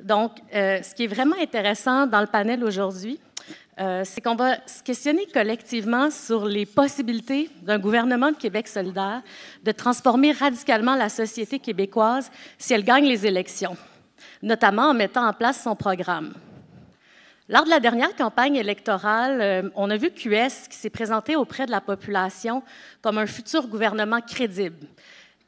Donc, euh, ce qui est vraiment intéressant dans le panel aujourd'hui, euh, c'est qu'on va se questionner collectivement sur les possibilités d'un gouvernement de Québec solidaire de transformer radicalement la société québécoise si elle gagne les élections, notamment en mettant en place son programme. Lors de la dernière campagne électorale, euh, on a vu QS qui s'est présenté auprès de la population comme un futur gouvernement crédible,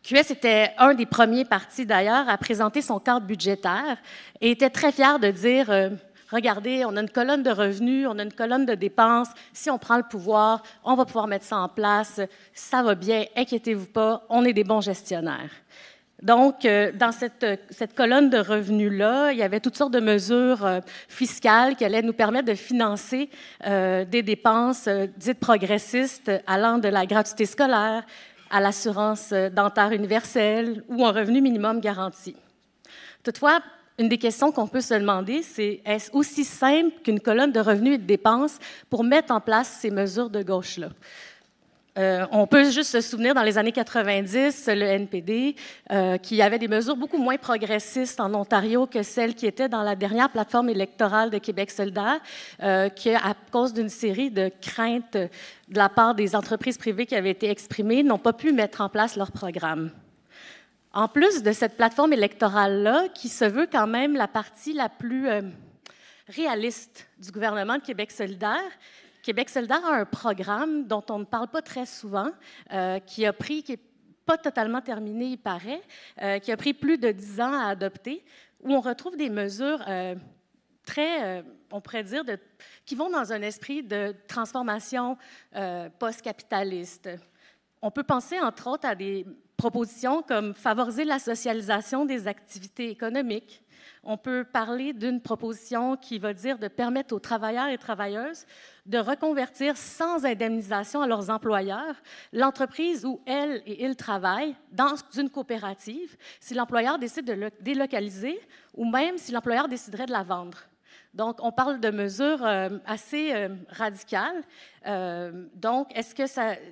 QS était un des premiers partis, d'ailleurs, à présenter son cadre budgétaire et était très fier de dire euh, Regardez, on a une colonne de revenus, on a une colonne de dépenses. Si on prend le pouvoir, on va pouvoir mettre ça en place. Ça va bien, inquiétez-vous pas, on est des bons gestionnaires. Donc, euh, dans euh, cette, colonne de revenus-là, il y avait toutes sortes de mesures fiscales qui allaient nous permettre de financer des dépenses dites progressistes allant de la gratuité scolaire, à l'assurance euh, dentaire universelle ou un revenu minimum garanti. Toutefois, une des questions qu'on peut se demander, c'est est-ce aussi simple qu'une colonne de revenus et de dépenses pour mettre en place ces mesures de gauche-là? Euh, on peut juste se souvenir dans les années 90, le NPD, euh, qui avait des mesures beaucoup moins progressistes en Ontario que celles qui étaient dans la dernière plateforme électorale de Québec solidaire, euh, qui, à cause d'une série de craintes de la part des entreprises privées qui avaient été exprimées, n'ont pas pu mettre en place leur programme. En plus de cette plateforme électorale-là, qui se veut quand même la partie la plus réaliste du gouvernement de Québec solidaire, Québec solidaire a un programme dont on ne parle pas très souvent, euh, qui a pris, qui n'est pas totalement terminé, il paraît, euh, qui a pris plus de dix ans à adopter, où on retrouve des mesures euh, très, on pourrait dire, de, qui vont dans un esprit de transformation post-capitaliste. On peut penser, entre autres, à des propositions comme favoriser la socialisation des activités économiques, on peut parler d'une proposition qui va dire de permettre aux travailleurs et travailleuses de reconvertir sans indemnisation à leurs employeurs l'entreprise où elles et ils travaillent dans une coopérative si l'employeur décide de le délocaliser ou même si l'employeur déciderait de la vendre. Donc, on parle de mesures euh, assez euh, radicales. Euh, donc, est-ce que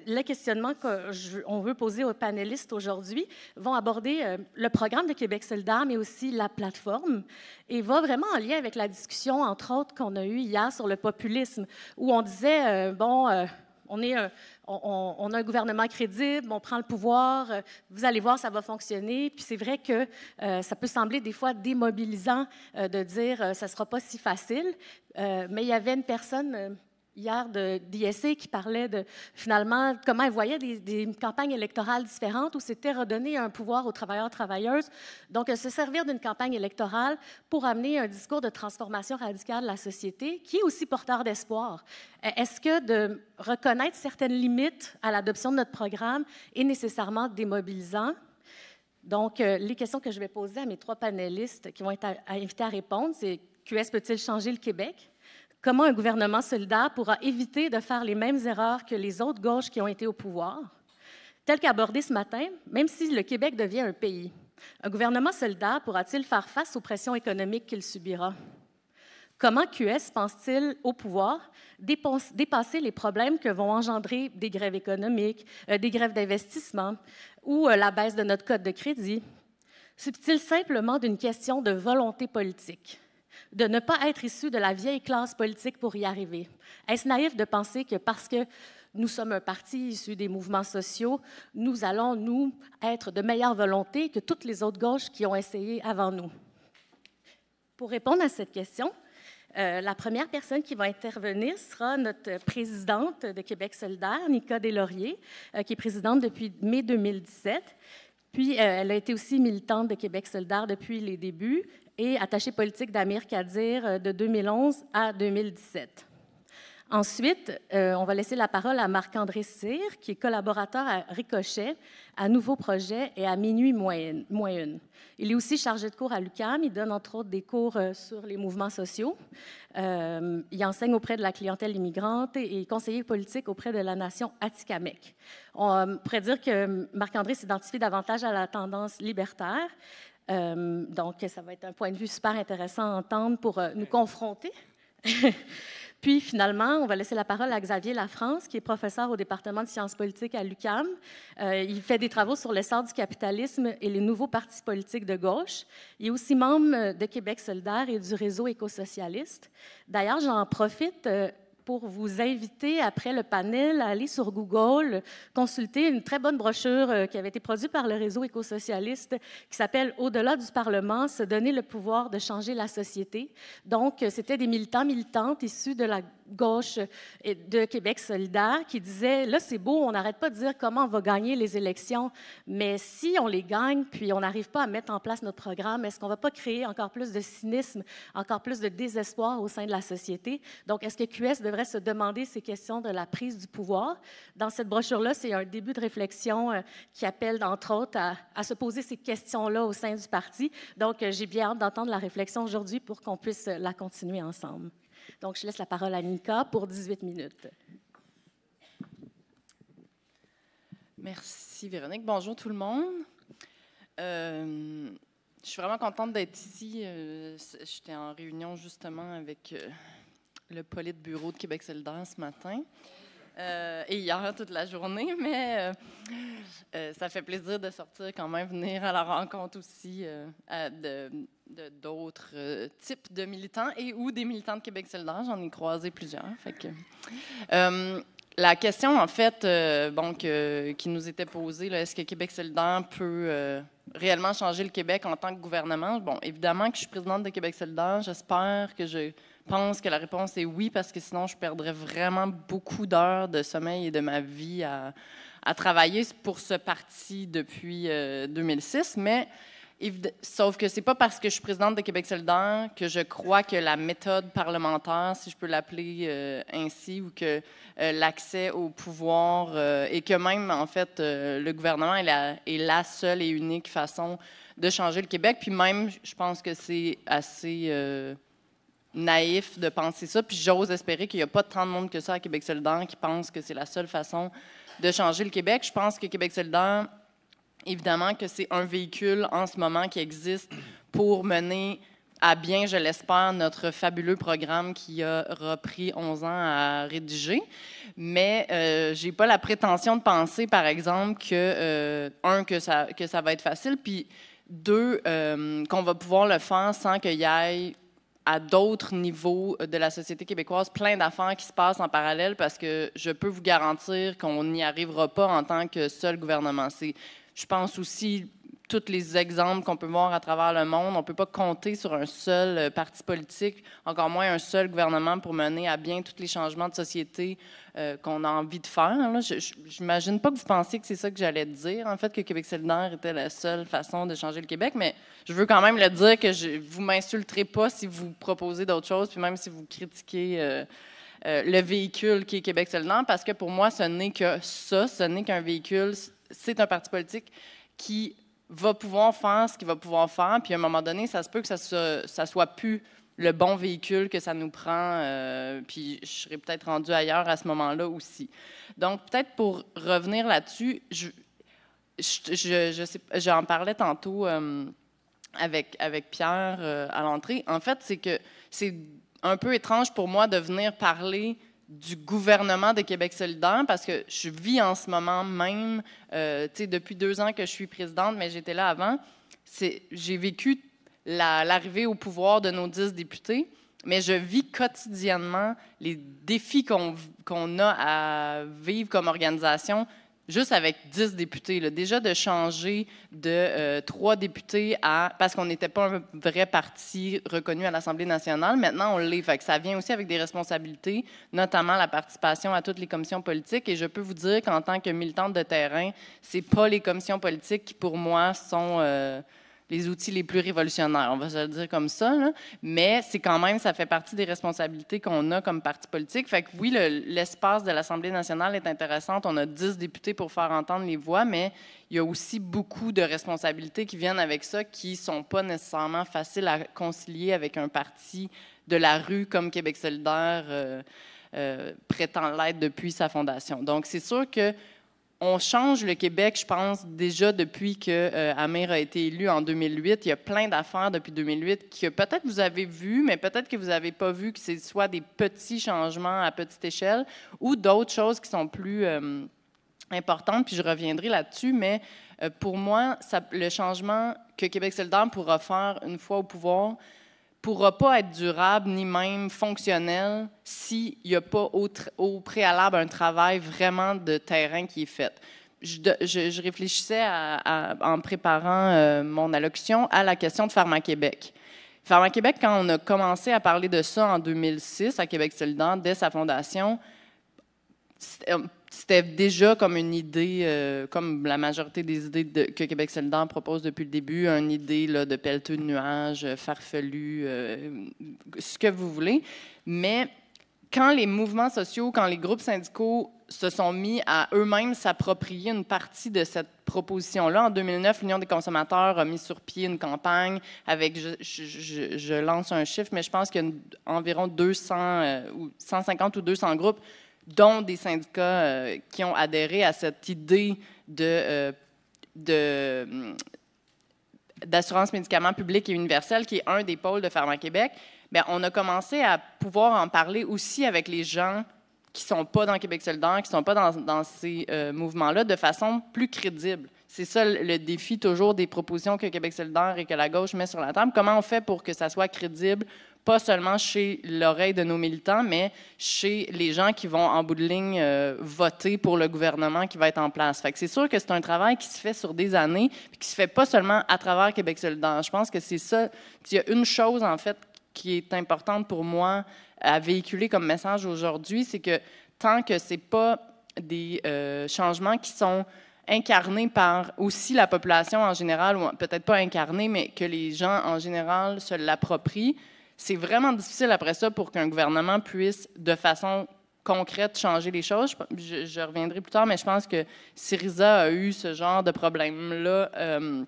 les questionnements qu'on veut poser aux panélistes aujourd'hui vont aborder le programme de Québec soldat, mais aussi la plateforme, et va vraiment en lien avec la discussion, entre autres, qu'on a eue hier sur le populisme, où on disait, bon on est on, a un gouvernement crédible, on prend le pouvoir, euh, vous allez voir, ça va fonctionner. Puis c'est vrai que euh, ça peut sembler des fois démobilisant euh, de dire, ça ne sera pas si facile. mais il y avait une personne hier d'ISC qui parlait de finalement comment elle voyait des, campagnes électorales différentes où c'était redonner un pouvoir aux travailleurs travailleuses. Donc, se servir d'une campagne électorale pour amener un discours de transformation radicale de la société qui est aussi porteur d'espoir. E, est-ce que de reconnaître certaines limites à l'adoption de notre programme est nécessairement démobilisant? Donc, euh, les questions que je vais poser à mes trois panélistes qui vont être invités à répondre, c'est QS peut-il changer le Québec? Comment un gouvernement solidaire pourra éviter de faire les mêmes erreurs que les autres gauches qui ont été au pouvoir? Tel qu'abordé ce matin, même si le Québec devient un pays, un gouvernement solidaire pourra-t-il faire face aux pressions économiques qu'il subira? Comment QS pense-t-il au pouvoir dépasser les problèmes que vont engendrer des grèves économiques, euh, des grèves d'investissement ou euh, la baisse de notre code de crédit? t il simplement d'une question de volonté politique? de ne pas être issu de la vieille classe politique pour y arriver? Est-ce naïf de penser que parce que nous sommes un parti issu des mouvements sociaux, nous allons, nous, être de meilleure volonté que toutes les autres gauches qui ont essayé avant nous? Pour répondre à cette question, euh, la première personne qui va intervenir sera notre présidente de Québec solidaire, Nicole Deslauriers, euh, qui est présidente depuis mai 2017. Puis, euh, elle a été aussi militante de Québec solidaire depuis les débuts et attaché politique d'Amir Kadir euh, de 2011 à 2017. Ensuite, euh, on va laisser la parole à Marc-André Cyr, qui est collaborateur à Ricochet, à Nouveau Projet et à Minuit Moyenne. Il est aussi chargé de cours à l'UCAM. Il donne entre autres des cours euh, sur les mouvements sociaux. il enseigne auprès de la clientèle immigrante et, est conseiller politique auprès de la nation Atikamekw. On pourrait dire que Marc-André s'identifie davantage à la tendance libertaire, euh, donc, ça va être un point de vue super intéressant à entendre pour euh, nous confronter. Puis finalement, on va laisser la parole à Xavier Lafrance, qui est professeur au département de sciences politiques à l'UCAM. Euh, il fait des travaux sur l'essor du capitalisme et les nouveaux partis politiques de gauche. Il est aussi membre de Québec solidaire et du réseau écosocialiste. D'ailleurs, j'en profite pour vous inviter, après le panel, à aller sur Google, consulter une très bonne brochure euh, qui avait été produite par le réseau écosocialiste qui s'appelle Au-delà du Parlement, se donner le pouvoir de changer la société. Donc, euh, c'était des militants, militantes issus de la gauche euh, de Québec solidaire qui disaient, là, c'est beau, on n'arrête pas de dire comment on va gagner les élections, mais si on les gagne, puis on n'arrive pas à mettre en place notre programme, est-ce qu'on ne va pas créer encore plus de cynisme, encore plus de désespoir au sein de la société? Donc, est-ce que QS devrait devrait se demander ces questions de la prise du pouvoir. Dans cette brochure-là, c'est un début de réflexion euh, qui appelle, entre autres, à, se poser ces questions-là au sein du parti. Donc, euh, j'ai bien hâte d'entendre la réflexion aujourd'hui pour qu'on puisse euh, la continuer ensemble. Donc, je laisse la parole à Nika pour 18 minutes. Merci, Véronique. Bonjour tout le monde. je suis vraiment contente d'être ici. J'étais en réunion justement avec le Polite Bureau de Québec solidaire ce matin. Euh, et hier toute la journée, mais euh, euh, ça fait plaisir de sortir quand même, venir à la rencontre aussi euh, d'autres de, types de militants et ou des militants de Québec solidaire. J'en ai croisé plusieurs. Fait que, la question, en fait, bon, qui nous était posée, est-ce que Québec solidaire peut réellement changer le Québec en tant que gouvernement? Bon, évidemment que je suis présidente de Québec solidaire, j'espère que je pense que la réponse est oui, parce que sinon, je perdrais vraiment beaucoup d'heures de sommeil et de ma vie à, travailler pour ce parti depuis 2006. Euh, Mais Sauf que c'est pas parce que je suis présidente de Québec solidaire que je crois que la méthode parlementaire, si je peux l'appeler euh, ainsi, ou que euh, l'accès au pouvoir et que même, en fait, le gouvernement est est la, seule et unique façon de changer le Québec. Puis même, je pense que c'est assez naïf de penser ça. Puis j'ose espérer qu'il n'y a pas tant de monde que ça à Québec solidaire qui pense que c'est la seule façon de changer le Québec. Je pense que Québec solidaire, évidemment que c'est un véhicule en ce moment qui existe pour mener à bien, je l'espère, notre fabuleux programme qui a repris 11 ans à rédiger. Mais euh, j'ai pas la prétention de penser, par exemple, que, euh, un, que ça, que ça va être facile, puis deux, euh, qu'on va pouvoir le faire sans qu'il y ait à d'autres niveaux euh, de la société québécoise, plein d'affaires qui se passent en parallèle parce que je peux vous garantir qu'on n'y arrivera pas en tant que seul gouvernement. C'est, je pense aussi, tous les exemples qu'on peut voir à travers le monde. On ne peut pas compter sur un seul euh, parti politique, encore moins un seul gouvernement pour mener à bien tous les changements de société euh, qu'on a envie de faire. je n'imagine pas que vous pensiez que c'est ça que j'allais dire, en fait, que Québec solidaire était la seule façon de changer le Québec, mais je veux quand même le dire que je, vous ne m'insulterez pas si vous proposez d'autres choses, puis même si vous critiquez... Euh, le véhicule qui est Québec solidaire, parce que pour moi, ce n'est que ça, ce n'est qu'un véhicule, c'est un parti politique qui va pouvoir faire ce qu'il va pouvoir faire, puis à un moment donné, ça se peut que ça, ne ça soit plus le bon véhicule que ça nous prend, euh, puis je serais peut-être rendu ailleurs à ce moment-là aussi. Donc, peut-être pour revenir là-dessus, je, je, je sais, j'en parlais tantôt euh, avec, avec Pierre euh, à l'entrée. En fait, c'est que c'est un peu étrange pour moi de venir parler du gouvernement de Québec solidaire parce que je vis en ce moment même, euh, tu sais, depuis deux ans que je suis présidente, mais j'étais là avant. J'ai vécu l'arrivée au pouvoir de nos dix députés, mais je vis quotidiennement les défis qu'on a à vivre comme organisation juste avec 10 députés, déjà de changer de euh, trois 3 députés à... parce qu'on n'était pas un vrai parti reconnu à l'Assemblée nationale, maintenant on l'est. Fait ça vient aussi avec des responsabilités, notamment la participation à toutes les commissions politiques. Et je peux vous dire qu'en tant que militante de terrain, c'est pas les commissions politiques qui, pour moi, sont... Euh, les outils les plus révolutionnaires, on va se dire comme ça, mais c'est quand même, ça fait partie des responsabilités qu'on a comme parti politique. Fait que oui, l'espace de l'Assemblée nationale est intéressant, on a 10 députés pour faire entendre les voix, mais il y a aussi beaucoup de responsabilités qui viennent avec ça, qui ne sont pas nécessairement faciles à concilier avec un parti de la rue comme Québec solidaire euh, euh, prétend l'être depuis sa fondation. Donc c'est sûr que on change le Québec, je pense, déjà depuis que euh, a été élu en 2008. Il y a plein d'affaires depuis 2008 que peut-être vous avez vues, mais peut-être que vous n'avez pas vu que ce soit des petits changements à petite échelle ou d'autres choses qui sont plus euh, importantes. Puis je reviendrai là-dessus, mais euh, pour moi, ça, le changement que Québec solidaire pourra faire une fois au pouvoir, pourra pas être durable ni même fonctionnel s'il n'y a pas au, préalable un travail vraiment de terrain qui est fait. Je, réfléchissais en préparant euh, mon allocution à la question de Pharma-Québec. Pharma-Québec, quand on a commencé à parler de ça en 2006 à Québec solidaire, dès sa fondation, euh, c'était déjà comme une idée, euh, comme la majorité des idées que Québec solidaire propose depuis le début, une idée de pelleteux de nuages, euh, farfelu, ce que vous voulez. Mais quand les mouvements sociaux, quand les groupes syndicaux se sont mis à eux-mêmes s'approprier une partie de cette proposition-là. En 2009, l'Union des consommateurs a mis sur pied une campagne avec, je, lance un chiffre, mais je pense qu'il y a environ 200 ou 150 ou 200 groupes dont des syndicats euh, qui ont adhéré à cette idée de, euh, euh, d'assurance médicaments publics et universelle, qui est un des pôles de Pharma-Québec, ben, on a commencé à pouvoir en parler aussi avec les gens qui ne sont pas dans Québec solidaire, qui ne sont pas dans, ces mouvements-là, de façon plus crédible. C'est ça le défi toujours des propositions que Québec solidaire et que la gauche met sur la table. Comment on fait pour que ça soit crédible, pas seulement chez l'oreille de nos militants, mais chez les gens qui vont en bout de ligne euh, voter pour le gouvernement qui va être en place. c'est sûr que c'est un travail qui se fait sur des années, qui se fait pas seulement à travers Québec solidaire. Je pense que c'est ça. Il y a une chose, en fait, qui est importante pour moi euh, à véhiculer comme message aujourd'hui, c'est que tant que c'est pas des euh, changements qui sont incarnés par aussi la population en général, ou peut-être pas incarnés, mais que les gens en général se l'approprient, c'est vraiment difficile après ça pour qu'un gouvernement puisse, de façon concrète, changer les choses. Je, reviendrai plus tard, mais je pense que Syriza a eu ce genre de problème-là. Euh,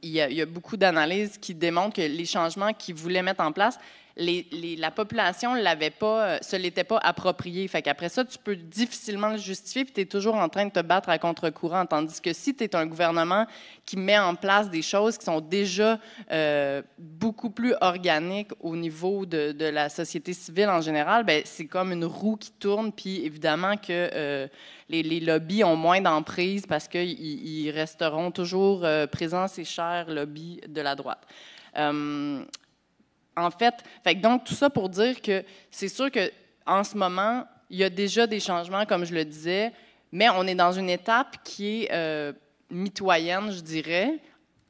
il, il y, a, beaucoup d'analyses qui démontrent que les changements qu'ils voulaient mettre en place la population l'avait pas, euh, se l'était pas approprié. Fait qu'après ça, tu peux difficilement le justifier, puis tu es toujours en train de te battre à contre-courant. Tandis que si tu es un gouvernement qui met en place des choses qui sont déjà euh, beaucoup plus organiques au niveau de, la société civile en général, ben, c'est comme une roue qui tourne, puis évidemment que euh, les, lobbies ont moins d'emprise parce qu'ils resteront toujours présents, ces chers lobbies de la droite en fait, donc tout ça pour dire que c'est sûr que en ce moment, il y a déjà des changements, comme je le disais, mais on est dans une étape qui est euh, mitoyenne, je dirais,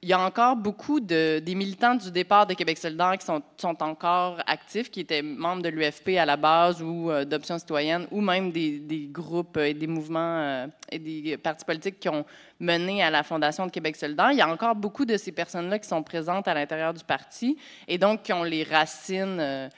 il y a encore beaucoup de, des militants du départ de Québec solidaire qui sont, sont encore actifs, qui étaient membres de l'UFP à la base ou euh, d'Options citoyennes, ou même des, des, groupes euh, et des mouvements euh, et des partis politiques qui ont mené à la fondation de Québec solidaire. Il y a encore beaucoup de ces personnes-là qui sont présentes à l'intérieur du parti et donc qui ont les racines.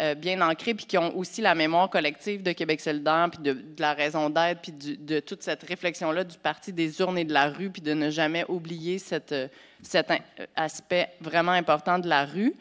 Euh, bien ancrés, puis qui ont aussi la mémoire collective de Québec solidaire, puis de, la raison d'être, puis de toute cette réflexion-là du parti des urnes et de la rue, puis de ne jamais oublier cette, euh, cet euh, aspect vraiment important de la rue.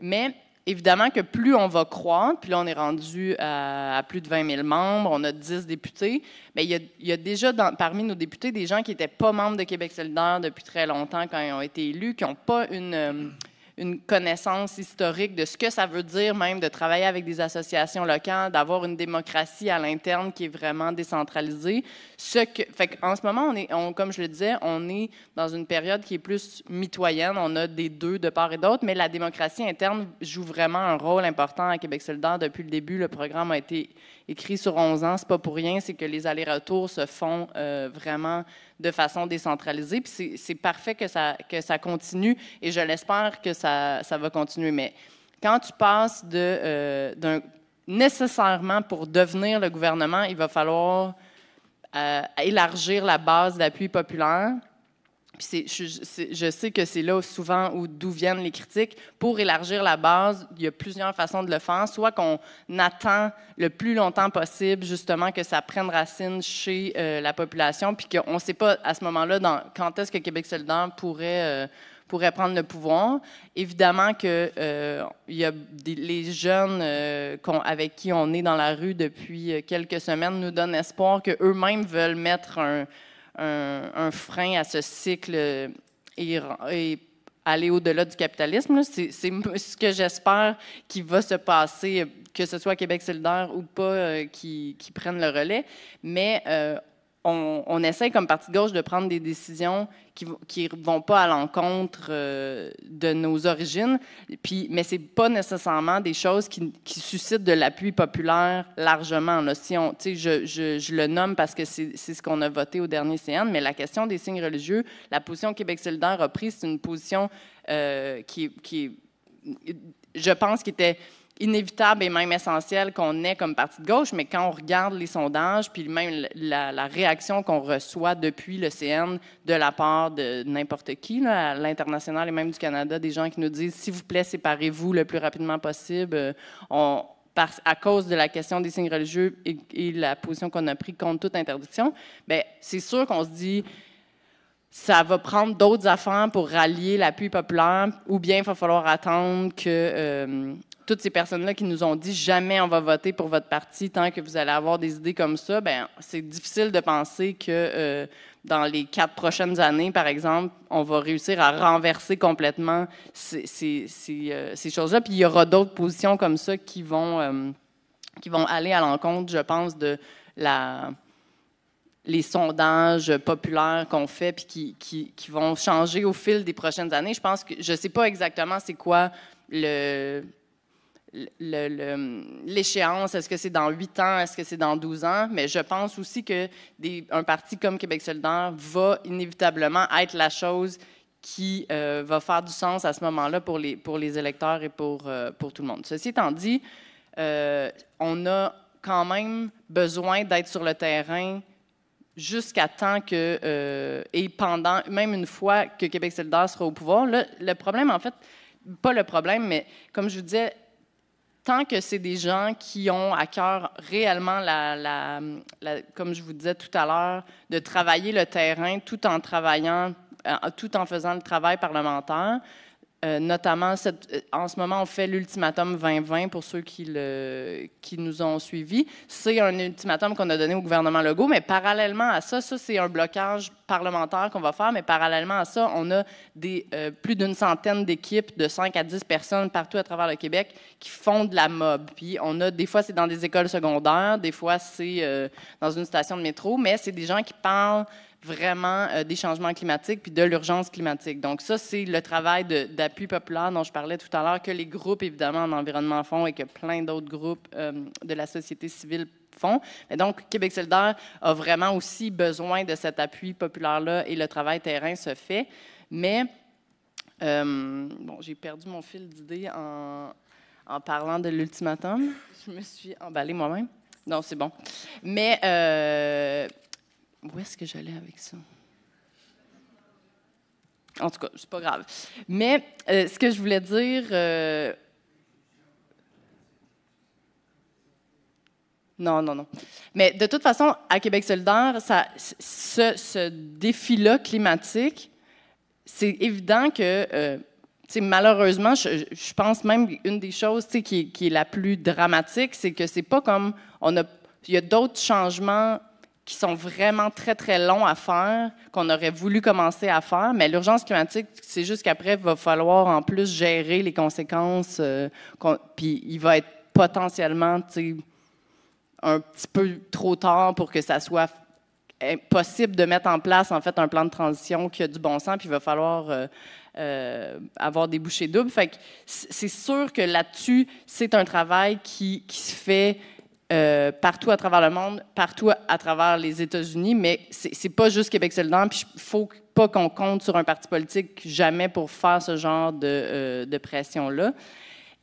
Mais évidemment que plus on va croire, puis là, on est rendu à, plus de 20 000 membres, on a 10 députés, mais il, il y a, déjà parmi nos députés des gens qui n'étaient pas membres de Québec solidaire depuis très longtemps quand ils ont été élus, qui n'ont pas une une connaissance historique de ce que ça veut dire même de travailler avec des associations locales, d'avoir une démocratie à l'interne qui est vraiment décentralisée. Ce que, fait en ce moment, on est, on, comme je le disais, on est dans une période qui est plus mitoyenne. On a des deux de part et d'autre, mais la démocratie interne joue vraiment un rôle important à Québec solidaire depuis le début. Le programme a été écrit sur 11 ans. C'est pas pour rien, c'est que les allers-retours se font euh, vraiment de façon décentralisée. Puis c'est parfait que ça, que ça continue et je l'espère que ça, va continuer. Mais quand tu passes de, euh, nécessairement pour devenir le gouvernement, il va falloir euh, élargir la base d'appui populaire je, sais que c'est là souvent où d'où viennent les critiques. Pour élargir la base, il y a plusieurs façons de le faire. Soit qu'on attend le plus longtemps possible, justement, que ça prenne racine chez euh, la population, puis qu'on ne sait pas à ce moment-là quand est-ce que Québec solidaire pourrait... Euh, pourrait prendre le pouvoir. Évidemment que euh, y a les jeunes avec qui on est dans la rue depuis quelques semaines nous donnent espoir queux mêmes veulent mettre un, un, frein à ce cycle et, aller au-delà du capitalisme. C'est ce que j'espère qui va se passer, que ce soit Québec solidaire ou pas, euh, qui, qui, prennent le relais. Mais euh, on, essaie comme parti de gauche de prendre des décisions qui ne vont pas à l'encontre euh, de nos origines, puis, mais ce n'est pas nécessairement des choses qui, suscitent de l'appui populaire largement. Là. Si je, le nomme parce que c'est ce qu'on a voté au dernier CN, mais la question des signes religieux, la position Québec solidaire a c'est une position euh, qui, je pense, qui était inévitable et même essentiel qu'on ait comme parti de gauche, mais quand on regarde les sondages, puis même la, réaction qu'on reçoit depuis le de la part de n'importe qui, à l'international et même du Canada, des gens qui nous disent, s'il vous plaît, séparez-vous le plus rapidement possible. Euh, on, à cause de la question des signes religieux et, la position qu'on a prise contre toute interdiction, bien, c'est sûr qu'on se dit, ça va prendre d'autres affaires pour rallier l'appui populaire, ou bien il va falloir attendre que euh, toutes ces personnes-là qui nous ont dit jamais on va voter pour votre parti tant que vous allez avoir des idées comme ça, ben c'est difficile de penser que euh, dans les quatre prochaines années, par exemple, on va réussir à renverser complètement ces, euh, choses-là. Puis il y aura d'autres positions comme ça qui vont, euh, qui vont aller à l'encontre, je pense, de la les sondages populaires qu'on fait puis qui, qui, vont changer au fil des prochaines années. Je pense que je ne sais pas exactement c'est quoi le, l'échéance, est-ce que c'est dans huit ans, est-ce que c'est dans 12 ans, mais je pense aussi que des, un parti comme Québec solidaire va inévitablement être la chose qui euh, va faire du sens à ce moment-là pour les, pour les électeurs et pour, euh, pour tout le monde. Ceci étant dit, euh, on a quand même besoin d'être sur le terrain jusqu'à temps que, et pendant, même une fois que Québec solidaire sera au pouvoir. le problème, en fait, pas le problème, mais comme je vous disais, tant que c'est des gens qui ont à cœur réellement, comme je vous disais tout à l'heure, de travailler le terrain tout en euh, tout en faisant le travail parlementaire, euh, notamment, euh, en ce moment, on fait l'ultimatum 2020 pour ceux qui, nous ont suivis. C'est un ultimatum qu'on a donné au gouvernement Legault, mais parallèlement à ça, ça c'est un blocage parlementaire qu'on va faire, mais parallèlement à ça, on a euh, plus d'une centaine d'équipes de 5 à 10 personnes partout à travers le Québec qui font de la mob. Puis on a, des fois, c'est dans des écoles secondaires, des fois, c'est dans une station de métro, mais c'est des gens qui parlent vraiment euh, des changements climatiques puis de l'urgence climatique. Donc ça, c'est le travail d'appui populaire dont je parlais tout à l'heure, que les groupes, évidemment, en environnement font et que plein d'autres groupes euh, de la société civile font. Mais donc, Québec solidaire a vraiment aussi besoin de cet appui populaire-là et le travail terrain se fait. Mais, euh, bon, j'ai perdu mon fil d'idée en, en parlant de l'ultimatum. Je me suis emballée moi-même. Non, c'est bon. Mais où est-ce que j'allais avec ça? En tout cas, c'est pas grave. Mais euh, ce que je voulais dire. Euh, non, non, non. Mais de toute façon, à Québec solidaire, ça, ce, défi-là climatique, c'est évident que. Euh, malheureusement, je, pense même une des choses qui, qui, est la plus dramatique, c'est que c'est pas comme on a, il y a d'autres changements qui sont vraiment très, très longs à faire, qu'on aurait voulu commencer à faire. Mais l'urgence climatique, c'est juste qu'après, il va falloir en plus gérer les conséquences. Euh, puis il va être potentiellement un petit peu trop tard pour que ça soit possible de mettre en place en fait un plan de transition qui a du bon sens, puis il va falloir euh, euh, avoir des bouchées doubles. Fait c'est sûr que là-dessus, c'est un travail qui, qui se fait euh, partout à travers le monde, partout à travers les États-Unis, mais c'est pas juste Québec solidaire, puis il faut pas qu'on compte sur un parti politique jamais pour faire ce genre de, euh, de pression-là.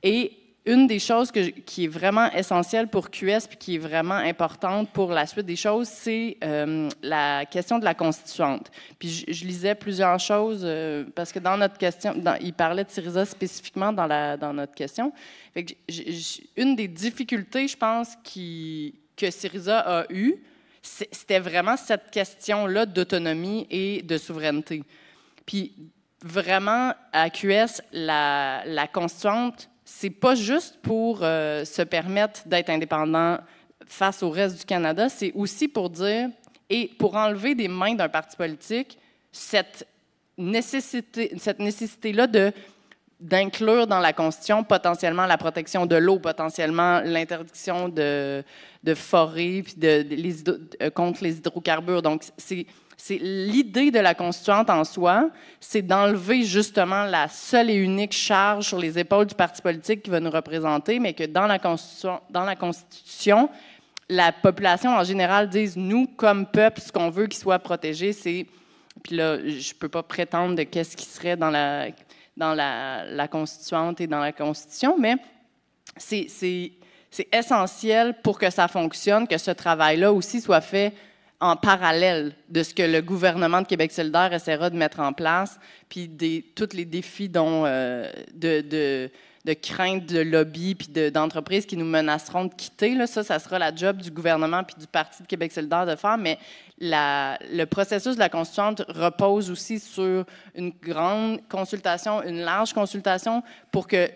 Et une des choses qui est vraiment essentielle pour QS puis qui est vraiment importante pour la suite des choses, c'est euh, la question de la constituante. Puis je, lisais plusieurs choses euh, parce que dans notre question, dans, il parlait de Syriza spécifiquement dans, la, dans notre question. une des difficultés, je pense, qui, que Syriza a eues, c'était vraiment cette question-là d'autonomie et de souveraineté. Puis vraiment, à QS, la, la constituante c'est pas juste pour euh, se permettre d'être indépendant face au reste du Canada, c'est aussi pour dire et pour enlever des mains d'un parti politique cette nécessité, cette nécessité-là de d'inclure dans la Constitution potentiellement la protection de l'eau, potentiellement l'interdiction de, de forêts de, les, euh, contre les hydrocarbures. Donc, c'est c'est l'idée de la constituante en soi, c'est d'enlever justement la seule et unique charge sur les épaules du parti politique qui va nous représenter, mais que dans la constitution, dans la constitution la population en général dise nous comme peuple ce qu'on veut qu'il soit protégé, c'est puis là je peux pas prétendre de qu'est-ce qui serait dans la dans la, la constituante et dans la constitution, mais c'est essentiel pour que ça fonctionne que ce travail-là aussi soit fait en parallèle de ce que le gouvernement de Québec solidaire essaiera de mettre en place, puis des, tous les défis dont, euh, de, de, de craintes de lobby puis d'entreprises qui nous menaceront de quitter. Là, ça, ça sera la job du gouvernement puis du Parti de Québec solidaire de faire, mais la, le processus de la constituante repose aussi sur une grande consultation, une large consultation pour que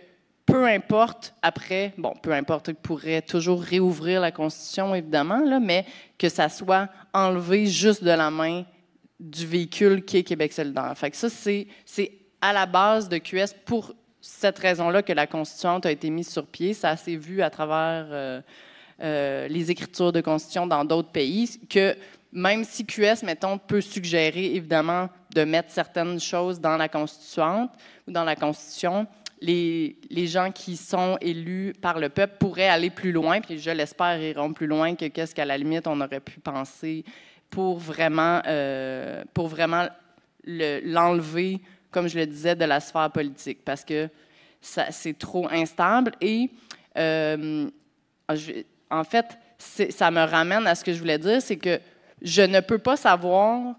peu importe après, bon, peu importe, il pourrait toujours réouvrir la Constitution, évidemment, là, mais que ça soit enlevé juste de la main du véhicule qui est Québec solidaire. Fait ça, c'est, c'est à la base de QS pour cette raison-là que la Constituante a été mise sur pied. Ça s'est vu à travers euh, euh, les écritures de Constitution dans d'autres pays que même si QS, mettons, peut suggérer évidemment de mettre certaines choses dans la Constituante ou dans la Constitution, les, gens qui sont élus par le peuple pourraient aller plus loin, puis je l'espère, iront plus loin que qu'est-ce qu'à la limite on aurait pu penser pour vraiment, euh, pour vraiment l'enlever, comme je le disais, de la sphère politique, parce que c'est trop instable. Et euh, en fait, ça me ramène à ce que je voulais dire, c'est que je ne peux pas savoir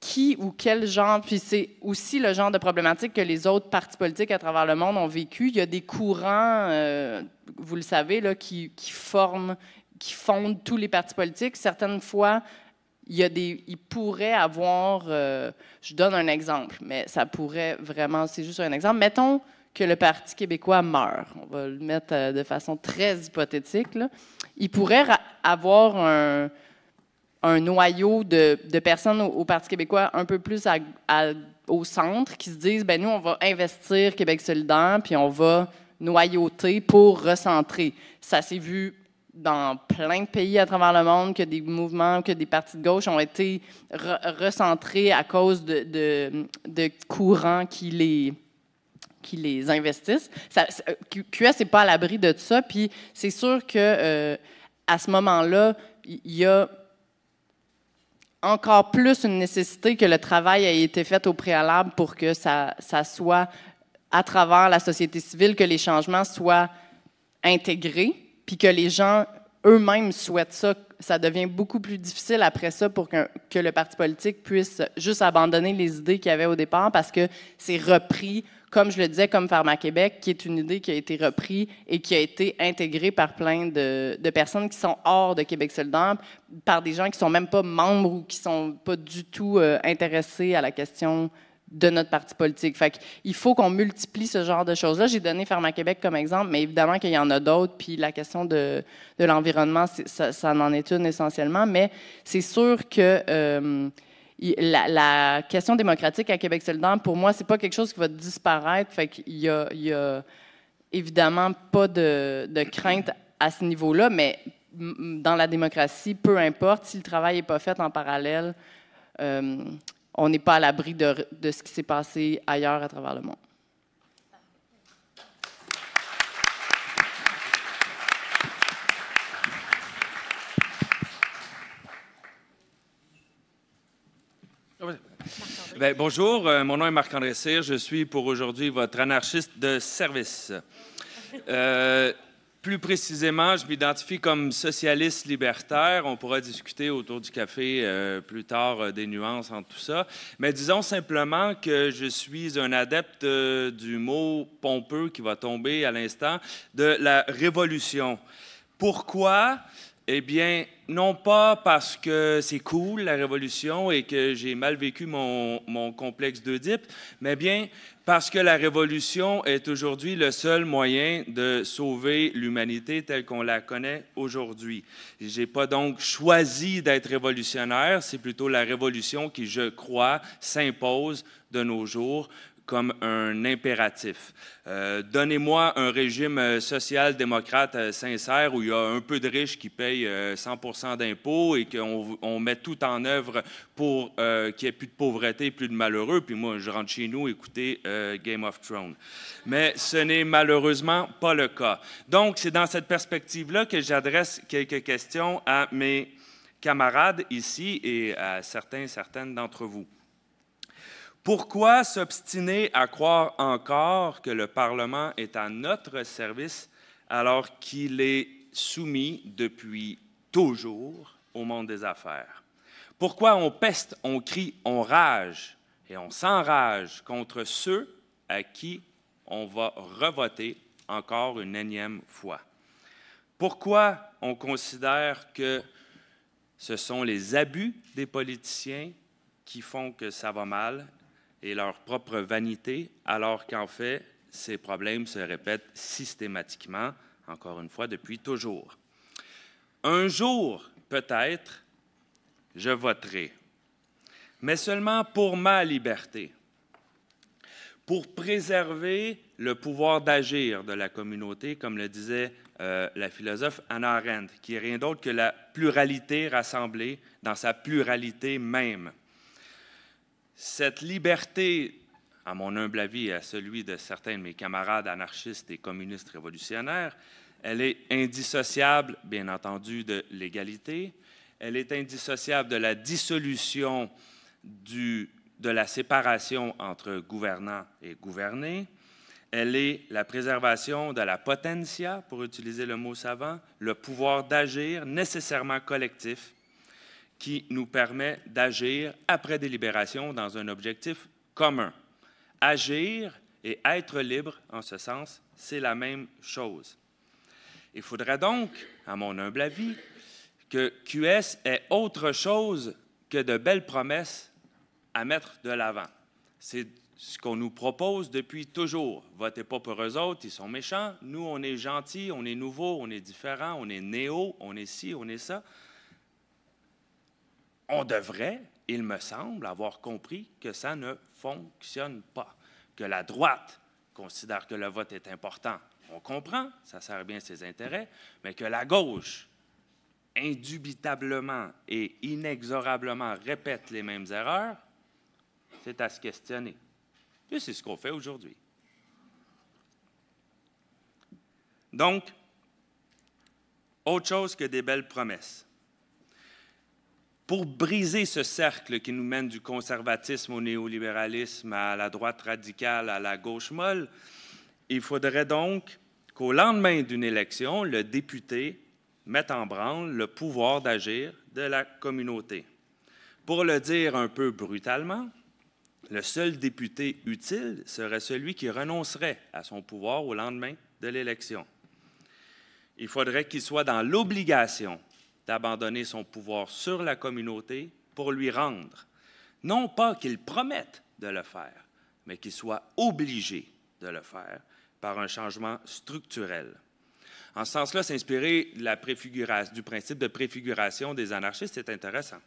qui ou quel genre, puis c'est aussi le genre de problématique que les autres partis politiques à travers le monde ont vécu. Il y a des courants, euh, vous le savez, là, qui, forment, qui fondent tous les partis politiques. Certaines fois, il, y a des, il pourrait avoir, euh, je donne un exemple, mais ça pourrait vraiment, c'est juste un exemple. Mettons que le Parti québécois meurt. On va le mettre euh, de façon très hypothétique. Il pourrait avoir un un noyau de, personnes au, Parti québécois un peu plus au centre qui se disent ben nous, on va investir Québec solidaire, puis on va noyauter pour recentrer. Ça s'est vu dans plein de pays à travers le monde que des mouvements, que des partis de gauche ont été recentrés à cause de, de, courants qui les qui les investissent. Ça, QS n'est pas à l'abri de ça, puis c'est sûr que euh, à ce moment-là, il y a encore plus une nécessité que le travail ait été fait au préalable pour que ça, soit à travers la société civile, que les changements soient intégrés, puis que les gens eux-mêmes souhaitent ça. Ça devient beaucoup plus difficile après ça pour que, que le parti politique puisse juste abandonner les idées qu'il y avait au départ parce que c'est repris comme je le disais, comme Pharma Québec, qui est une idée qui a été reprise et qui a été intégrée par plein de, personnes qui sont hors de Québec solidaire, par des gens qui sont même pas membres ou qui sont pas du tout euh, intéressés à la question de notre parti politique. Fait il faut qu'on multiplie ce genre de choses-là. J'ai donné Pharma Québec comme exemple, mais évidemment qu'il y en a d'autres. Puis la question de, de l'environnement, ça, ça, en est une essentiellement. Mais c'est sûr que euh, la, question démocratique à Québec solidaire, pour moi, c'est pas quelque chose qui va disparaître. Fait qu'il il y a évidemment pas de, crainte à ce niveau-là, mais dans la démocratie, peu importe, si le travail n'est pas fait en parallèle, euh, on n'est pas à l'abri de ce qui s'est passé ailleurs à travers le monde. Ah, ben, bonjour, euh, mon nom est Marc-André Cyr. Je suis pour aujourd'hui votre anarchiste de service. Euh, plus précisément, je m'identifie comme socialiste libertaire. On pourra discuter autour du café euh, plus tard des nuances entre tout ça. Mais disons simplement que je suis un adepte du mot pompeux qui va tomber à l'instant de la révolution. Pourquoi? Eh bien, non pas parce que c'est cool, la Révolution, et que j'ai mal vécu mon, mon complexe d'Oedipe, mais bien parce que la Révolution est aujourd'hui le seul moyen de sauver l'humanité telle qu'on la connaît aujourd'hui. Je n'ai pas donc choisi d'être révolutionnaire, c'est plutôt la Révolution qui, je crois, s'impose de nos jours comme un impératif. Euh, donnez-moi un régime euh, social-démocrate euh, sincère où il y a un peu de riches qui payent 100 d'impôts et qu'on met tout en œuvre pour qu'il n'y ait plus de pauvreté, plus de malheureux. Puis moi, je rentre chez nous écoutez Game of Thrones. Mais ce n'est malheureusement pas le cas. Donc, c'est dans cette perspective-là que j'adresse quelques questions à mes camarades ici et à certains, certaines d'entre vous. Pourquoi s'obstiner à croire encore que le Parlement est à notre service alors qu'il est soumis depuis toujours au monde des affaires? Pourquoi on peste, on crie, on rage et on s'enrage contre ceux à qui on va revoter encore une énième fois? Pourquoi on considère que ce sont les abus des politiciens qui font que ça va mal et leur propre vanité, alors qu'en fait, ces problèmes se répètent systématiquement, encore une fois, depuis toujours. Un jour, peut-être, je voterai, mais seulement pour ma liberté, pour préserver le pouvoir d'agir de la communauté, comme le disait euh, la philosophe Anna Arendt, qui est rien d'autre que la pluralité rassemblée dans sa pluralité même. Cette liberté, à mon humble avis et à celui de certains de mes camarades anarchistes et communistes révolutionnaires, elle est indissociable, bien entendu, de l'égalité, elle est indissociable de la dissolution du, de la séparation entre gouvernants et gouverné. elle est la préservation de la potentia, pour utiliser le mot savant, le pouvoir d'agir nécessairement collectif qui nous permet d'agir après délibération dans un objectif commun. Agir et être libre, en ce sens, c'est la même chose. Il faudrait donc, à mon humble avis, que QS est autre chose que de belles promesses à mettre de l'avant. C'est ce qu'on nous propose depuis toujours. Votez pas pour eux autres, ils sont méchants. Nous, on est gentils, on est nouveaux, on est différent, on est néo, on est ci, on est ça on devrait, il me semble, avoir compris que ça ne fonctionne pas, que la droite considère que le vote est important. On comprend, ça sert bien ses intérêts, mais que la gauche, indubitablement et inexorablement, répète les mêmes erreurs, c'est à se questionner. Et c'est ce qu'on fait aujourd'hui. Donc, autre chose que des belles promesses pour briser ce cercle qui nous mène du conservatisme au néolibéralisme, à la droite radicale, à la gauche molle, il faudrait donc qu'au lendemain d'une élection, le député mette en branle le pouvoir d'agir de la communauté. Pour le dire un peu brutalement, le seul député utile serait celui qui renoncerait à son pouvoir au lendemain de l'élection. Il faudrait qu'il soit dans l'obligation d'abandonner son pouvoir sur la communauté pour lui rendre. Non pas qu'il promette de le faire, mais qu'il soit obligé de le faire par un changement structurel. En ce sens-là, s'inspirer du principe de préfiguration des anarchistes est intéressant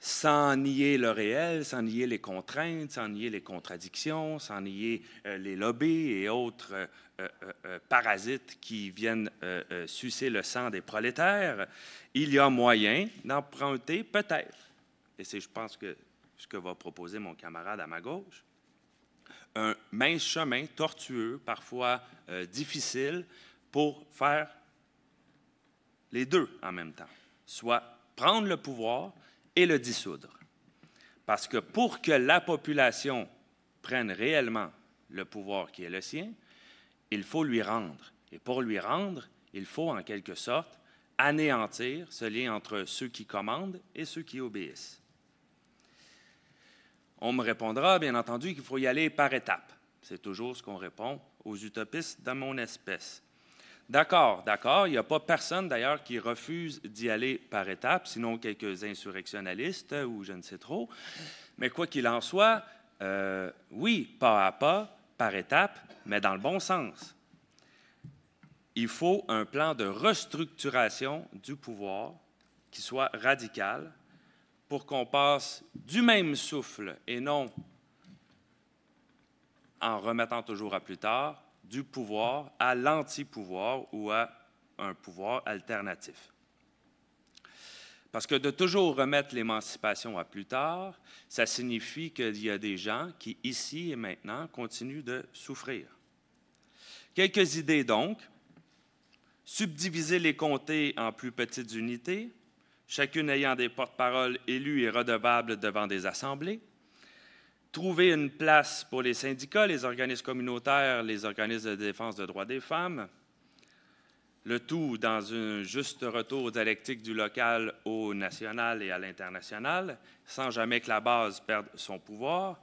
sans nier le réel, sans nier les contraintes, sans nier les contradictions, sans nier euh, les lobbies et autres euh, euh, parasites qui viennent sucer le sang des prolétaires, il y a moyen d'emprunter peut-être, et c'est je pense que ce que va proposer mon camarade à ma gauche, un mince chemin tortueux, parfois difficile, pour faire les deux en même temps, soit prendre le pouvoir, et le dissoudre. Parce que pour que la population prenne réellement le pouvoir qui est le sien, il faut lui rendre. Et pour lui rendre, il faut en quelque sorte anéantir ce lien entre ceux qui commandent et ceux qui obéissent. On me répondra, bien entendu, qu'il faut y aller par étapes. C'est toujours ce qu'on répond aux utopistes dans mon espèce. D'accord, d'accord. Il n'y a pas personne d'ailleurs qui refuse d'y aller par étapes, sinon quelques insurrectionnalistes ou je ne sais trop. Mais quoi qu'il en soit, euh, oui, pas à pas, par étapes, mais dans le bon sens. Il faut un plan de restructuration du pouvoir qui soit radical pour qu'on passe du même souffle et non en remettant toujours à plus tard du pouvoir à l'anti-pouvoir ou à un pouvoir alternatif. Parce que de toujours remettre l'émancipation à plus tard, ça signifie qu'il y a des gens qui, ici et maintenant, continuent de souffrir. Quelques idées donc. Subdiviser les comtés en plus petites unités, chacune ayant des porte-paroles élus et redevables devant des assemblées trouver une place pour les syndicats, les organismes communautaires, les organismes de défense des droits des femmes, le tout dans un juste retour dialectique du local au national et à l'international, sans jamais que la base perde son pouvoir.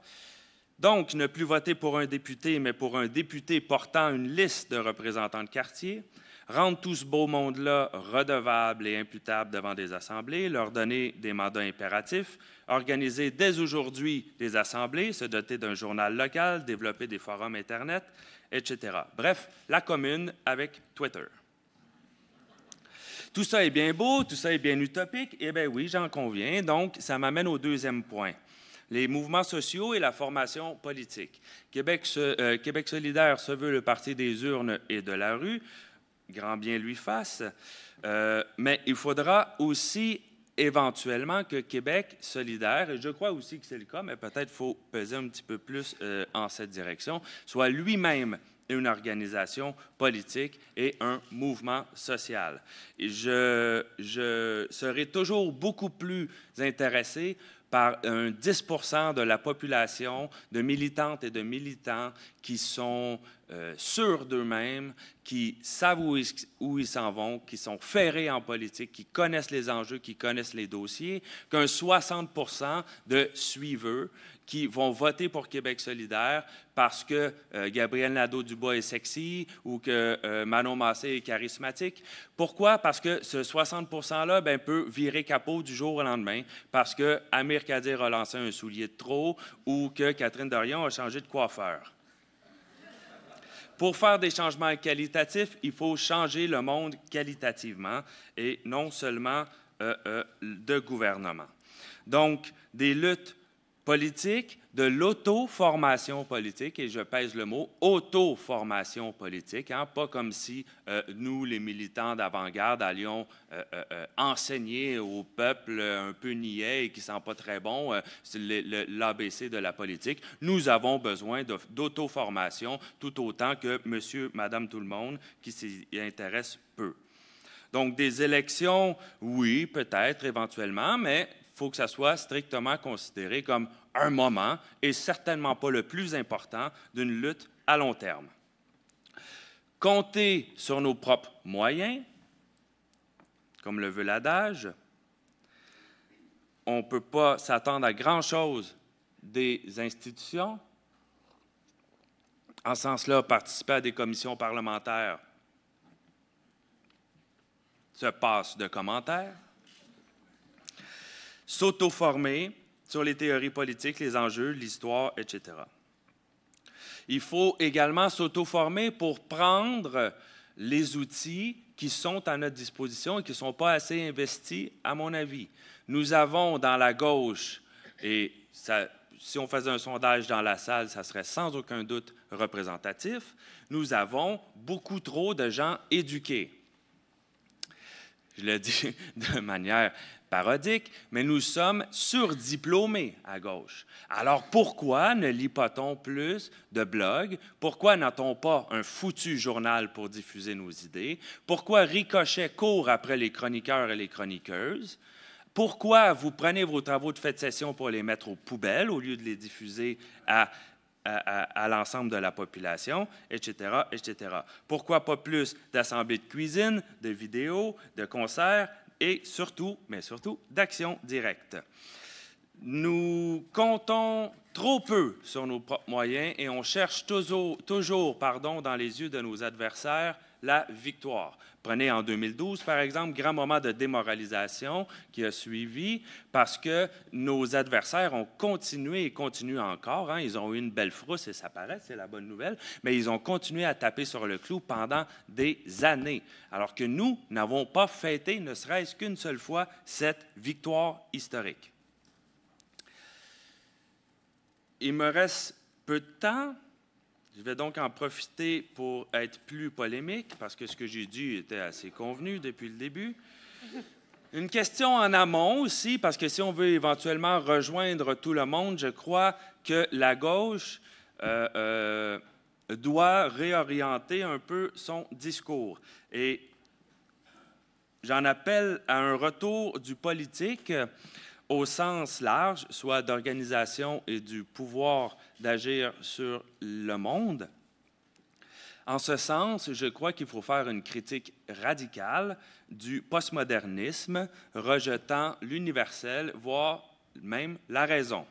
Donc, ne plus voter pour un député, mais pour un député portant une liste de représentants de quartier, rendre tout ce beau monde-là redevable et imputable devant des assemblées, leur donner des mandats impératifs, organiser dès aujourd'hui des assemblées, se doter d'un journal local, développer des forums Internet, etc. Bref, la commune avec Twitter. Tout ça est bien beau, tout ça est bien utopique, et eh bien oui, j'en conviens, donc ça m'amène au deuxième point les mouvements sociaux et la formation politique. Québec, euh, solidaire se veut le parti des urnes et de la rue grand bien lui fasse. Euh, mais il faudra aussi éventuellement que Québec solidaire, et je crois aussi que c'est le cas, mais peut-être faut peser un petit peu plus euh, en cette direction, soit lui-même une organisation politique et un mouvement social. je, je serai toujours beaucoup plus intéressé par un 10 de la population de militantes et de militants qui sont euh, sûrs d'eux-mêmes, qui savent où ils, s'en vont, qui sont ferrés en politique, qui connaissent les enjeux, qui connaissent les dossiers, qu'un 60 de suiveurs, qui vont voter pour Québec solidaire parce que euh, Gabriel Nadeau-Dubois est sexy ou que euh, Manon Massé est charismatique. Pourquoi? Parce que ce 60 %-là ben, peut virer capot du jour au lendemain parce que Amir Kadir a lancé un soulier de trop ou que Catherine Dorion a changé de coiffeur. Pour faire des changements qualitatifs, il faut changer le monde qualitativement et non seulement euh, de gouvernement. Donc, des luttes politique de l'auto-formation politique, et je pèse le mot auto-formation politique, hein, pas comme si euh, nous, les militants d'avant-garde, allions euh, euh, enseigner au peuple un peu niais et qui sent pas très bon l'ABC de la politique. Nous avons besoin d'auto-formation tout autant que monsieur, madame, tout le monde qui s'y intéresse peu. Donc, des élections, oui, peut-être, éventuellement, mais faut que ça soit strictement considéré comme un moment et certainement pas le plus important d'une lutte à long terme. Compter sur nos propres moyens, comme le veut l'adage, on ne peut pas s'attendre à grand-chose des institutions. En ce sens-là, participer à des commissions parlementaires se passe de commentaires s'auto-former sur les théories politiques, les enjeux, l'histoire, etc. Il faut également s'auto-former pour prendre les outils qui sont à notre disposition et qui ne sont pas assez investis, à mon avis. Nous avons dans la gauche, et si on faisait un sondage dans la salle, ça serait sans aucun doute représentatif, nous avons beaucoup trop de gens éduqués. Je le dis de manière parodique, mais nous sommes surdiplômés à gauche. Alors pourquoi ne lit on plus de blogs? Pourquoi n'a-t-on pas un foutu journal pour diffuser nos idées? Pourquoi Ricochet court après les chroniqueurs et les chroniqueuses? Pourquoi vous prenez vos travaux de fête de session pour les mettre aux poubelles au lieu de les diffuser à l'ensemble de la population, etc., etc. Pourquoi pas plus d'assemblées de cuisine, de vidéos, de concerts, et surtout, mais surtout, d'action directe. Nous comptons trop peu sur nos propres moyens et on cherche toujours, pardon, dans les yeux de nos adversaires la victoire. Prenez en 2012, par exemple, grand moment de démoralisation qui a suivi parce que nos adversaires ont continué et continuent encore. Hein. ils ont eu une belle frousse et ça paraît, c'est la bonne nouvelle, mais ils ont continué à taper sur le clou pendant des années, alors que nous n'avons pas fêté, ne serait-ce qu'une seule fois, cette victoire historique. Il me reste peu de temps. Je vais donc en profiter pour être plus polémique, parce que ce que j'ai dit était assez convenu depuis le début. Une question en amont aussi, parce que si on veut éventuellement rejoindre tout le monde, je crois que la gauche euh, euh, doit réorienter un peu son discours. Et j'en appelle à un retour du politique au sens large, soit d'organisation et du pouvoir d'agir sur le monde. En ce sens, je crois qu'il faut faire une critique radicale du postmodernisme, rejetant l'universel, voire même la raison.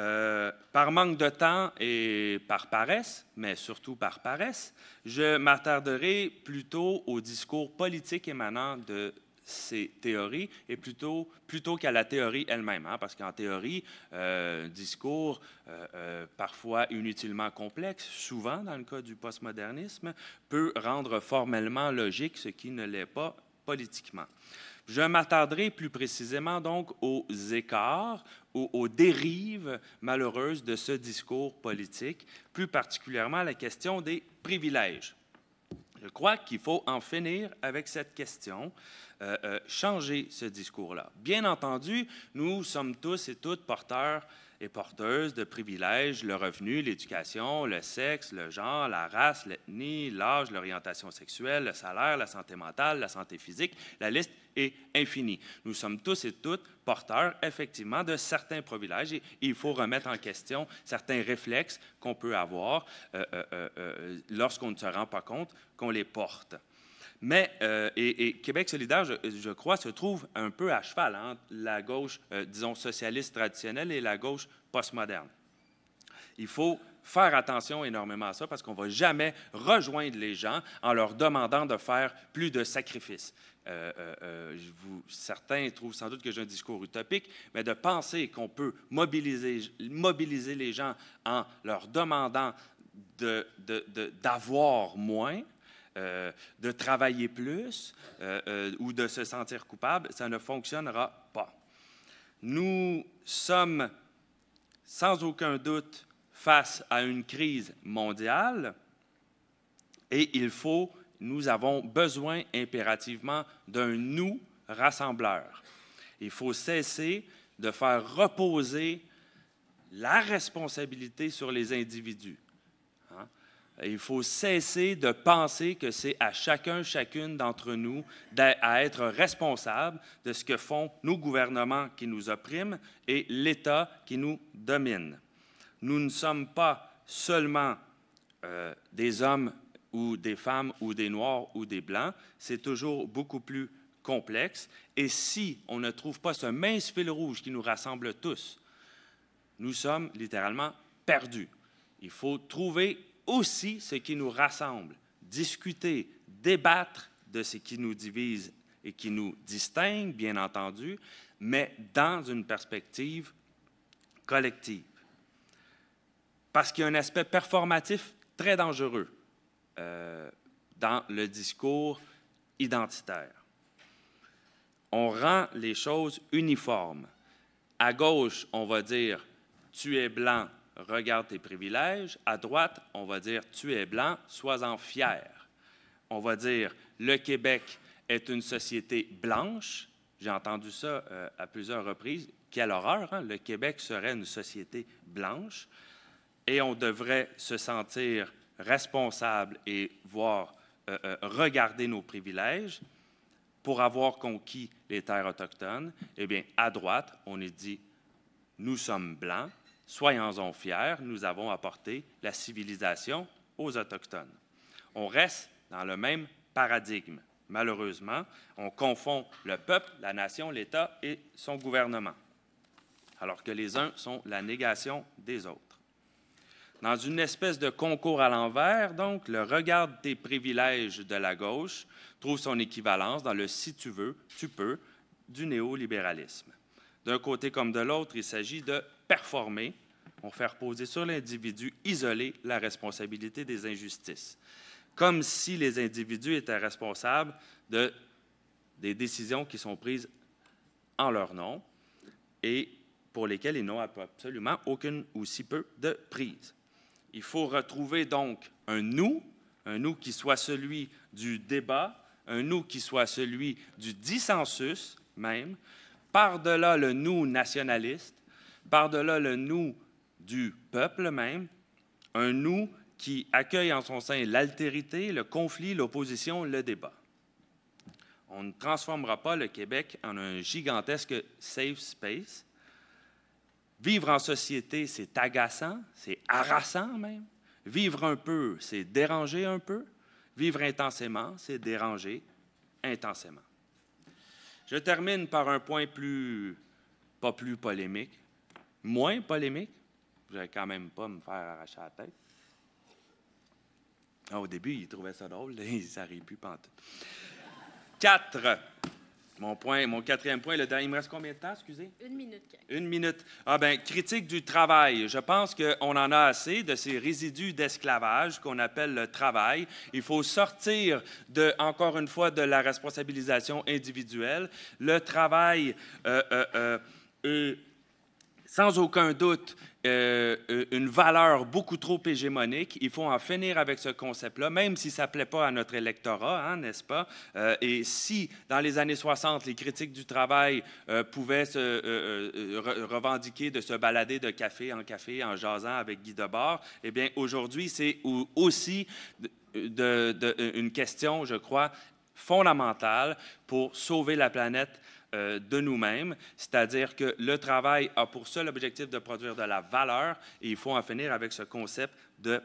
Euh, par manque de temps et par paresse, mais surtout par paresse, je m'attarderai plutôt au discours politique émanant de ses théories et plutôt, plutôt qu'à la théorie elle-même, hein, parce qu'en théorie, euh, un discours euh, euh, parfois inutilement complexe, souvent dans le cas du postmodernisme, peut rendre formellement logique ce qui ne l'est pas politiquement. Je m'attarderai plus précisément donc aux écarts ou aux, dérives malheureuses de ce discours politique, plus particulièrement la question des privilèges je crois qu'il faut en finir avec cette question, euh, euh, changer ce discours-là. Bien entendu, nous sommes tous et toutes porteurs est porteuse de privilèges, le revenu, l'éducation, le sexe, le genre, la race, l'ethnie, l'âge, l'orientation sexuelle, le salaire, la santé mentale, la santé physique. La liste est infinie. Nous sommes tous et toutes porteurs, effectivement, de certains privilèges et, il faut remettre en question certains réflexes qu'on peut avoir euh, euh, euh, lorsqu'on ne se rend pas compte qu'on les porte. Mais, euh, et, Québec solidaire, je, crois, se trouve un peu à cheval entre la gauche, euh, disons, socialiste traditionnelle et la gauche postmoderne. Il faut faire attention énormément à ça parce qu'on ne va jamais rejoindre les gens en leur demandant de faire plus de sacrifices. Euh, certains trouvent sans doute que j'ai un discours utopique, mais de penser qu'on peut mobiliser, mobiliser les gens en leur demandant d'avoir de, moins, euh, de travailler plus euh, euh, ou de se sentir coupable, ça ne fonctionnera pas. Nous sommes sans aucun doute face à une crise mondiale et il faut, nous avons besoin impérativement d'un nous rassembleur. Il faut cesser de faire reposer la responsabilité sur les individus. Il faut cesser de penser que c'est à chacun, chacune d'entre nous d'être responsable de ce que font nos gouvernements qui nous oppriment et l'État qui nous domine. Nous ne sommes pas seulement euh, des hommes ou des femmes ou des noirs ou des blancs, c'est toujours beaucoup plus complexe. Et si on ne trouve pas ce mince fil rouge qui nous rassemble tous, nous sommes littéralement perdus. Il faut trouver aussi ce qui nous rassemble, discuter, débattre de ce qui nous divise et qui nous distingue, bien entendu, mais dans une perspective collective. Parce qu'il y a un aspect performatif très dangereux euh, dans le discours identitaire. On rend les choses uniformes. À gauche, on va dire tu es blanc, regarde tes privilèges. À droite, on va dire, tu es blanc, sois-en fier. On va dire, le Québec est une société blanche. J'ai entendu ça euh, à plusieurs reprises. Quelle horreur, hein? le Québec serait une société blanche. Et on devrait se sentir responsable et voir, euh, euh, regarder nos privilèges pour avoir conquis les terres autochtones. Eh bien, à droite, on est dit, nous sommes blancs, Soyons-en fiers, nous avons apporté la civilisation aux Autochtones. On reste dans le même paradigme. Malheureusement, on confond le peuple, la nation, l'État et son gouvernement, alors que les uns sont la négation des autres. Dans une espèce de concours à l'envers, donc, le regard des privilèges de la gauche trouve son équivalence dans le si tu veux, tu peux du néolibéralisme. D'un côté comme de l'autre, il s'agit de performer, on faire reposer sur l'individu isolé la responsabilité des injustices, comme si les individus étaient responsables de, des décisions qui sont prises en leur nom et pour lesquelles ils n'ont absolument aucune ou si peu de prise. Il faut retrouver donc un nous, un nous qui soit celui du débat, un nous qui soit celui du dissensus même, par-delà le nous nationaliste par-delà le nous du peuple même, un nous qui accueille en son sein l'altérité, le conflit, l'opposition, le débat. On ne transformera pas le Québec en un gigantesque safe space. Vivre en société, c'est agaçant, c'est harassant même. Vivre un peu, c'est déranger un peu. Vivre intensément, c'est déranger intensément. Je termine par un point plus, pas plus polémique, moins polémique. Je vais quand même pas me faire arracher la tête. Ah, au début, il trouvait ça drôle, ils il plus pantoute. Quatre. Mon, point, mon quatrième point, le dernier, il me reste combien de temps, excusez? Une minute. Une minute. Ah ben, critique du travail. Je pense qu'on en a assez de ces résidus d'esclavage qu'on appelle le travail. Il faut sortir, de, encore une fois, de la responsabilisation individuelle. Le travail... Euh, euh, euh sans aucun doute euh, une valeur beaucoup trop hégémonique. Il faut en finir avec ce concept-là, même si ça ne plaît pas à notre électorat, hein, n'est-ce pas? Euh, et si, dans les années 60, les critiques du travail euh, pouvaient se revendiquer de se balader de café en café en jasant avec Guy Debord, eh bien, aujourd'hui, c'est aussi une question, je crois, fondamentale pour sauver la planète euh, de nous-mêmes, c'est-à-dire que le travail a pour seul objectif de produire de la valeur et il faut en finir avec ce concept de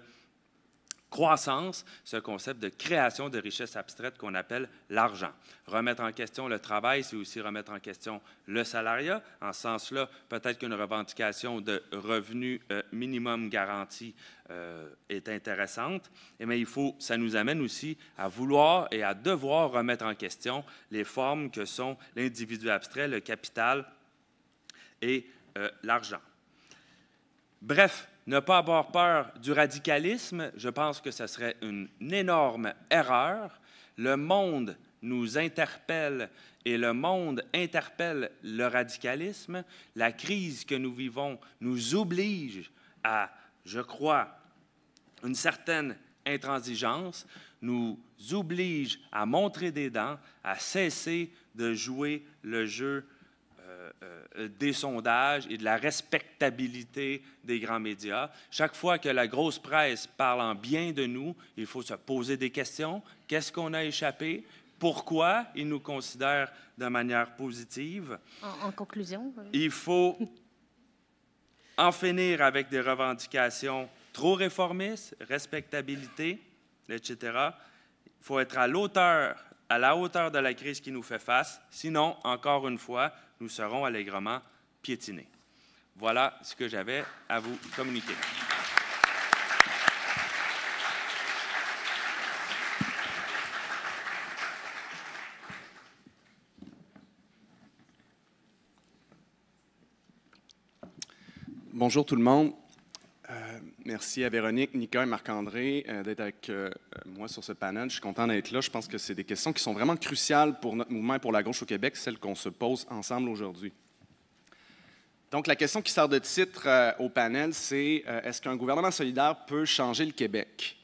croissance, ce concept de création de richesse abstraite qu'on appelle l'argent. Remettre en question le travail, c'est aussi remettre en question le salariat. En ce sens-là, peut-être qu'une revendication de revenu euh, minimum garanti euh, est intéressante, mais il faut, ça nous amène aussi à vouloir et à devoir remettre en question les formes que sont l'individu abstrait, le capital et euh, l'argent. Bref, ne pas avoir peur du radicalisme, je pense que ce serait une énorme erreur. Le monde nous interpelle et le monde interpelle le radicalisme. La crise que nous vivons nous oblige à, je crois, une certaine intransigeance, nous oblige à montrer des dents, à cesser de jouer le jeu euh, des sondages et de la respectabilité des grands médias. Chaque fois que la grosse presse parle en bien de nous, il faut se poser des questions. Qu'est-ce qu'on a échappé? Pourquoi ils nous considèrent de manière positive? En, conclusion. Euh. Il faut en finir avec des revendications trop réformistes, respectabilité, etc. Il faut être à l'auteur, à la hauteur de la crise qui nous fait face. Sinon, encore une fois, nous serons allègrement piétinés. Voilà ce que j'avais à vous communiquer. Bonjour tout le monde. Merci à Véronique, Nika et Marc-André euh, d'être avec euh, moi sur ce panel. Je suis content d'être là. Je pense que c'est des questions qui sont vraiment cruciales pour notre mouvement et pour la gauche au Québec, celles qu'on se pose ensemble aujourd'hui. Donc, la question qui sort de titre euh, au panel, c'est est-ce qu'un gouvernement solidaire peut changer le Québec?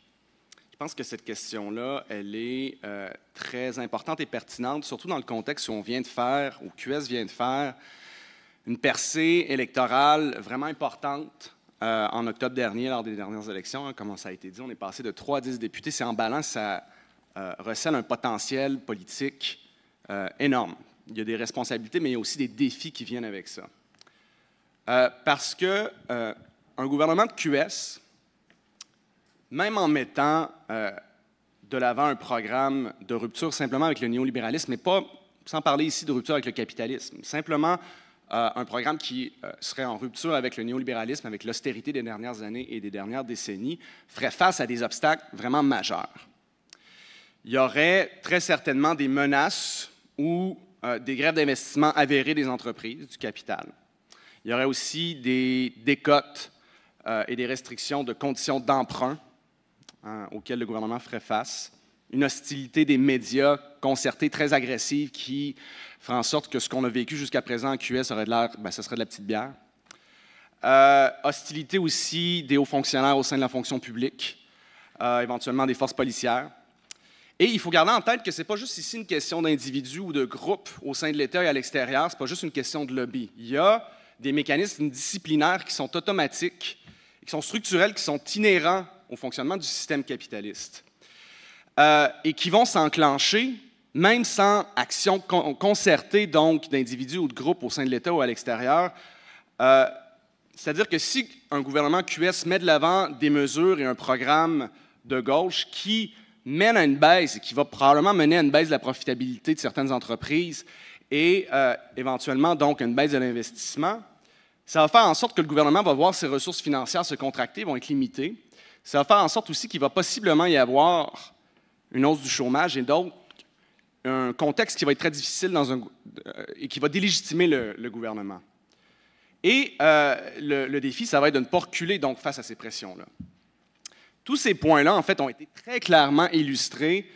Je pense que cette question-là, elle est très importante et pertinente, surtout dans le contexte où on vient de faire, où QS vient de faire, une percée électorale vraiment importante euh, en octobre dernier, lors des dernières élections, comment hein, comme ça a été dit, on est passé de 3 à 10 députés. C'est en balance, ça euh, recèle un potentiel politique euh, énorme. Il y a des responsabilités, mais il y a aussi des défis qui viennent avec ça. parce que un gouvernement de QS, même en mettant de l'avant un programme de rupture simplement avec le néolibéralisme, mais pas sans parler ici de rupture avec le capitalisme, simplement euh, un programme qui euh, serait en rupture avec le néolibéralisme, avec l'austérité des dernières années et des dernières décennies, ferait face à des obstacles vraiment majeurs. Il y aurait très certainement des menaces ou euh, des grèves d'investissement avérées des entreprises, du capital. Il y aurait aussi des décotes et des restrictions de conditions d'emprunt hein, auxquelles le gouvernement ferait face une hostilité des médias concertée, très agressive, qui ferait en sorte que ce qu'on a vécu jusqu'à présent en QS aurait de l'air, ça ben, serait de la petite bière. Euh, hostilité aussi des hauts fonctionnaires au sein de la fonction publique, euh, éventuellement des forces policières. Et il faut garder en tête que ce n'est pas juste ici une question d'individus ou de groupes au sein de l'État et à l'extérieur, ce n'est pas juste une question de lobby. Il y a des mécanismes disciplinaires qui sont automatiques, qui sont structurels, qui sont inhérents au fonctionnement du système capitaliste et euh, qui vont s'enclencher même sans action concertée donc d'individus ou de groupes au sein de l'État ou à l'extérieur. Euh, c'est-à-dire que si un gouvernement QS met de l'avant des mesures et un programme de gauche qui mène à une baisse et qui va probablement mener à une baisse de la profitabilité de certaines entreprises et euh, éventuellement donc une baisse de l'investissement, ça va faire en sorte que le gouvernement va voir ses ressources financières se contracter, vont être limitées. Ça va faire en sorte aussi qu'il va possiblement y avoir une hausse du chômage et donc un contexte qui va être très difficile euh, et qui va délégitimer le, gouvernement. Et euh, le, défi, ça va être de ne pas reculer donc, face à ces pressions-là. Tous ces points-là, en fait, ont été très clairement illustrés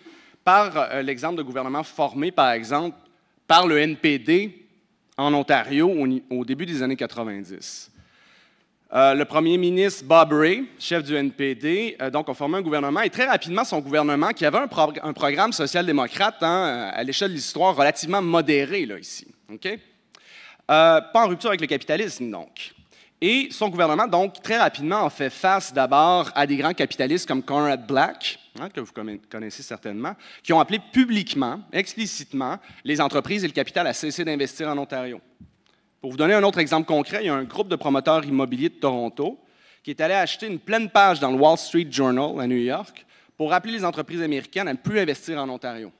par euh, l'exemple de gouvernement formé, par exemple, par le NPD en Ontario au début des années 90. Euh, le premier ministre Bob Ray, chef du NPD, euh, donc a formé un gouvernement et très rapidement son gouvernement, qui avait un, programme social-démocrate hein, à l'échelle de l'histoire relativement modéré là, ici, OK? Euh, pas en rupture avec le capitalisme donc. Et son gouvernement donc très rapidement a fait face d'abord à des grands capitalistes comme Conrad Black, hein, que vous connaissez certainement, qui ont appelé publiquement, explicitement, les entreprises et le capital à cesser d'investir en Ontario. Pour vous donner un autre exemple concret, il y a un groupe de promoteurs immobiliers de Toronto qui est allé acheter une pleine page dans le Wall Street Journal à New York pour appeler les entreprises américaines à ne plus investir en Ontario.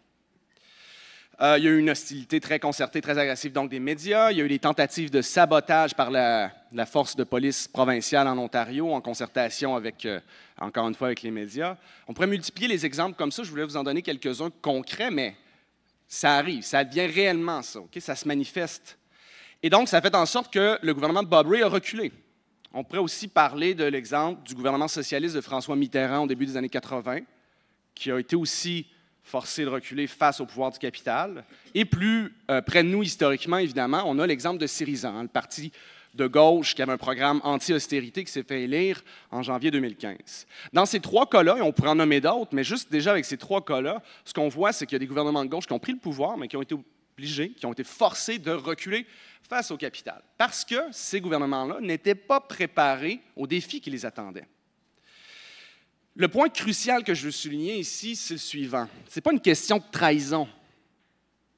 Euh, il y a eu une hostilité très concertée, très agressive donc des médias. Il y a eu des tentatives de sabotage par la, force de police provinciale en Ontario en concertation avec, euh, encore une fois, avec les médias. On pourrait multiplier les exemples comme ça. Je voulais vous en donner quelques-uns concrets, mais ça arrive, ça devient réellement ça. Ça se manifeste et donc, ça fait en sorte que le gouvernement de Bob Ray a reculé. On pourrait aussi parler de l'exemple du gouvernement socialiste de François Mitterrand au début des années 80, qui a été aussi forcé de reculer face au pouvoir du capital. Et plus euh, près de nous, historiquement, évidemment, on a l'exemple de Syriza, hein, le parti de gauche qui avait un programme anti-austérité qui s'est fait élire en janvier 2015. Dans ces trois cas-là, et on pourrait en nommer d'autres, mais juste déjà avec ces trois cas-là, ce qu'on voit, c'est qu'il y a des gouvernements de gauche qui ont pris le pouvoir, mais qui ont été qui ont été forcés de reculer face au capital, parce que ces gouvernements-là n'étaient pas préparés aux défis qui les attendaient. Le point crucial que je veux souligner ici, c'est le suivant. Ce n'est pas une question de trahison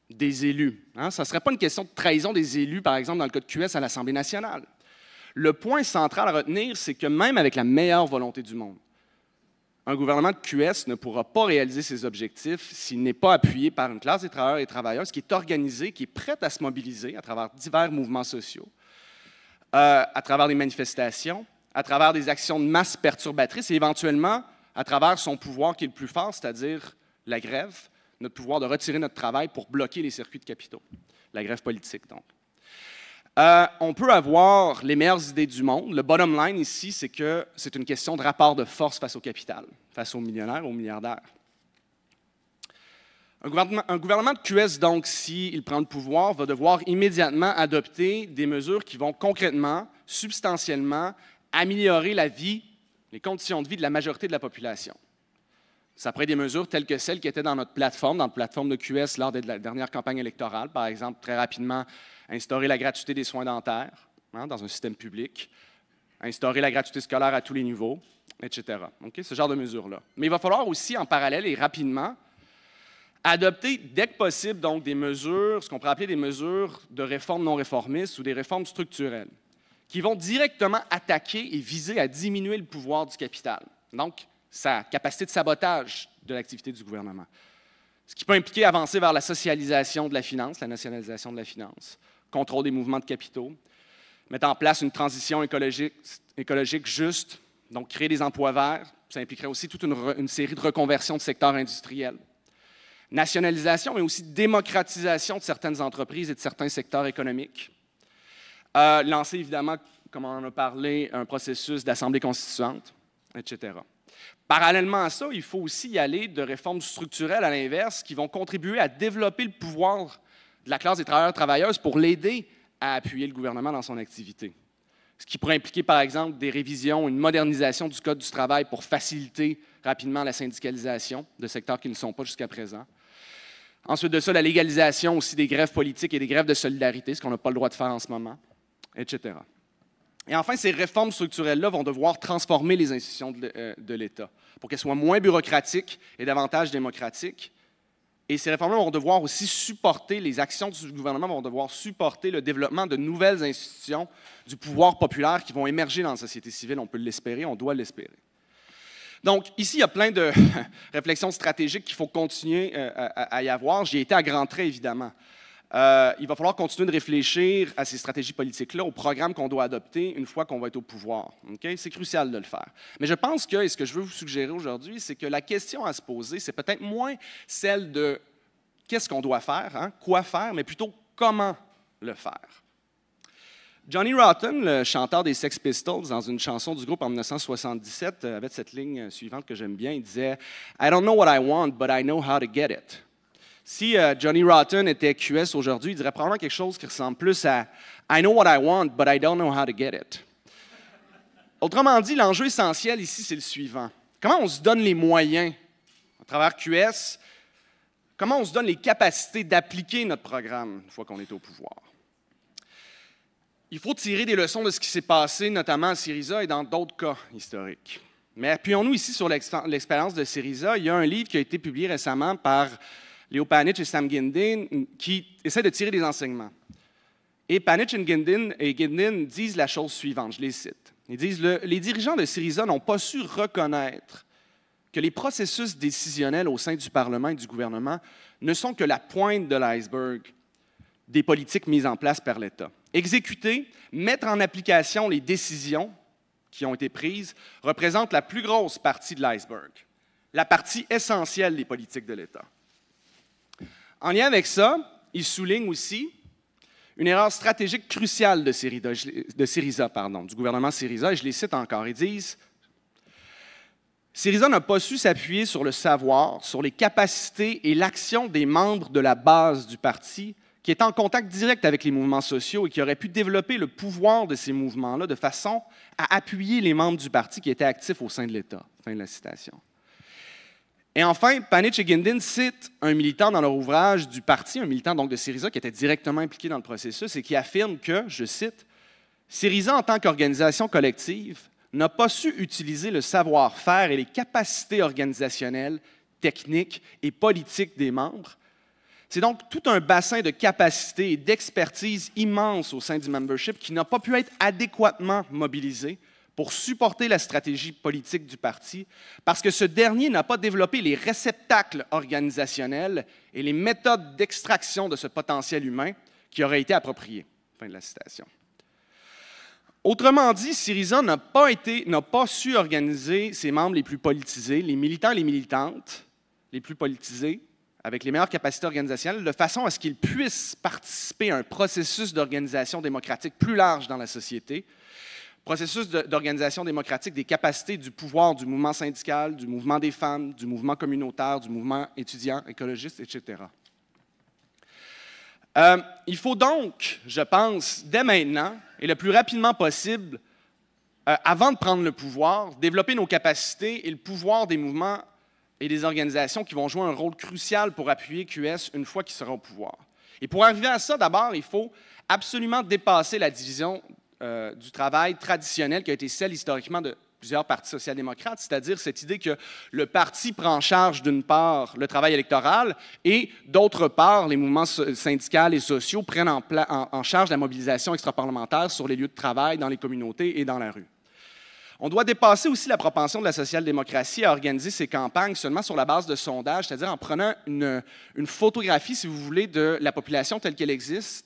des élus. Hein? Ça ne serait pas une question de trahison des élus, par exemple, dans le cas de QS à l'Assemblée nationale. Le point central à retenir, c'est que même avec la meilleure volonté du monde, un gouvernement de QS ne pourra pas réaliser ses objectifs s'il n'est pas appuyé par une classe des travailleurs et travailleuses qui est organisée, qui est prête à se mobiliser à travers divers mouvements sociaux, euh, à travers des manifestations, à travers des actions de masse perturbatrices et éventuellement à travers son pouvoir qui est le plus fort, c'est-à-dire la grève, notre pouvoir de retirer notre travail pour bloquer les circuits de capitaux, la grève politique donc. Euh, on peut avoir les meilleures idées du monde. Le bottom line ici, c'est que c'est une question de rapport de force face au capital, face aux millionnaires, aux milliardaires. Un gouvernement, de QS, donc, s'il prend le pouvoir, va devoir immédiatement adopter des mesures qui vont concrètement, substantiellement, améliorer la vie, les conditions de vie de la majorité de la population. Ça prend des mesures telles que celles qui étaient dans notre plateforme, dans la plateforme de QS lors de la dernière campagne électorale, par exemple, très rapidement, instaurer la gratuité des soins dentaires hein, dans un système public, instaurer la gratuité scolaire à tous les niveaux, etc. Ce genre de mesures-là. Mais il va falloir aussi, en parallèle et rapidement, adopter dès que possible donc des mesures, ce qu'on pourrait appeler des mesures de réforme non réformiste ou des réformes structurelles, qui vont directement attaquer et viser à diminuer le pouvoir du capital, donc sa capacité de sabotage de l'activité du gouvernement. Ce qui peut impliquer avancer vers la socialisation de la finance, la nationalisation de la finance, contrôle des mouvements de capitaux, mettre en place une transition écologique, juste, donc créer des emplois verts. Ça impliquerait aussi toute une, série de reconversions de secteurs industriels. Nationalisation, mais aussi démocratisation de certaines entreprises et de certains secteurs économiques. Euh, lancer, évidemment, comme on en a parlé, un processus d'assemblée constituante, etc. Parallèlement à ça, il faut aussi y aller de réformes structurelles à l'inverse qui vont contribuer à développer le pouvoir de la classe des travailleurs-travailleuses pour l'aider à appuyer le gouvernement dans son activité. Ce qui pourrait impliquer, par exemple, des révisions, une modernisation du Code du travail pour faciliter rapidement la syndicalisation de secteurs qui ne sont pas jusqu'à présent. Ensuite de ça, la légalisation aussi des grèves politiques et des grèves de solidarité, ce qu'on n'a pas le droit de faire en ce moment, etc. Et enfin, ces réformes structurelles-là vont devoir transformer les institutions de euh, l'État pour qu'elles soient moins bureaucratiques et davantage démocratiques, et ces réformes-là vont devoir aussi supporter, les actions du gouvernement vont devoir supporter le développement de nouvelles institutions du pouvoir populaire qui vont émerger dans la société civile. On peut l'espérer, on doit l'espérer. Donc, ici, il y a plein de réflexions stratégiques qu'il faut continuer euh, à y avoir. J'y ai été à grand traits, évidemment. Euh, il va falloir continuer de réfléchir à ces stratégies politiques-là, au programme qu'on doit adopter une fois qu'on va être au pouvoir. C'est crucial de le faire. Mais je pense que, et ce que je veux vous suggérer aujourd'hui, c'est que la question à se poser, c'est peut-être moins celle de qu'est-ce qu'on doit faire, hein, quoi faire, mais plutôt comment le faire. Johnny Rotten, le chanteur des Sex Pistols, dans une chanson du groupe en 1977, euh, avait cette ligne euh, suivante que j'aime bien. Il disait I don't know what I want, but I know how to get it. Si euh, Johnny Rotten était QS aujourd'hui, il dirait probablement quelque chose qui ressemble plus à I know what I want, but I don't know how to get it. Autrement dit, l'enjeu essentiel ici, c'est le suivant. Comment on se donne les moyens, à travers QS, comment on se donne les capacités d'appliquer notre programme une fois qu'on est au pouvoir? Il faut tirer des leçons de ce qui s'est passé, notamment à Syriza et dans d'autres cas historiques. Mais appuyons-nous ici sur l'expérience de Syriza. Il y a un livre qui a été publié récemment par Léo Panitch et Sam Gindin, mm, qui essaient de tirer des enseignements. Et Panitch et Gindin, disent la chose suivante, je les cite. Ils disent Les dirigeants de Syriza n'ont pas su reconnaître que les processus décisionnels au sein du Parlement et du gouvernement ne sont que la pointe de l'iceberg des politiques mises en place par l'État. Exécuter, mettre en application les décisions qui ont été prises représente la plus grosse partie de l'iceberg, la partie essentielle des politiques de l'État. En lien avec ça, il souligne aussi une erreur stratégique cruciale de Syriza, du gouvernement Syriza, et je les cite encore. Ils disent Syriza n'a pas su s'appuyer sur le savoir, sur les capacités et l'action des membres de la base du parti, qui est en contact direct avec les mouvements sociaux et qui aurait pu développer le pouvoir de ces mouvements-là de façon à appuyer les membres du parti qui étaient actifs au sein de l'État. Fin de la citation. Et enfin, Panitch et Gindin citent un militant dans leur ouvrage du parti, un militant donc de Syriza qui était directement impliqué dans le processus et qui affirme que, je cite, Syriza en tant qu'organisation collective n'a pas su utiliser le savoir-faire et les capacités organisationnelles, techniques et politiques des membres. C'est donc tout un bassin de capacités et d'expertise immense au sein du membership qui n'a pas pu être adéquatement mobilisé pour supporter la stratégie politique du parti, parce que ce dernier n'a pas développé les réceptacles organisationnels et les méthodes d'extraction de ce potentiel humain qui auraient été approprié. Fin de la citation. Autrement dit, Syriza n'a pas, pas, su organiser ses membres les plus politisés, les militants et les militantes, les plus politisés, avec les meilleures capacités organisationnelles, de façon à ce qu'ils puissent participer à un processus d'organisation démocratique plus large dans la société processus d'organisation démocratique des capacités du pouvoir du mouvement syndical, du mouvement des femmes, du mouvement communautaire, du mouvement étudiant, écologiste, etc. Euh, il faut donc, je pense, dès maintenant et le plus rapidement possible, euh, avant de prendre le pouvoir, développer nos capacités et le pouvoir des mouvements et des organisations qui vont jouer un rôle crucial pour appuyer QS une fois qu'il sera au pouvoir. Et pour arriver à ça, d'abord, il faut absolument dépasser la division euh, du travail traditionnel qui a été celle historiquement de plusieurs partis social-démocrates, c'est-à-dire cette idée que le parti prend en charge d'une part le travail électoral et d'autre part les mouvements syndicaux et sociaux prennent en, charge la mobilisation extra-parlementaire sur les lieux de travail, dans les communautés et dans la rue. On doit dépasser aussi la propension de la social-démocratie à organiser ses campagnes seulement sur la base de sondages, c'est-à-dire en prenant une, photographie, si vous voulez, de la population telle qu'elle existe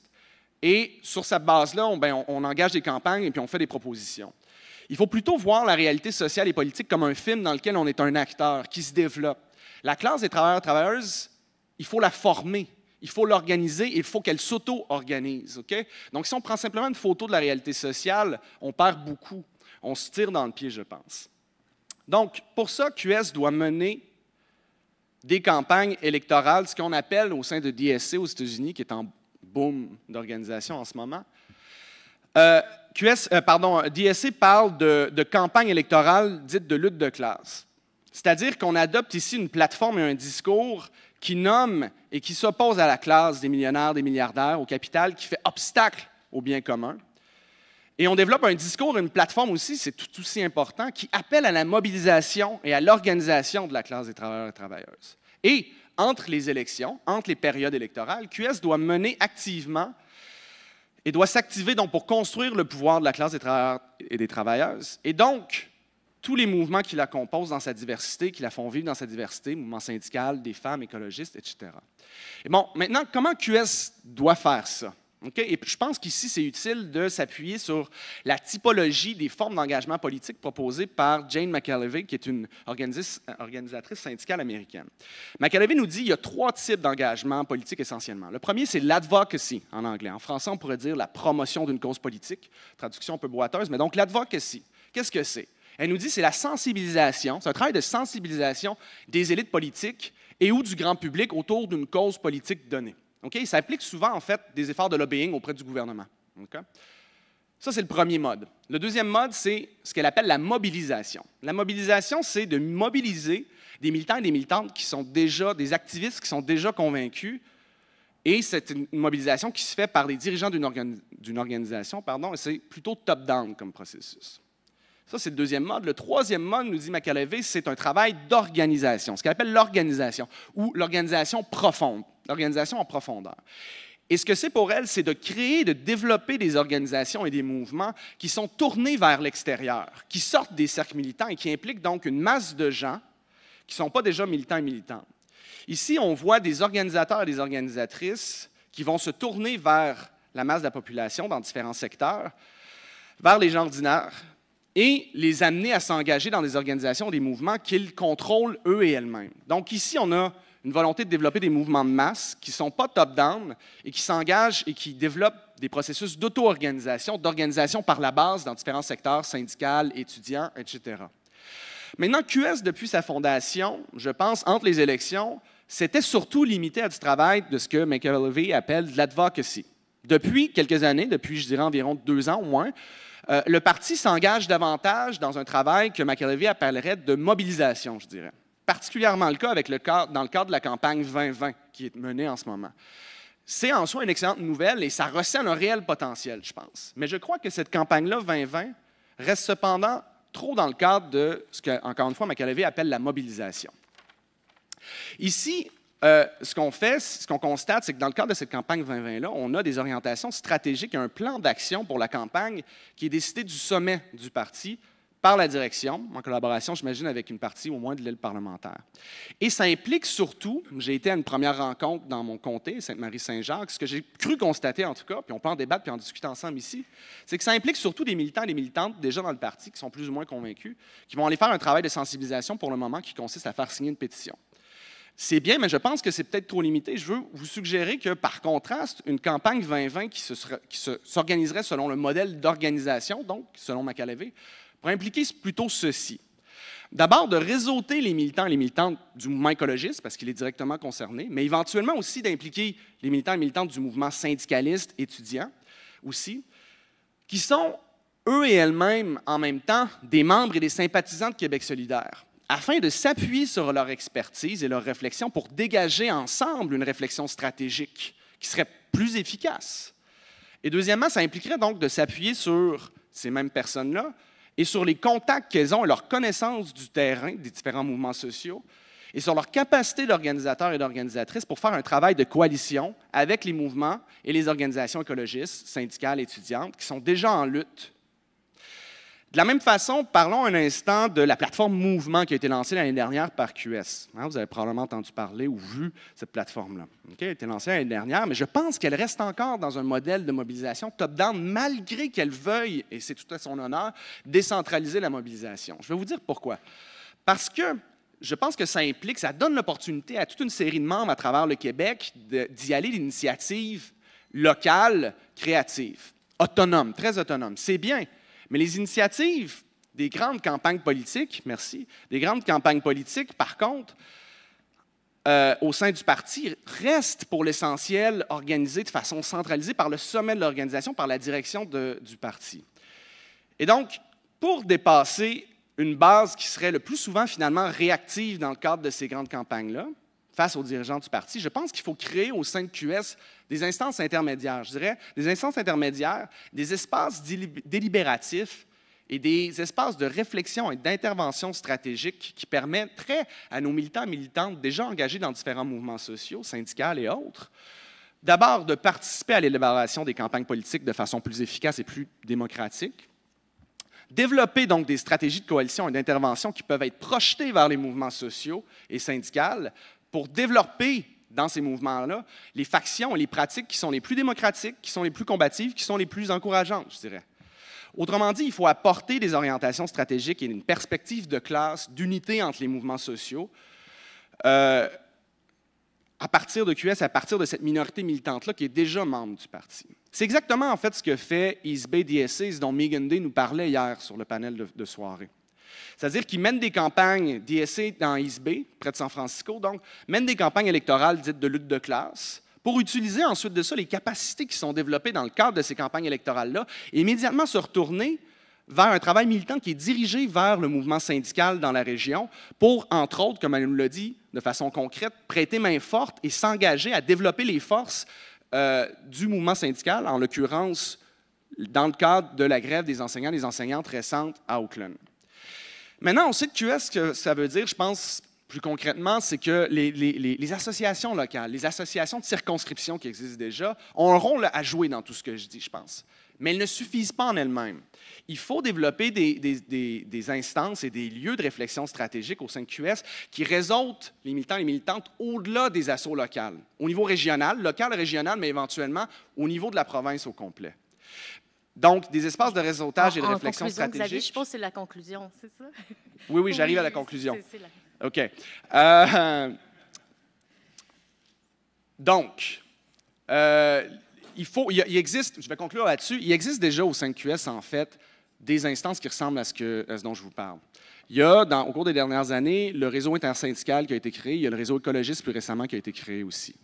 et sur cette base-là, ben, on, on, engage des campagnes et puis on fait des propositions. Il faut plutôt voir la réalité sociale et politique comme un film dans lequel on est un acteur qui se développe. La classe des travailleurs travailleuses, il faut la former, il faut l'organiser, il faut qu'elle s'auto-organise. ok Donc, si on prend simplement une photo de la réalité sociale, on perd beaucoup. On se tire dans le pied, je pense. Donc, pour ça, QS doit mener des campagnes électorales, ce qu'on appelle au sein de DSC aux États-Unis, qui est en boom d'organisation en ce moment. Euh, euh pardon, DSC parle de, campagne électorale dite de lutte de classe. C'est-à-dire qu'on adopte ici une plateforme et un discours qui nomme et qui s'oppose à la classe des millionnaires, des milliardaires, au capital, qui fait obstacle au bien commun. Et on développe un discours, une plateforme aussi, c'est tout aussi important, qui appelle à la mobilisation et à l'organisation de la classe des travailleurs et travailleuses. Et entre les élections, entre les périodes électorales, QS doit mener activement et doit s'activer donc pour construire le pouvoir de la classe des travailleurs et des travailleuses. Et donc, tous les mouvements qui la composent dans sa diversité, qui la font vivre dans sa diversité, mouvement syndical, des femmes, écologistes, etc. bon, maintenant, comment QS doit faire ça? je pense qu'ici, c'est utile de s'appuyer sur la typologie des formes d'engagement politique proposées par Jane McAlevey, qui est une organisatrice syndicale américaine. McAlevey nous dit qu'il y a trois types d'engagement politique essentiellement. Le premier, c'est l'advocacy en anglais. En français, on pourrait dire la promotion d'une cause politique, traduction un peu boiteuse, mais donc l'advocacy, qu'est-ce que c'est? Elle nous dit que c'est la sensibilisation, c'est un travail de sensibilisation des élites politiques et ou du grand public autour d'une cause politique donnée. Ça implique souvent, en fait, des efforts de lobbying auprès du gouvernement. Ça, c'est le premier mode. Le deuxième mode, c'est ce qu'elle appelle la mobilisation. La mobilisation, c'est de mobiliser des militants et des militantes qui sont déjà, des activistes qui sont déjà convaincus. Et c'est une mobilisation qui se fait par les dirigeants d'une organisation, pardon, et c'est plutôt top-down comme processus. Ça, c'est le deuxième mode. Le troisième mode, nous dit McAlevey, c'est un travail d'organisation, ce qu'elle appelle l'organisation, ou l'organisation profonde, l'organisation en profondeur. Et ce que c'est pour elle, c'est de créer, de développer des organisations et des mouvements qui sont tournés vers l'extérieur, qui sortent des cercles militants et qui impliquent donc une masse de gens qui ne sont pas déjà militants et militantes. Ici, on voit des organisateurs et des organisatrices qui vont se tourner vers la masse de la population dans différents secteurs, vers les gens ordinaires, et les amener à s'engager dans des organisations, des mouvements qu'ils contrôlent eux et elles-mêmes. Donc ici, on a une volonté de développer des mouvements de masse qui ne sont pas top-down et qui s'engagent et qui développent des processus d'auto-organisation, d'organisation par la base dans différents secteurs, syndical, étudiants, etc. Maintenant, QS, depuis sa fondation, je pense, entre les élections, c'était surtout limité à du travail de ce que Levy appelle de l'advocacy. Depuis quelques années, depuis, je dirais, environ deux ans au moins, euh, le parti s'engage davantage dans un travail que McAlevey appellerait de mobilisation, je dirais. Particulièrement le cas avec le dans le cadre de la campagne 2020 qui est menée en ce moment. C'est en soi une excellente nouvelle et ça recèle un réel potentiel, je pense. Mais je crois que cette campagne-là, 2020, reste cependant trop dans le cadre de ce que, encore une fois, McAlevey appelle la mobilisation. Ici, euh, ce qu'on fait, ce qu'on constate, c'est que dans le cadre de cette campagne 2020-là, on a des orientations stratégiques et un plan d'action pour la campagne qui est décidé du sommet du parti par la direction, en collaboration, j'imagine, avec une partie au moins de l'aile parlementaire. Et ça implique surtout, j'ai été à une première rencontre dans mon comté, Sainte-Marie-Saint-Jacques, ce que j'ai cru constater en tout cas, puis on peut en débattre puis en discuter ensemble ici, c'est que ça implique surtout des militants et des militantes déjà dans le parti qui sont plus ou moins convaincus, qui vont aller faire un travail de sensibilisation pour le moment qui consiste à faire signer une pétition c'est bien, mais je pense que c'est peut-être trop limité. Je veux vous suggérer que, par contraste, une campagne 2020 qui, s'organiserait selon le modèle d'organisation, donc selon McAlevey, pourrait impliquer plutôt ceci. D'abord, de réseauter les militants et les militantes du mouvement écologiste, parce qu'il est directement concerné, mais éventuellement aussi d'impliquer les militants et militantes du mouvement syndicaliste étudiant aussi, qui sont eux et elles-mêmes en même temps des membres et des sympathisants de Québec solidaire afin de s'appuyer sur leur expertise et leur réflexion pour dégager ensemble une réflexion stratégique qui serait plus efficace. Et deuxièmement, ça impliquerait donc de s'appuyer sur ces mêmes personnes-là et sur les contacts qu'elles ont et leur connaissance du terrain des différents mouvements sociaux et sur leur capacité d'organisateur et d'organisatrice pour faire un travail de coalition avec les mouvements et les organisations écologistes, syndicales, étudiantes qui sont déjà en lutte de la même façon, parlons un instant de la plateforme Mouvement qui a été lancée l'année dernière par QS. Hein, vous avez probablement entendu parler ou vu cette plateforme-là. elle a été lancée l'année dernière, mais je pense qu'elle reste encore dans un modèle de mobilisation top-down, malgré qu'elle veuille, et c'est tout à son honneur, décentraliser la mobilisation. Je vais vous dire pourquoi. Parce que je pense que ça implique, ça donne l'opportunité à toute une série de membres à travers le Québec d'y aller d'initiatives locales, créatives, autonomes, très autonomes. C'est bien. Mais les initiatives des grandes campagnes politiques, merci, des grandes campagnes politiques, par contre, euh, au sein du parti, restent pour l'essentiel organisées de façon centralisée par le sommet de l'organisation, par la direction du parti. Et donc, pour dépasser une base qui serait le plus souvent finalement réactive dans le cadre de ces grandes campagnes-là, face aux dirigeants du parti, je pense qu'il faut créer au sein de QS des instances intermédiaires, je dirais, des instances intermédiaires, des espaces délibératifs et des espaces de réflexion et d'intervention stratégique qui permettraient à nos militants et militantes déjà engagés dans différents mouvements sociaux, syndicaux et autres, d'abord de participer à l'élaboration des campagnes politiques de façon plus efficace et plus démocratique, développer donc des stratégies de coalition et d'intervention qui peuvent être projetées vers les mouvements sociaux et syndicaux pour développer dans ces mouvements-là, les factions et les pratiques qui sont les plus démocratiques, qui sont les plus combatives, qui sont les plus encourageantes, je dirais. Autrement dit, il faut apporter des orientations stratégiques et une perspective de classe, d'unité entre les mouvements sociaux. Euh, à partir de QS, à partir de cette minorité militante-là qui est déjà membre du parti. C'est exactement en fait ce que fait East dont Megan Day nous parlait hier sur le panel de soirée. C'est-à-dire qu'ils mènent des campagnes d'ISC e dans East Bay, près de San Francisco, donc, mènent des campagnes électorales dites de lutte de classe pour utiliser ensuite de ça les capacités qui sont développées dans le cadre de ces campagnes électorales-là et immédiatement se retourner vers un travail militant qui est dirigé vers le mouvement syndical dans la région pour, entre autres, comme elle nous l'a dit de façon concrète, prêter main forte et s'engager à développer les forces euh, du mouvement syndical, en l'occurrence dans le cadre de la grève des enseignants et des enseignantes récentes à Auckland. Maintenant, on sait QS, ce que ça veut dire, je pense, plus concrètement, c'est que les, associations locales, les associations de circonscription qui existent déjà, ont un rôle à jouer dans tout ce que je dis, je pense. Mais elles ne suffisent pas en elles-mêmes. Il faut développer des, instances et des lieux de réflexion stratégique au sein de QS qui résoutent les militants et les militantes au-delà des assauts locales, au niveau régional, local, régional, mais éventuellement au niveau de la province au complet. Donc, des espaces de réseautage et de réflexion stratégique. je pense que c'est la conclusion, c'est ça? Oui, oui, j'arrive à la conclusion. C'est c'est OK. Euh, donc, euh, il, faut, il, existe, je vais conclure là-dessus, il existe déjà au 5QS, en fait, des instances qui ressemblent à ce, que, dont je vous parle. Il y a, dans, au cours des dernières années, le réseau intersyndical qui a été créé, il y a le réseau écologiste plus récemment qui a été créé aussi.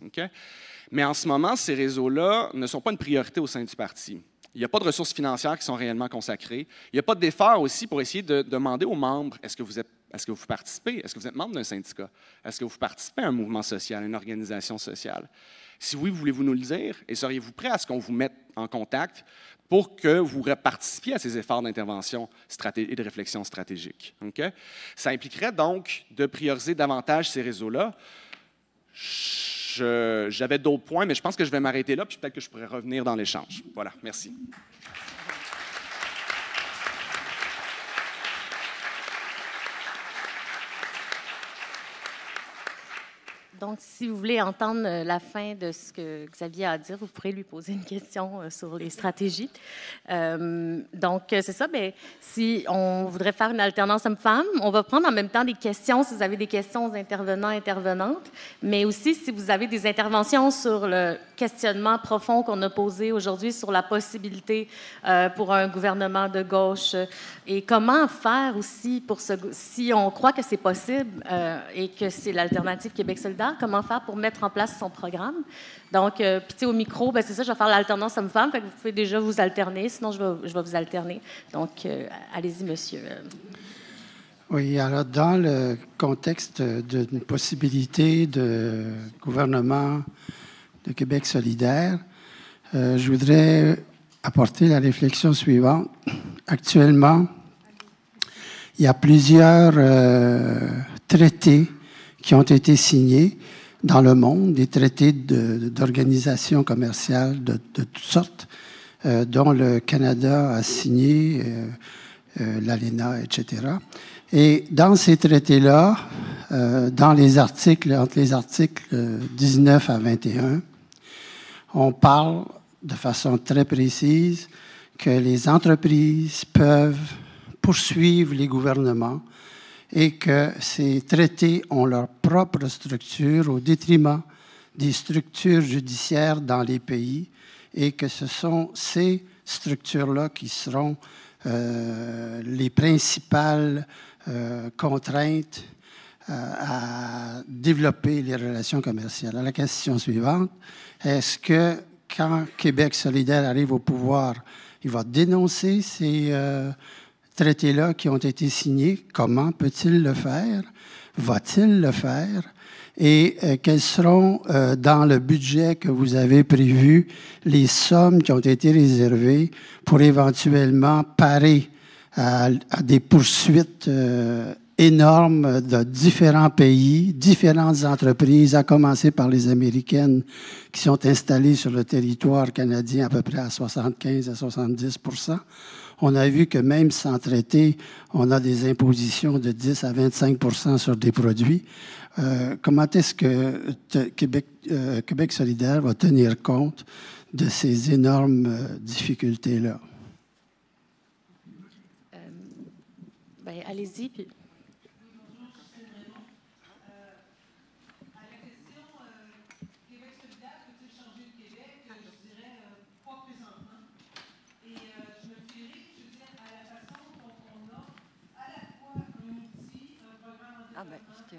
Mais en ce moment, ces réseaux-là ne sont pas une priorité au sein du parti. Il n'y a pas de ressources financières qui sont réellement consacrées. Il n'y a pas d'efforts aussi pour essayer de demander aux membres est-ce que vous êtes est-ce que vous participez? Est-ce que vous êtes membre d'un syndicat? Est-ce que vous participez à un mouvement social, à une organisation sociale? Si oui, voulez-vous nous le dire? Et seriez-vous prêt à ce qu'on vous mette en contact pour que vous participiez à ces efforts d'intervention et de réflexion stratégique? Ok Ça impliquerait donc de prioriser davantage ces réseaux-là j'avais d'autres points, mais je pense que je vais m'arrêter là, puis peut-être que je pourrais revenir dans l'échange. Voilà, merci. Donc, si vous voulez entendre euh, la fin de ce que Xavier a à dire, vous pourrez lui poser une question euh, sur les stratégies. Euh, donc, c'est ça. Mais ben, si on voudrait faire une alternance homme-femme, on va prendre en même temps des questions, si vous avez des questions aux intervenants, intervenantes, mais aussi si vous avez des interventions sur le, questionnement profond qu'on a posé aujourd'hui sur la possibilité euh, pour un gouvernement de gauche et comment faire aussi pour ce si on croit que c'est possible euh, et que c'est l'alternative Québec solidaire, comment faire pour mettre en place son programme. Donc, euh, au micro, ben, c'est ça, je vais faire l'alternance homme-femme, fait que vous pouvez déjà vous alterner, sinon je vais, je vais vous alterner. Donc, euh, allez-y, monsieur. Oui, alors dans le contexte d'une possibilité de gouvernement de Québec solidaire. Euh, je voudrais apporter la réflexion suivante. Actuellement, il y a plusieurs euh, traités qui ont été signés dans le monde, des traités d'organisation commerciale de, toutes sortes, euh, dont le Canada a signé, l'ALENA, etc. Et dans ces traités-là, dans les articles, entre les articles 19 à 21, on parle de façon très précise que les entreprises peuvent poursuivre les gouvernements et que ces traités ont leur propre structure au détriment des structures judiciaires dans les pays et que ce sont ces structures-là qui seront euh, les principales euh, contraintes euh, à développer les relations commerciales. la question suivante, est-ce que quand Québec solidaire arrive au pouvoir, il va dénoncer ces euh, traités-là qui ont été signés? Comment peut-il le faire? Va-t-il le faire? Et euh, quels seront, euh, dans le budget que vous avez prévu, les sommes qui ont été réservées pour éventuellement parer à des poursuites énorme de différents pays, différentes entreprises, à commencer par les Américaines qui sont installées sur le territoire canadien à peu près à 75 à 70 On a vu que même sans traiter, on a des impositions de 10 à 25 sur des produits. Euh, comment est-ce que Québec, euh, Québec solidaire va tenir compte de ces énormes euh, difficultés-là? Ben, allez-y. Puis...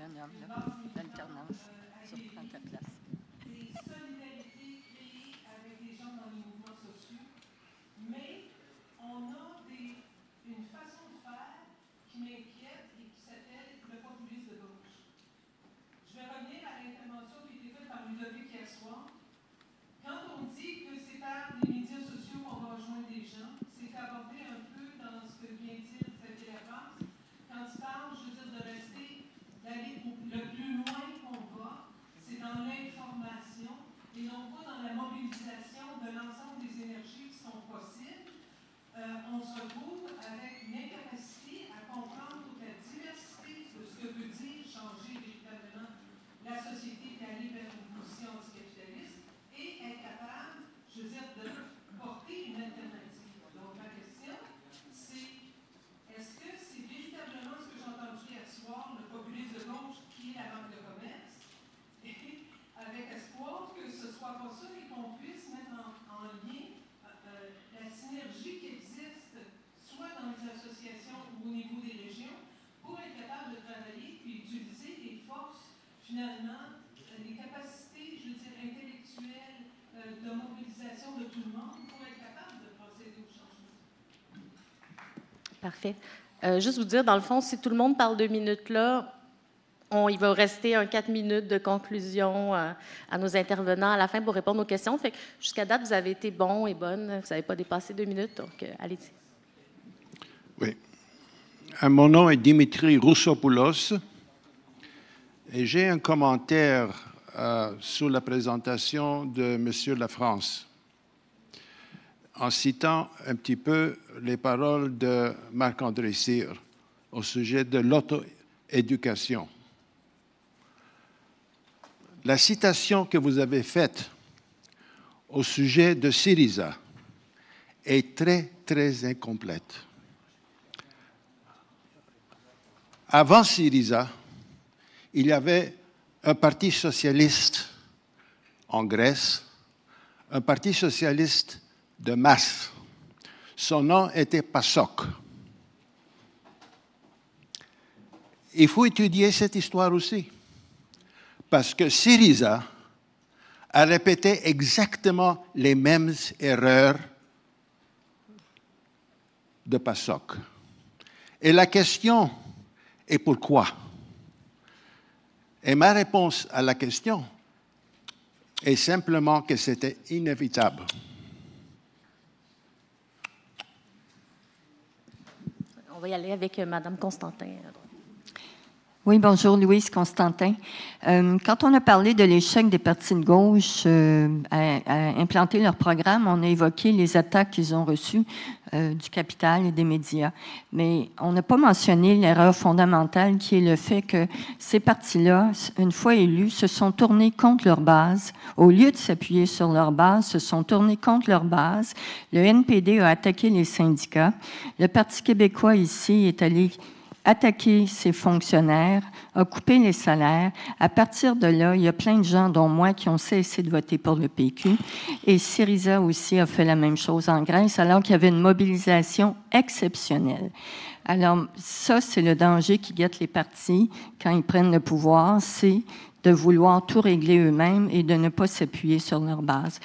미안 미안 미안. finalement euh, les capacités, je intellectuelles euh, de mobilisation de tout le monde pour être capable de procéder au changement. Parfait. Euh, juste vous dire, dans le fond, si tout le monde parle deux minutes là, on, il va rester un quatre minutes de conclusion à nos intervenants à la fin pour répondre aux questions. Fait jusqu'à date, vous avez été bon et bonne. Vous n'avez pas dépassé deux minutes, donc allez-y. Oui. Mon nom est Dimitri Roussopoulos. Et j'ai un commentaire euh, sous sur la présentation de Monsieur La France, en citant un petit peu les paroles de Marc-André Cyr au sujet de l'auto-éducation. La citation que vous avez faite au sujet de Syriza est très, très incomplète. Avant Syriza, il y avait un parti socialiste en Grèce, un parti socialiste de masse. Son nom était PASOK. Il faut étudier cette histoire aussi, parce que Syriza a répété exactement les mêmes erreurs de PASOK. Et la question est pourquoi et ma réponse à la question est simplement que c'était inévitable. On va y aller avec euh, Madame Constantin. Oui, bonjour Louise Constantin. Euh, quand on a parlé de l'échec des partis de gauche euh, à, implanter leur programme, on a évoqué les attaques qu'ils ont reçues euh, du capital et des médias. Mais on n'a pas mentionné l'erreur fondamentale qui est le fait que ces partis-là, une fois élus, se sont tournés contre leur base. Au lieu de s'appuyer sur leur base, se sont tournés contre leur base. Le NPD a attaqué les syndicats. Le Parti québécois ici est allé attaquer ses fonctionnaires, a coupé les salaires. À partir de là, il y a plein de gens, dont moi, qui ont cessé de voter pour le PQ. Et Syriza aussi a fait la même chose en Grèce, alors qu'il y avait une mobilisation exceptionnelle. Alors, ça, c'est le danger qui guette les partis quand ils prennent le pouvoir, c'est de vouloir tout régler eux-mêmes et de ne pas s'appuyer sur leur base.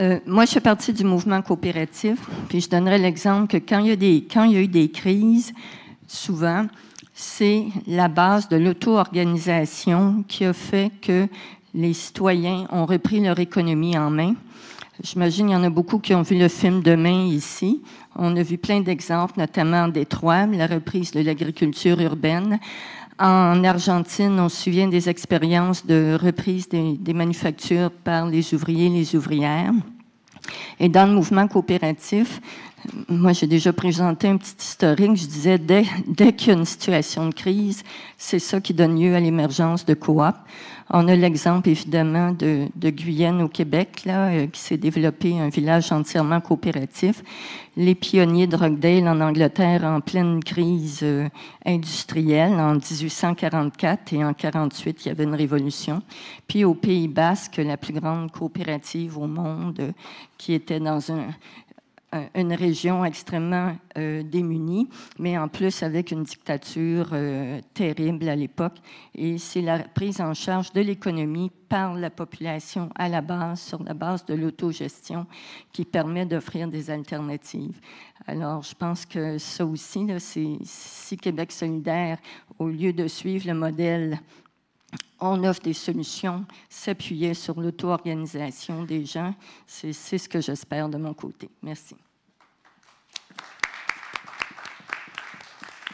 Euh, moi, je suis partie du mouvement coopératif, puis je donnerai l'exemple que quand il, quand il y a eu des crises, souvent, c'est la base de l'auto-organisation qui a fait que les citoyens ont repris leur économie en main. J'imagine qu'il y en a beaucoup qui ont vu le film Demain ici. On a vu plein d'exemples, notamment en Détroit, la reprise de l'agriculture urbaine. En Argentine, on se souvient des expériences de reprise des, manufactures par les ouvriers et les ouvrières. Et dans le mouvement coopératif, moi, j'ai déjà présenté un petit historique. Je disais, dès, dès qu'il y a une situation de crise, c'est ça qui donne lieu à l'émergence de coop. On a l'exemple, évidemment, de, de, Guyenne au Québec, là, euh, qui s'est développé un village entièrement coopératif. Les pionniers de Rockdale en Angleterre en pleine crise euh, industrielle en 1844 et en 48, il y avait une révolution. Puis au Pays Basque, la plus grande coopérative au monde, euh, qui était dans un, euh, une région extrêmement euh, démunie, mais en plus avec une dictature euh, terrible à l'époque. Et c'est la prise en charge de l'économie par la population à la base, sur la base de l'autogestion, qui permet d'offrir des alternatives. Alors, je pense que ça aussi, là, si Québec solidaire, au lieu de suivre le modèle on offre des solutions, s'appuyer sur l'auto-organisation des gens. C'est ce que j'espère de mon côté. Merci.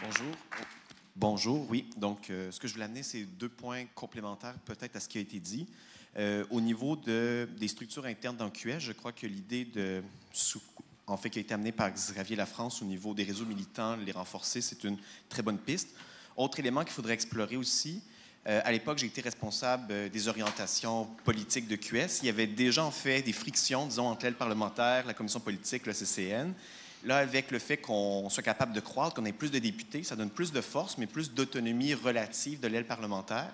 Bonjour. Bonjour, oui. Donc, euh, ce que je voulais amener, c'est deux points complémentaires peut-être à ce qui a été dit. Euh, au niveau des structures internes dans QS, je crois que l'idée en fait, qui a été amenée par Xavier France au niveau des réseaux militants, les renforcer, c'est une très bonne piste. Autre élément qu'il faudrait explorer aussi, euh, à l'époque, j'ai été responsable euh, des orientations politiques de QS. Il y avait déjà en fait des frictions, disons, entre l'aile parlementaire, la commission politique, le CCN. Là, avec le fait qu'on soit capable de croire qu'on ait plus de députés, ça donne plus de force, mais plus d'autonomie relative de l'aile parlementaire.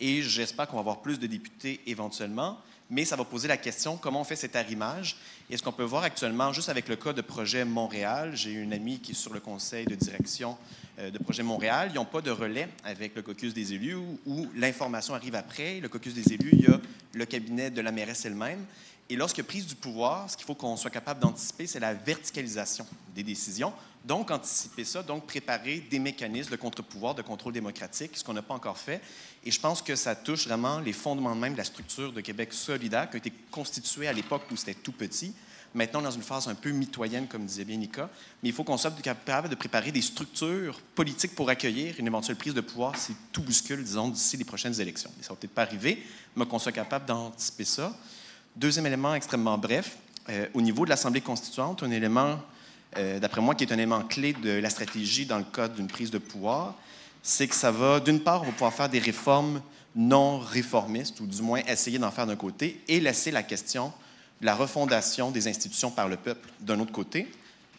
Et j'espère qu'on va avoir plus de députés éventuellement, mais ça va poser la question comment on fait cet arrimage et ce qu'on peut voir actuellement, juste avec le cas de Projet Montréal, j'ai une amie qui est sur le conseil de direction euh, de Projet Montréal. Ils n'ont pas de relais avec le caucus des élus où, l'information arrive après. Le caucus des élus, il y a le cabinet de la mairesse elle-même. Et lorsque prise du pouvoir, ce qu'il faut qu'on soit capable d'anticiper, c'est la verticalisation des décisions. Donc, anticiper ça, donc préparer des mécanismes de contre-pouvoir, de contrôle démocratique, ce qu'on n'a pas encore fait. Et je pense que ça touche vraiment les fondements même de la structure de Québec solidaire qui a été constituée à l'époque où c'était tout petit, maintenant dans une phase un peu mitoyenne, comme disait bien Nika. Mais il faut qu'on soit capable de préparer des structures politiques pour accueillir une éventuelle prise de pouvoir si tout bouscule, disons, d'ici les prochaines élections. Ça ça va peut-être pas arriver, mais qu'on soit capable d'anticiper ça. Deuxième élément extrêmement bref, euh, au niveau de l'Assemblée constituante, un élément euh, d'après moi, qui est un élément clé de la stratégie dans le cadre d'une prise de pouvoir, c'est que ça va, d'une part, on va pouvoir faire des réformes non réformistes, ou du moins essayer d'en faire d'un côté, et laisser la question de la refondation des institutions par le peuple d'un autre côté.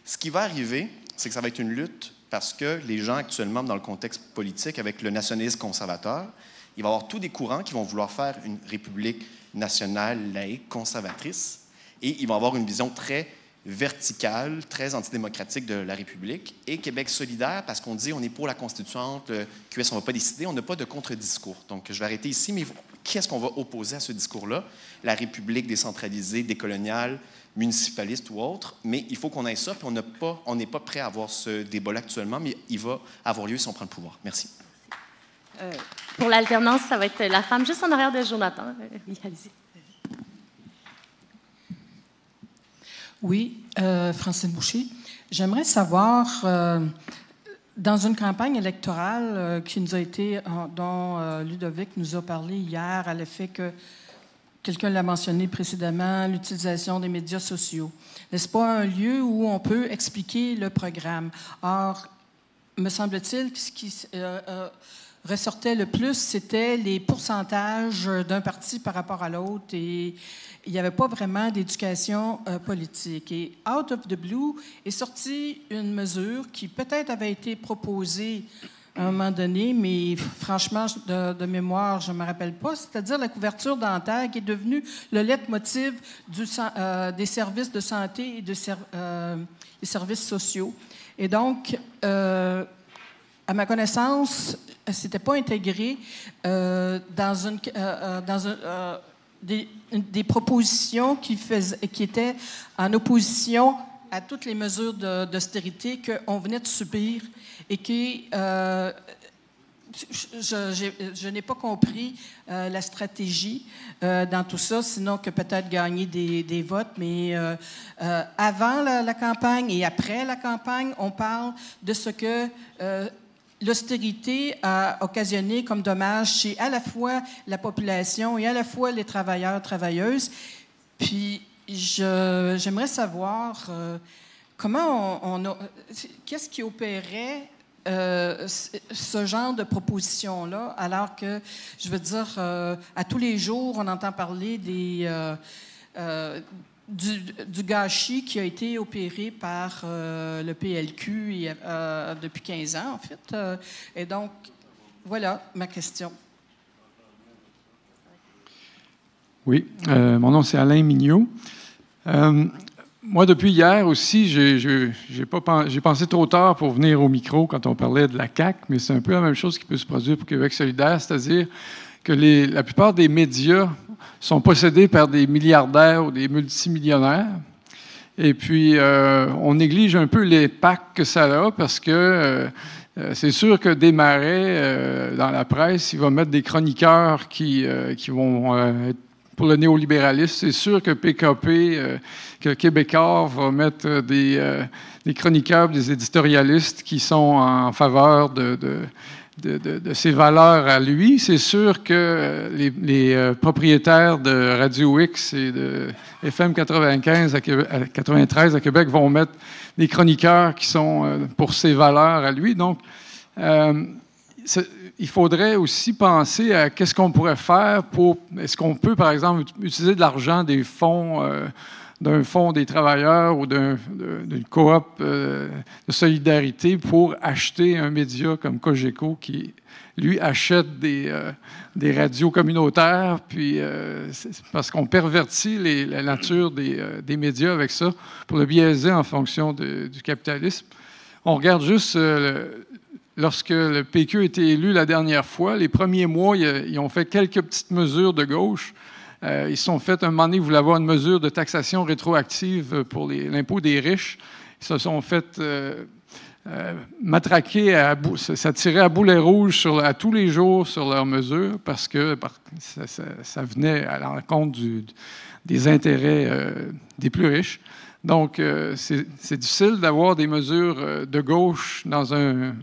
Ce qui va arriver, c'est que ça va être une lutte parce que les gens actuellement, dans le contexte politique, avec le nationalisme conservateur, il va y avoir tous des courants qui vont vouloir faire une république nationale, laïque, conservatrice, et ils vont avoir une vision très verticale, très antidémocratique de la République, et Québec solidaire, parce qu'on dit on est pour la constituante, le QS, on ne va pas décider, on n'a pas de contre-discours. Donc, je vais arrêter ici, mais quest ce qu'on va opposer à ce discours-là? La République décentralisée, décoloniale, municipaliste ou autre, mais il faut qu'on ait ça, puis on n'est pas, prêt à avoir ce débat-là actuellement, mais il va avoir lieu si on prend le pouvoir. Merci. Euh, pour l'alternance, ça va être la femme juste en arrière de Jonathan. Euh, oui, y Oui, euh, Francine Boucher. J'aimerais savoir, euh, dans une campagne électorale euh, qui nous a été, dont Ludovic nous a parlé hier, à l'effet que quelqu'un l'a mentionné précédemment, l'utilisation des médias sociaux. N'est-ce pas un lieu où on peut expliquer le programme? Or, me semble-t-il, ce qui ressortait le plus, c'était les pourcentages d'un parti par rapport à l'autre et il n'y avait pas vraiment d'éducation euh, politique. Et out of the blue est sortie une mesure qui peut-être avait été proposée à un moment donné, mais franchement, de, mémoire, je ne me rappelle pas, c'est-à-dire la couverture dentaire qui est devenue le leitmotiv du, euh, des services de santé et euh, des services sociaux. Et donc, à ma connaissance, euh, c'était pas intégré euh, dans une euh, dans des, propositions qui qui étaient en opposition à toutes les mesures d'austérité qu'on venait de subir et qui je, n'ai pas compris la stratégie dans tout ça, sinon que peut-être gagner des, votes. Mais avant la, la, campagne et après la campagne, on parle de ce que l'austérité a occasionné comme dommage chez à la fois la population et à la fois les travailleurs, travailleuses. Puis j'aimerais savoir euh, comment on, on qu'est-ce qui opérait euh, ce genre de proposition-là, alors que, je veux dire, euh, à tous les jours, on entend parler des du, gâchis qui a été opéré par euh, le PLQ euh, depuis 15 ans, en fait. Euh, et donc, voilà ma question. Oui, mon nom c'est Alain Mignot. moi, depuis hier aussi, j'ai pensé, pensé trop tard pour venir au micro quand on parlait de la CAC, mais c'est un peu la même chose qui peut se produire pour Québec solidaire, c'est-à-dire que les, la plupart des médias sont possédés par des milliardaires ou des multimillionnaires. Et puis, euh, on néglige un peu les packs que ça a parce que euh, euh, c'est sûr que Desmarais, dans la presse, il va mettre des chroniqueurs qui, qui vont pour le néolibéralisme. C'est sûr que PKP, que Québécois va mettre des, chroniqueurs, des éditorialistes qui sont en faveur de de, ses valeurs à lui, c'est sûr que les, euh, propriétaires de Radio X et de FM 95 à 93 à Québec vont mettre des chroniqueurs qui sont euh, pour ses valeurs à lui. Donc, euh, il faudrait aussi penser à qu'est-ce qu'on pourrait faire pour. Est-ce qu'on peut, par exemple, utiliser de l'argent des fonds? d'un fonds des travailleurs ou d'une coop euh, de solidarité pour acheter un média comme Cogeco qui, lui, achète des, euh, des radios communautaires, puis euh, parce qu'on pervertit la nature des, des, médias avec ça pour le biaiser en fonction du capitalisme. On regarde juste lorsque le PQ a été élu la dernière fois, les premiers mois, ils ont fait quelques petites mesures de gauche euh, ils se sont fait, un moment donné, ils voulaient avoir une mesure de taxation rétroactive euh, pour l'impôt des riches. Ils se sont fait euh, matraquer, à, ça tirait à boulet rouge sur, à tous les jours sur leurs mesures parce que ça, venait à l'encontre des intérêts des plus riches. Donc, c'est difficile d'avoir des mesures de gauche dans un,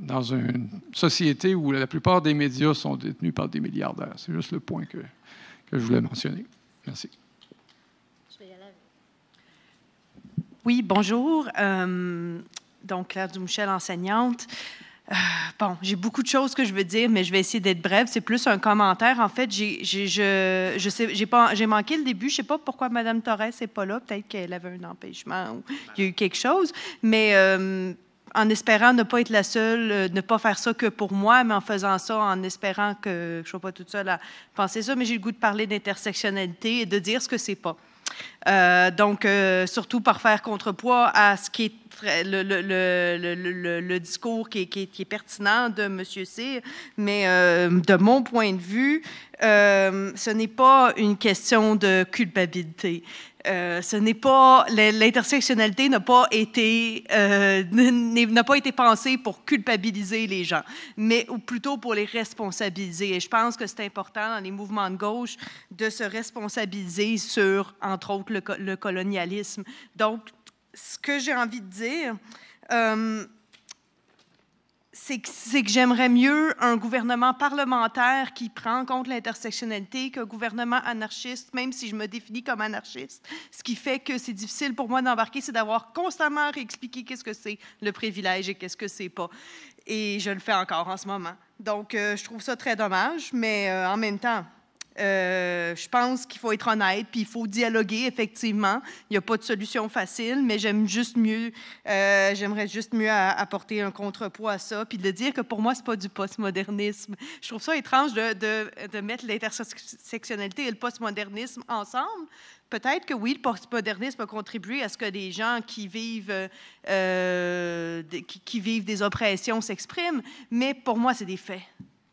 dans une société où la plupart des médias sont détenus par des milliardaires. C'est juste le point que que je voulais mentionner. Merci. Oui, bonjour. Euh, donc, Claire Dumouchel, enseignante. Euh, bon, j'ai beaucoup de choses que je veux dire, mais je vais essayer d'être brève. C'est plus un commentaire. En fait, j'ai, je, pas, manqué le début. Je ne sais pas pourquoi Mme Torres n'est pas là. Peut-être qu'elle avait un empêchement ou il y a eu quelque chose. Mais euh, en espérant ne pas être la seule, euh, ne pas faire ça que pour moi, mais en faisant ça, en espérant que je ne sois pas toute seule à penser ça, mais j'ai le goût de parler d'intersectionnalité et de dire ce que c'est pas. Euh, donc, euh, surtout par faire contrepoids à ce qui est le, discours qui est, pertinent de M. C, mais de mon point de vue, ce n'est pas une question de culpabilité. Euh, ce n'est pas l'intersectionnalité n'a pas été euh, n'a pas été pensée pour culpabiliser les gens, mais ou plutôt pour les responsabiliser. Et je pense que c'est important dans les mouvements de gauche de se responsabiliser sur, entre autres, le, colonialisme. Donc, ce que j'ai envie de dire. Euh, c'est que, j'aimerais mieux un gouvernement parlementaire qui prend en compte l'intersectionnalité qu'un gouvernement anarchiste, même si je me définis comme anarchiste. Ce qui fait que c'est difficile pour moi d'embarquer, c'est d'avoir constamment à réexpliquer qu'est-ce que c'est le privilège et qu'est-ce que c'est pas. Et je le fais encore en ce moment. Donc, euh, je trouve ça très dommage, mais euh, en même temps, euh, je pense qu'il faut être honnête, puis il faut dialoguer, effectivement. Il n'y a pas de solution facile, mais j'aime juste mieux, euh, j'aimerais juste mieux apporter un contrepoids à ça, puis de dire que pour moi, ce n'est pas du postmodernisme. Je trouve ça étrange de, mettre l'intersectionnalité et le postmodernisme ensemble. Peut-être que oui, le postmodernisme a contribué à ce que des gens qui vivent, euh, qui vivent des oppressions s'expriment, mais pour moi, c'est des faits.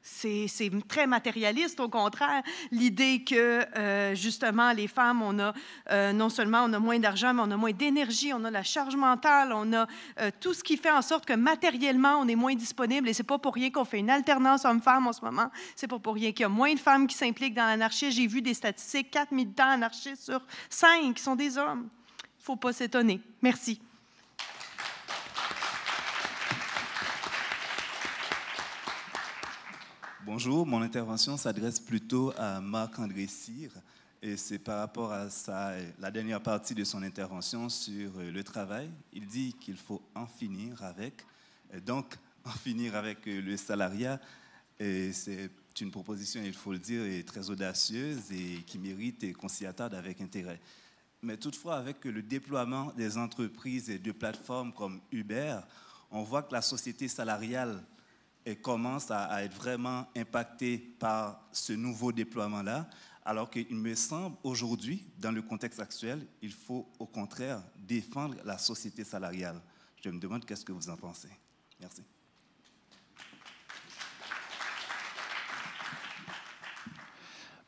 C'est très matérialiste, au contraire, l'idée que euh, justement les femmes, on a euh, non seulement on a moins d'argent, mais on a moins d'énergie, on a la charge mentale, on a euh, tout ce qui fait en sorte que matériellement on est moins disponible. Et c'est pas pour rien qu'on fait une alternance homme femmes en ce moment. C'est pas pour rien qu'il y a moins de femmes qui s'impliquent dans l'anarchie. J'ai vu des statistiques, 4 militants anarchistes sur 5 qui sont des hommes. Faut pas s'étonner. Merci. Bonjour, mon intervention s'adresse plutôt à Marc-André Cyr et c'est par rapport à la dernière partie de son intervention sur euh, le travail. Il dit qu'il faut en finir avec, euh, donc en finir avec euh, le salariat. et C'est une proposition, il faut le dire, très audacieuse et qui mérite et qu'on s'y attarde avec intérêt. Mais toutefois, avec le déploiement des entreprises et de plateformes comme Uber, on voit que la société salariale et commence à, être vraiment impacté par ce nouveau déploiement-là, alors qu'il me semble aujourd'hui, dans le contexte actuel, il faut au contraire défendre la société salariale. Je me demande qu'est-ce que vous en pensez. Merci.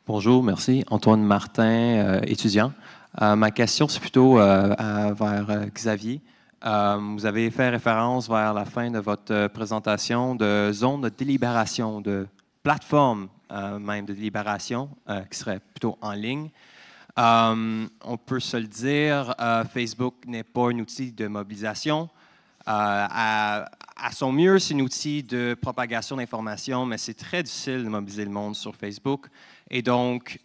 Bonjour, merci. Antoine Martin, euh, étudiant. Euh, ma question, c'est plutôt euh, à, vers Xavier. Euh, vous avez fait référence vers la fin de votre euh, présentation de zones de délibération, de plateforme euh, même de délibération qui serait plutôt en ligne. on peut se le dire, Facebook n'est pas un outil de mobilisation. À, à, son mieux, c'est un outil de propagation d'informations, mais c'est très difficile de mobiliser le monde sur Facebook. Et donc,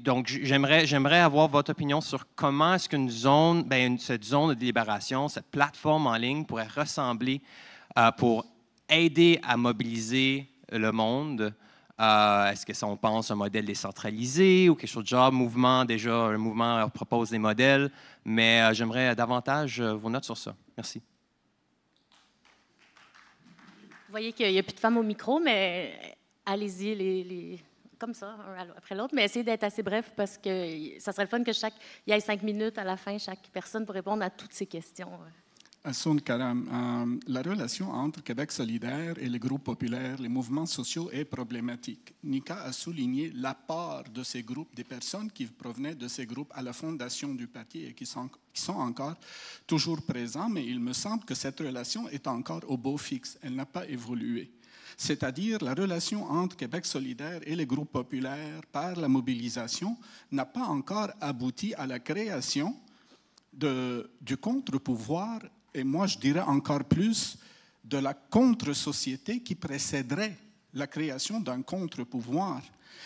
donc j'aimerais j'aimerais avoir votre opinion sur comment est-ce qu'une zone, ben, cette zone de délibération, cette plateforme en ligne pourrait ressembler euh, pour aider à mobiliser le monde. Euh, est-ce que ça, on pense un modèle décentralisé ou quelque chose de genre mouvement déjà le mouvement propose des modèles, mais euh, j'aimerais davantage vos notes sur ça. Merci. Vous voyez qu'il n'y a plus de femmes au micro, mais allez-y les comme ça, un après l'autre, mais essayez d'être assez bref parce que ça serait le fun que chaque, il y ait cinq minutes à la fin, chaque personne pour répondre à toutes ces questions. Euh. Assoun Karam, euh, la relation entre Québec solidaire et les groupes populaires, les mouvements sociaux est problématique. Nika a souligné l'apport de ces groupes, des personnes qui provenaient de ces groupes à la fondation du parti et qui sont, qui sont encore toujours présents, mais il me semble que cette relation est encore au beau fixe. Elle n'a pas évolué c'est-à-dire la relation entre Québec solidaire et les groupes populaires par la mobilisation, n'a pas encore abouti à la création du contre-pouvoir, et moi je dirais encore plus de la contre-société qui précéderait la création d'un contre-pouvoir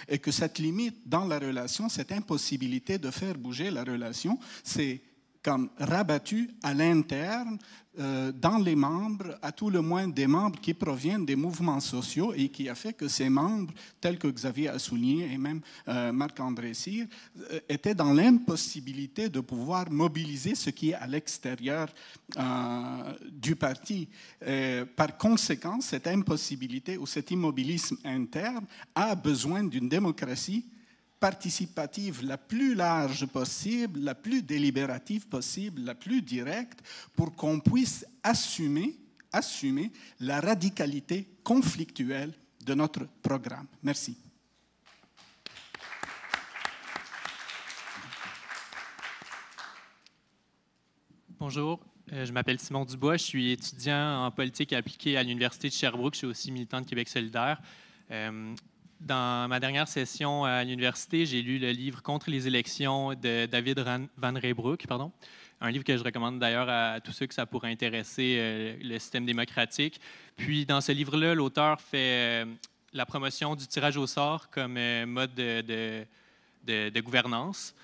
et que cette limite dans la relation, cette impossibilité de faire bouger la relation, c'est comme rabattu à l'interne euh, dans les membres, à tout le moins des membres qui proviennent des mouvements sociaux et qui a fait que ces membres, tels que Xavier a souligné et même euh, Marc-André Cyr, euh, étaient dans l'impossibilité de pouvoir mobiliser ce qui est à l'extérieur du parti. par conséquent, cette impossibilité ou cet immobilisme interne a besoin d'une démocratie participative la plus large possible, la plus délibérative possible, la plus directe, pour qu'on puisse assumer, assumer la radicalité conflictuelle de notre programme. Merci. Bonjour, euh, je m'appelle Simon Dubois, je suis étudiant en politique appliquée à l'Université de Sherbrooke, je suis aussi militant de Québec solidaire. Euh, dans ma dernière session à l'université, j'ai lu le livre Contre les élections de David Van Reybroek, pardon. Un livre que je recommande d'ailleurs à tous ceux que ça pourrait intéresser, euh, le système démocratique. Puis dans ce livre-là, l'auteur fait euh, la promotion du tirage au sort comme euh, mode de, gouvernance.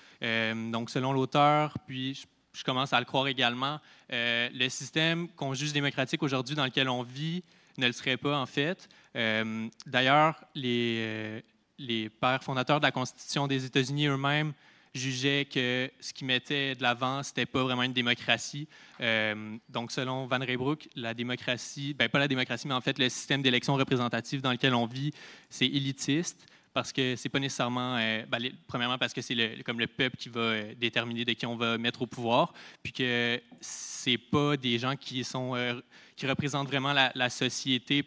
donc selon l'auteur, puis je commence à le croire également, le système qu'on juge démocratique aujourd'hui dans lequel on vit ne le serait pas, en fait. Euh, d'ailleurs, les, euh, les pères fondateurs de la Constitution des États-Unis eux-mêmes jugeaient que ce qui mettait de l'avant, n'était pas vraiment une démocratie. Euh, donc, selon Van Reybroek, la démocratie, ben pas la démocratie, mais en fait le système d'élection représentative dans lequel on vit, c'est élitiste parce que c'est pas nécessairement, euh, ben, premièrement parce que c'est comme le peuple qui va euh, déterminer de qui on va mettre au pouvoir, puis que c'est pas des gens qui sont euh, qui représentent vraiment la, société,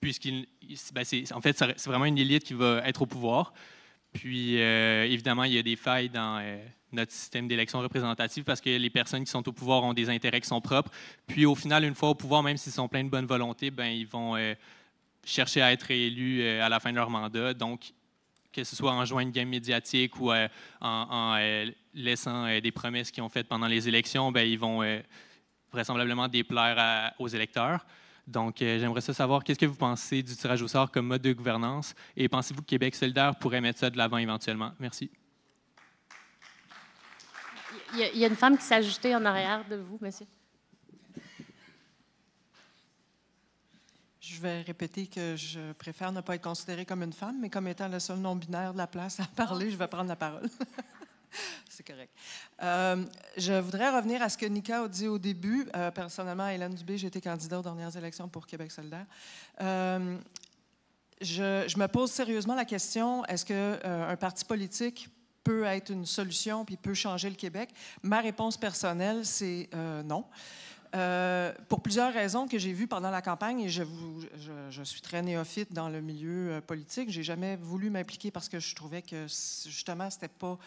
puisqu'en en fait c'est vraiment une élite qui va être au pouvoir. Puis évidemment il y a des failles dans notre système d'élection représentative parce que les personnes qui sont au pouvoir ont des intérêts qui sont propres. Puis au final, une fois au pouvoir, même s'ils sont pleins de bonne volonté, ben ils vont chercher à être élu euh, à la fin de leur mandat. Donc, que ce soit en jouant une game médiatique ou euh, en, euh, laissant des promesses qu'ils ont faites pendant les élections, ben, ils vont vraisemblablement déplaire aux électeurs. Donc, j'aimerais ça savoir, qu'est-ce que vous pensez du tirage au sort comme mode de gouvernance et pensez-vous que Québec solidaire pourrait mettre ça de l'avant éventuellement? Merci. Il y, une femme qui s'est ajoutée en arrière de vous, monsieur. je vais répéter que je préfère ne pas être considérée comme une femme, mais comme étant le seul non-binaire de la place à parler, je vais prendre la parole. C'est correct. Euh, je voudrais revenir à ce que Nika a dit au début. Euh, personnellement, à Hélène Dubé, j'ai été candidate aux dernières élections pour Québec solidaire. Euh, je, me pose sérieusement la question, est-ce qu'un parti politique peut être une solution puis peut changer le Québec? Ma réponse personnelle, c'est non. Euh, pour plusieurs raisons que j'ai vues pendant la campagne, et je, vous, je, suis très néophyte dans le milieu euh, politique, j'ai jamais voulu m'impliquer parce que je trouvais que justement, c'était pas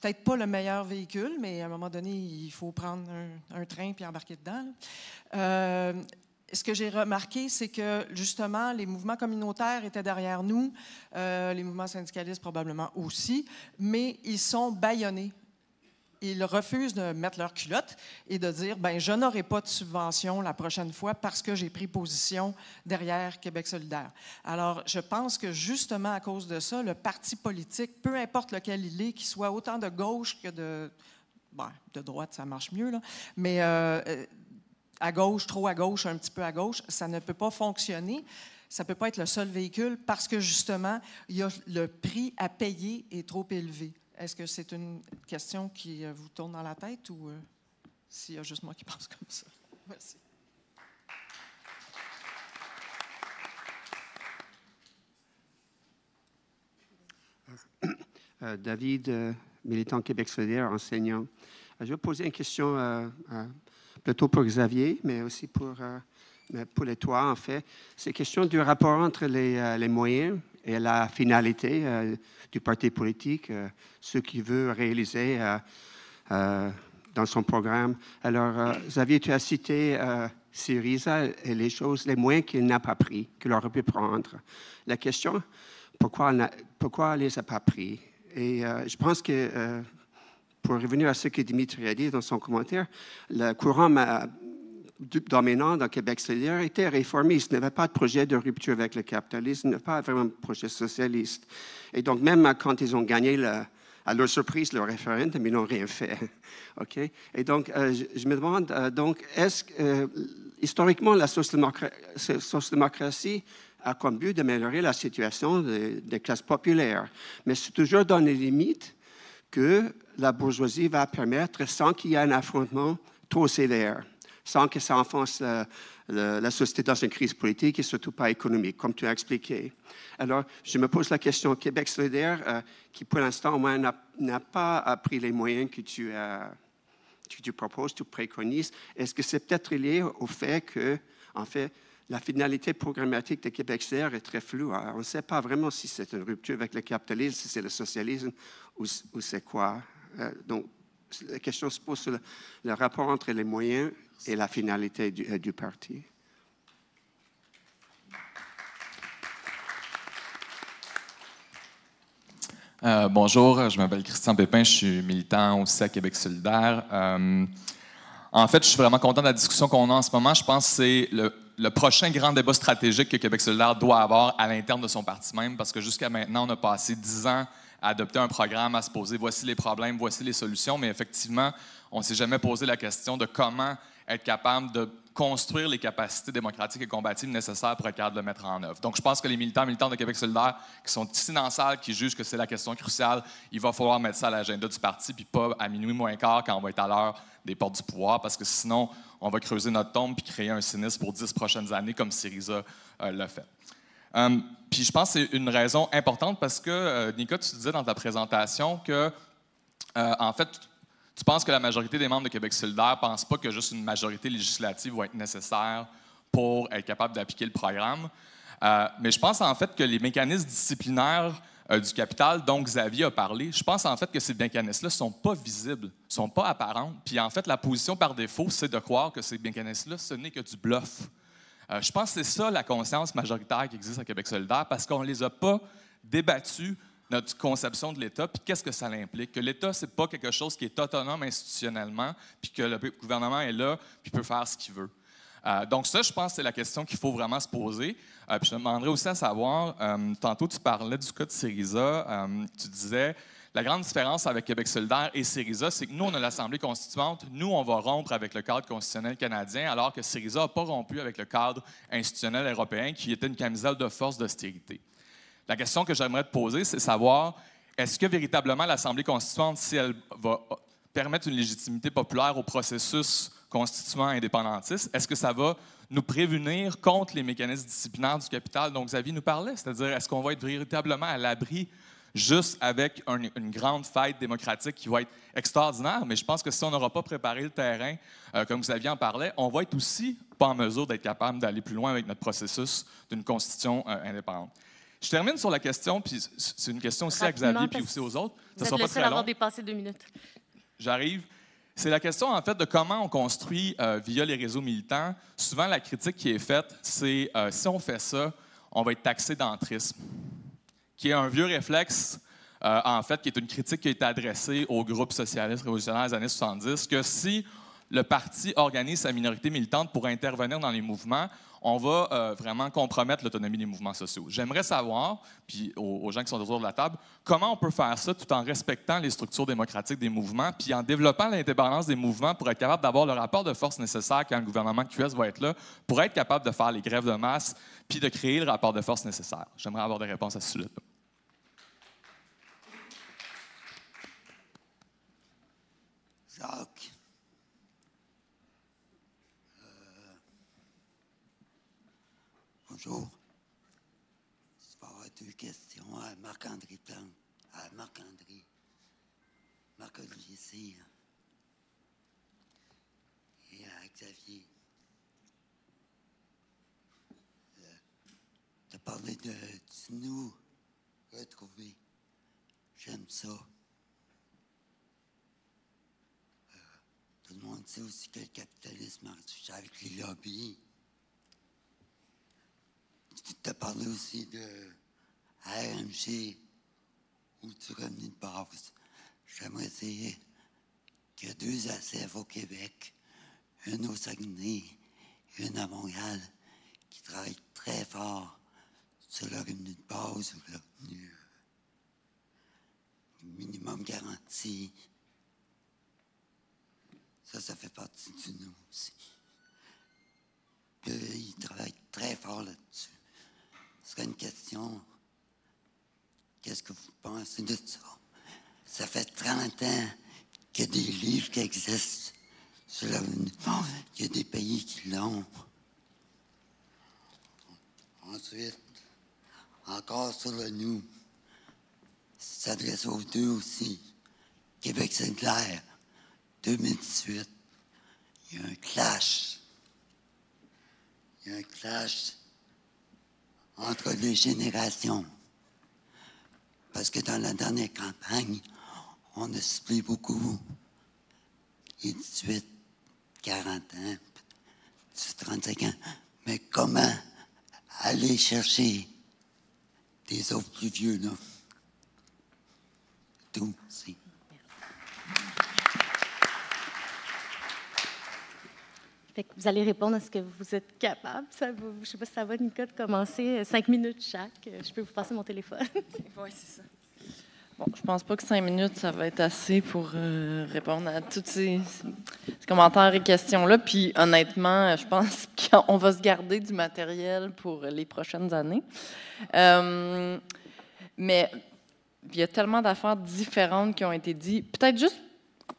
peut-être pas le meilleur véhicule, mais à un moment donné, il faut prendre un, train puis embarquer dedans. Euh, ce que j'ai remarqué, c'est que justement, les mouvements communautaires étaient derrière nous, les mouvements syndicalistes probablement aussi, mais ils sont bâillonnés ils refusent de mettre leur culotte et de dire ben je n'aurai pas de subvention la prochaine fois parce que j'ai pris position derrière Québec solidaire. Alors, je pense que justement à cause de ça, le parti politique, peu importe lequel il est, qu'il soit autant de gauche que de ben, de droite, ça marche mieux mais euh, euh, à gauche, trop à gauche, un petit peu à gauche, ça ne peut pas fonctionner ça ne peut pas être le seul véhicule parce que justement, il y a le prix à payer est trop élevé. Est-ce que c'est une question qui euh, vous tourne dans la tête ou euh, s'il y a juste moi qui pense comme ça? Merci. Euh, David, militant Québec solidaire, enseignant. Je vais poser une question plutôt pour Xavier, mais aussi pour, pour les toits en fait. C'est question du rapport entre les, les moyens et la finalité euh, du parti politique, euh, ce qu'il veut réaliser euh, dans son programme. Alors, Xavier, tu as cité Syriza et les choses, les moyens qu'il n'a pas pris, qu'il aurait pu prendre. La question, pourquoi, pourquoi ne les a pas pris Et je pense que, pour revenir à ce que Dimitri a dit dans son commentaire, le courant m'a dominant dans Québec solidaire était réformiste, n'avait pas de projet de rupture avec le capitalisme, n'avait pas vraiment de projet socialiste. Et donc, même quand ils ont gagné, à leur surprise, le référendum, ils n'ont rien fait. OK? Et donc, euh, je, me demande, euh, donc, est-ce euh, historiquement, la social-démocratie a comme but d'améliorer la situation des classes populaires, mais c'est toujours dans les limites que la bourgeoisie va permettre sans qu'il y ait un affrontement trop sévère sans que ça enfonce la, société dans une crise politique et surtout pas économique, comme tu as expliqué. Alors, je me pose la question, Québec solidaire, euh, qui pour l'instant au moins n'a pas appris les moyens que tu, as, que tu proposes, tu préconises, est-ce que c'est peut-être lié au fait que, en fait, la finalité programmatique de Québec solidaire est très floue. On ne sait pas vraiment si c'est une rupture avec le capitalisme, si c'est le socialisme ou, c'est quoi. Euh, donc, la question se pose sur le, rapport entre les moyens et la finalité du, euh, parti. Euh, bonjour, je m'appelle Christian Pépin, je suis militant aussi à Québec solidaire. Euh, en fait, je suis vraiment content de la discussion qu'on a en ce moment. Je pense que c'est le, le, prochain grand débat stratégique que Québec solidaire doit avoir à l'interne de son parti même, parce que jusqu'à maintenant, on a passé dix ans à adopter un programme, à se poser voici les problèmes, voici les solutions, mais effectivement, on ne s'est jamais posé la question de comment être capable de construire les capacités démocratiques et combatives nécessaires pour être capable de le mettre en œuvre. Donc, je pense que les militants, militants de Québec solidaire qui sont ici dans la salle, qui jugent que c'est la question cruciale, il va falloir mettre ça à l'agenda du parti, puis pas à minuit moins quart quand on va être à l'heure des portes du pouvoir, parce que sinon, on va creuser notre tombe puis créer un cynisme pour dix prochaines années, comme Syriza euh, l'a fait. Euh, puis je pense que c'est une raison importante parce que, euh, Nico, tu disais dans ta présentation que, euh, en fait, tu penses que la majorité des membres de Québec solidaire ne pensent pas que juste une majorité législative va être nécessaire pour être capable d'appliquer le programme. Euh, mais je pense en fait que les mécanismes disciplinaires du capital dont Xavier a parlé, je pense en fait que ces mécanismes-là ne sont pas visibles, ne sont pas apparents. Puis en fait, la position par défaut, c'est de croire que ces mécanismes-là, ce n'est que du bluff. Euh, je pense que c'est ça la conscience majoritaire qui existe à Québec solidaire parce qu'on ne les a pas débattus, notre conception de l'État, puis qu'est-ce que ça implique. Que l'État, ce n'est pas quelque chose qui est autonome institutionnellement, puis que le gouvernement est là, puis peut faire ce qu'il veut. Euh, donc ça, je pense que c'est la question qu'il faut vraiment se poser. Euh, puis je demanderais aussi à savoir, tantôt tu parlais du cas de Syriza, tu disais la grande différence avec Québec solidaire et Syriza, c'est que nous, on a l'Assemblée constituante, nous, on va rompre avec le cadre constitutionnel canadien, alors que Syriza n'a pas rompu avec le cadre institutionnel européen, qui était une camisole de force d'austérité. La question que j'aimerais te poser, c'est savoir, est-ce que véritablement l'Assemblée constituante, si elle va permettre une légitimité populaire au processus constituant indépendantiste, est-ce que ça va nous prévenir contre les mécanismes disciplinaires du capital dont Xavier nous parlait? C'est-à-dire, est-ce qu'on va être véritablement à l'abri juste avec une grande fête démocratique qui va être extraordinaire, mais je pense que si on n'aura pas préparé le terrain, euh, comme vous aviez en parlé, on va être aussi pas en mesure d'être capable d'aller plus loin avec notre processus d'une constitution euh, indépendante. Je termine sur la question, puis c'est une question aussi à Xavier puis aussi aux autres. Vous Ça êtes le seul dépassé deux minutes. J'arrive. C'est la question, en fait, de comment on construit euh, via les réseaux militants. Souvent, la critique qui est faite, c'est si on fait ça, on va être taxé d'entrisme qui est un vieux réflexe, euh, en fait, qui est une critique qui a adressée au groupe socialiste révolutionnaire des années 70, que si le parti organise sa minorité militante pour intervenir dans les mouvements, on va euh, vraiment compromettre l'autonomie des mouvements sociaux. J'aimerais savoir, puis aux, gens qui sont autour de la table, comment on peut faire ça tout en respectant les structures démocratiques des mouvements, puis en développant l'indépendance des mouvements pour être capable d'avoir le rapport de force nécessaire quand le gouvernement QS va être là, pour être capable de faire les grèves de masse, puis de créer le rapport de force nécessaire. J'aimerais avoir des réponses à ce sujet Bonjour, je vais avoir deux questions à Marc-André à Marc-André, marc andré et à Xavier. Euh, de parler de, de nous retrouver. J'aime ça. Euh, tout le monde sait aussi que le capitalisme avec les lobbies. Tu t'as parlé aussi de AMG ou du revenu de base. J'aimerais essayer qu'il y ait deux ACF au Québec, une au Saguenay, et une à Montréal, qui travaillent très fort sur le revenu de base ou le euh, minimum garanti. Ça, ça fait partie de nous aussi. ça. fait 30 ans qu'il y a des livres qui existent sur l'avenir. Ah Il y a des pays qui l'ont. Ensuite, encore sur le nous, s'adresse aux deux aussi. Québec Saint-Clair, 2018. Il y a un clash. Il y a un clash entre les générations. Parce que dans la dernière campagne, on a supplié beaucoup les 18, 40 ans, 35 ans. Mais comment aller chercher des autres plus vieux, là? Tout, c'est. vous allez répondre à ce que vous êtes capable. je ne sais pas si ça va, Nico, de commencer. Euh, cinq minutes chaque. Euh, je peux vous passer mon téléphone. oui, c'est ça. Bon, je pense pas que cinq minutes, ça va être assez pour euh, répondre à tous ces, commentaires et questions-là. Puis honnêtement, je pense qu'on va se garder du matériel pour les prochaines années. mais il y a tellement d'affaires différentes qui ont été dites. Peut-être juste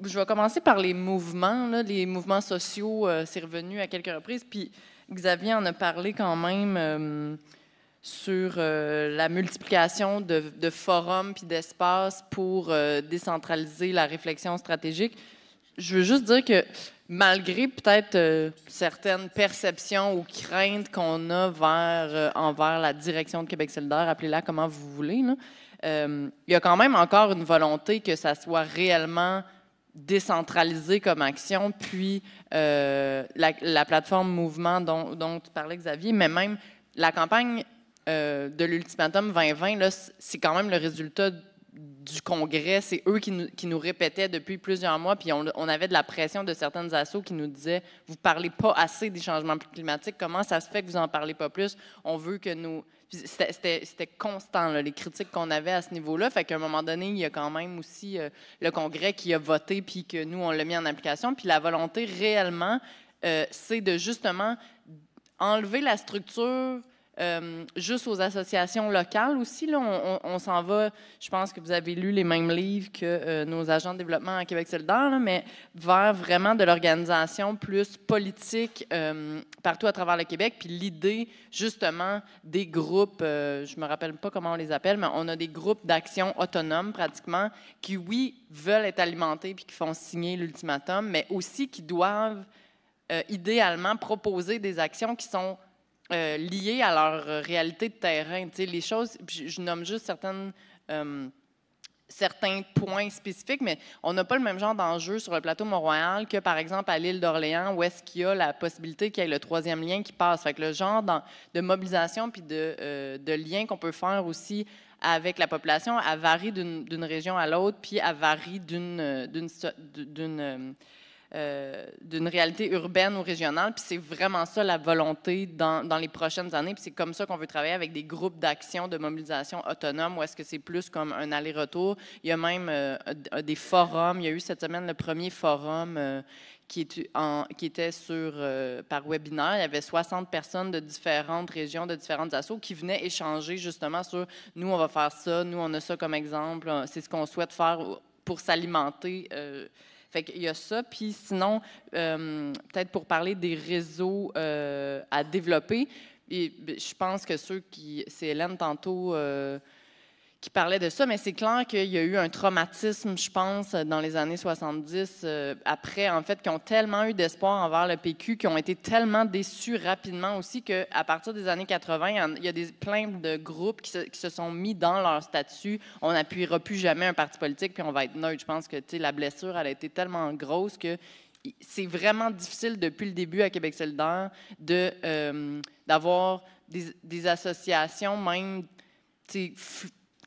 je vais commencer par les mouvements. Les mouvements sociaux, euh, c'est revenu à quelques reprises. Puis Xavier en a parlé quand même euh, sur euh, la multiplication de, forums puis d'espaces pour décentraliser la réflexion stratégique. Je veux juste dire que malgré peut-être certaines perceptions ou craintes qu'on a envers la direction de Québec solidaire, appelez-la comment vous voulez, il y a quand même encore une volonté que ça soit réellement décentralisé comme action, puis euh, la, plateforme Mouvement dont, dont, tu parlais, Xavier, mais même la campagne euh, de l'ultimatum 2020, c'est quand même le résultat du Congrès. C'est eux qui nous, répétaient depuis plusieurs mois, puis on, avait de la pression de certaines assos qui nous disaient « Vous parlez pas assez des changements climatiques. Comment ça se fait que vous en parlez pas plus? On veut que nous c'était constant, les critiques qu'on avait à ce niveau-là. Fait qu'à un moment donné, il y a quand même aussi euh, le Congrès qui a voté, puis que nous, on l'a mis en application. Puis la volonté réellement, euh, c'est de justement enlever la structure euh, juste aux associations locales aussi. Là, on, s'en va, je pense que vous avez lu les mêmes livres que euh, nos agents de développement à Québec solidaire, mais vers vraiment de l'organisation plus politique euh, partout à travers le Québec. Puis l'idée, justement, des groupes, je me rappelle pas comment on les appelle, mais on a des groupes d'action autonomes pratiquement qui, oui, veulent être alimentés puis qui font signer l'ultimatum, mais aussi qui doivent idéalement proposer des actions qui sont liés euh, liées à leur euh, réalité de terrain. les choses, je, nomme juste certaines, euh, certains points spécifiques, mais on n'a pas le même genre d'enjeu sur le plateau Mont-Royal que, par exemple, à l'île d'Orléans, où est-ce qu'il y a la possibilité qu'il y ait le troisième lien qui passe. Fait que le genre de mobilisation puis de, de lien qu'on peut faire aussi avec la population, varie d'une région à l'autre, puis elle varie d'une euh, d'une réalité urbaine ou régionale. Puis c'est vraiment ça la volonté dans, dans les prochaines années. Puis c'est comme ça qu'on veut travailler avec des groupes d'action, de mobilisation autonome, Ou est-ce que c'est plus comme un aller-retour. Il y a même euh, des forums. Il y a eu cette semaine le premier forum. Euh, qui, qui, était sur, par webinaire. Il y avait 60 personnes de différentes régions, de différentes assos qui venaient échanger justement sur nous, on va faire ça, nous, on a ça comme exemple, c'est ce qu'on souhaite faire pour s'alimenter. Fait qu'il y a ça. Puis sinon, euh, peut-être pour parler des réseaux euh, à développer, et, ben, je pense que ceux qui. C'est Hélène tantôt. Euh, qui parlait de ça, mais c'est clair qu'il y a eu un traumatisme, je pense, dans les années 70, euh, après, en fait, qui ont tellement eu d'espoir envers le PQ, qui ont été tellement déçus rapidement aussi qu'à partir des années 80, il y a des, plein de groupes qui se, sont mis dans leur statut. On n'appuiera plus jamais un parti politique, puis on va être neutre. Je pense que la blessure, elle a été tellement grosse que c'est vraiment difficile depuis le début à Québec solidaire de, euh, d'avoir des, des associations même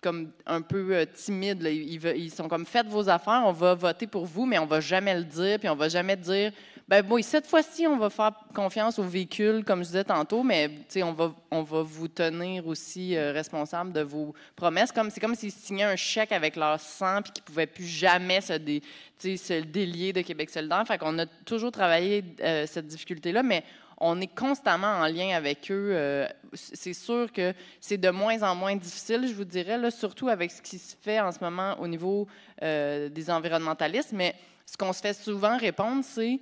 comme un peu euh, timide. Ils, sont comme faites vos affaires, on va voter pour vous, mais on va jamais le dire, puis on va jamais dire ben bon, cette fois-ci, on va faire confiance aux véhicules, comme je disais tantôt, mais on va, on va vous tenir aussi euh, responsable de vos promesses. Comme c'est comme s'ils signaient un chèque avec leur sang, puis qu'ils ne pouvaient plus jamais se, délier de Québec solidaire. Fait qu'on a toujours travaillé euh, cette difficulté là, mais on est constamment en lien avec eux. Euh, c'est sûr que c'est de moins en moins difficile, je vous dirais, surtout avec ce qui se fait en ce moment au niveau euh, des environnementalistes. Mais ce qu'on se fait souvent répondre, c'est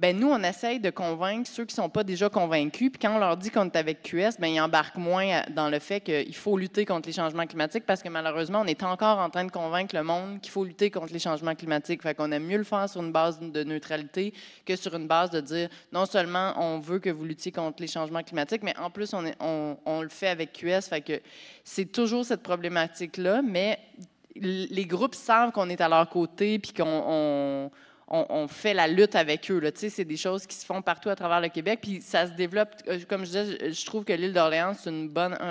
ben nous, on essaye de convaincre ceux qui ne sont pas déjà convaincus. Puis quand on leur dit qu'on est avec QS, ben ils embarquent moins dans le fait qu'il faut lutter contre les changements climatiques parce que malheureusement, on est encore en train de convaincre le monde qu'il faut lutter contre les changements climatiques. Fait qu'on aime mieux le faire sur une base de neutralité que sur une base de dire non seulement on veut que vous luttiez contre les changements climatiques, mais en plus, on, on, le fait avec QS. Fait que c'est toujours cette problématique-là, mais les groupes savent qu'on est à leur côté puis qu'on on, fait la lutte avec eux. C'est des choses qui se font partout à travers le Québec. Puis ça se développe. Euh, comme je disais, je, trouve que l'île d'Orléans, c'est un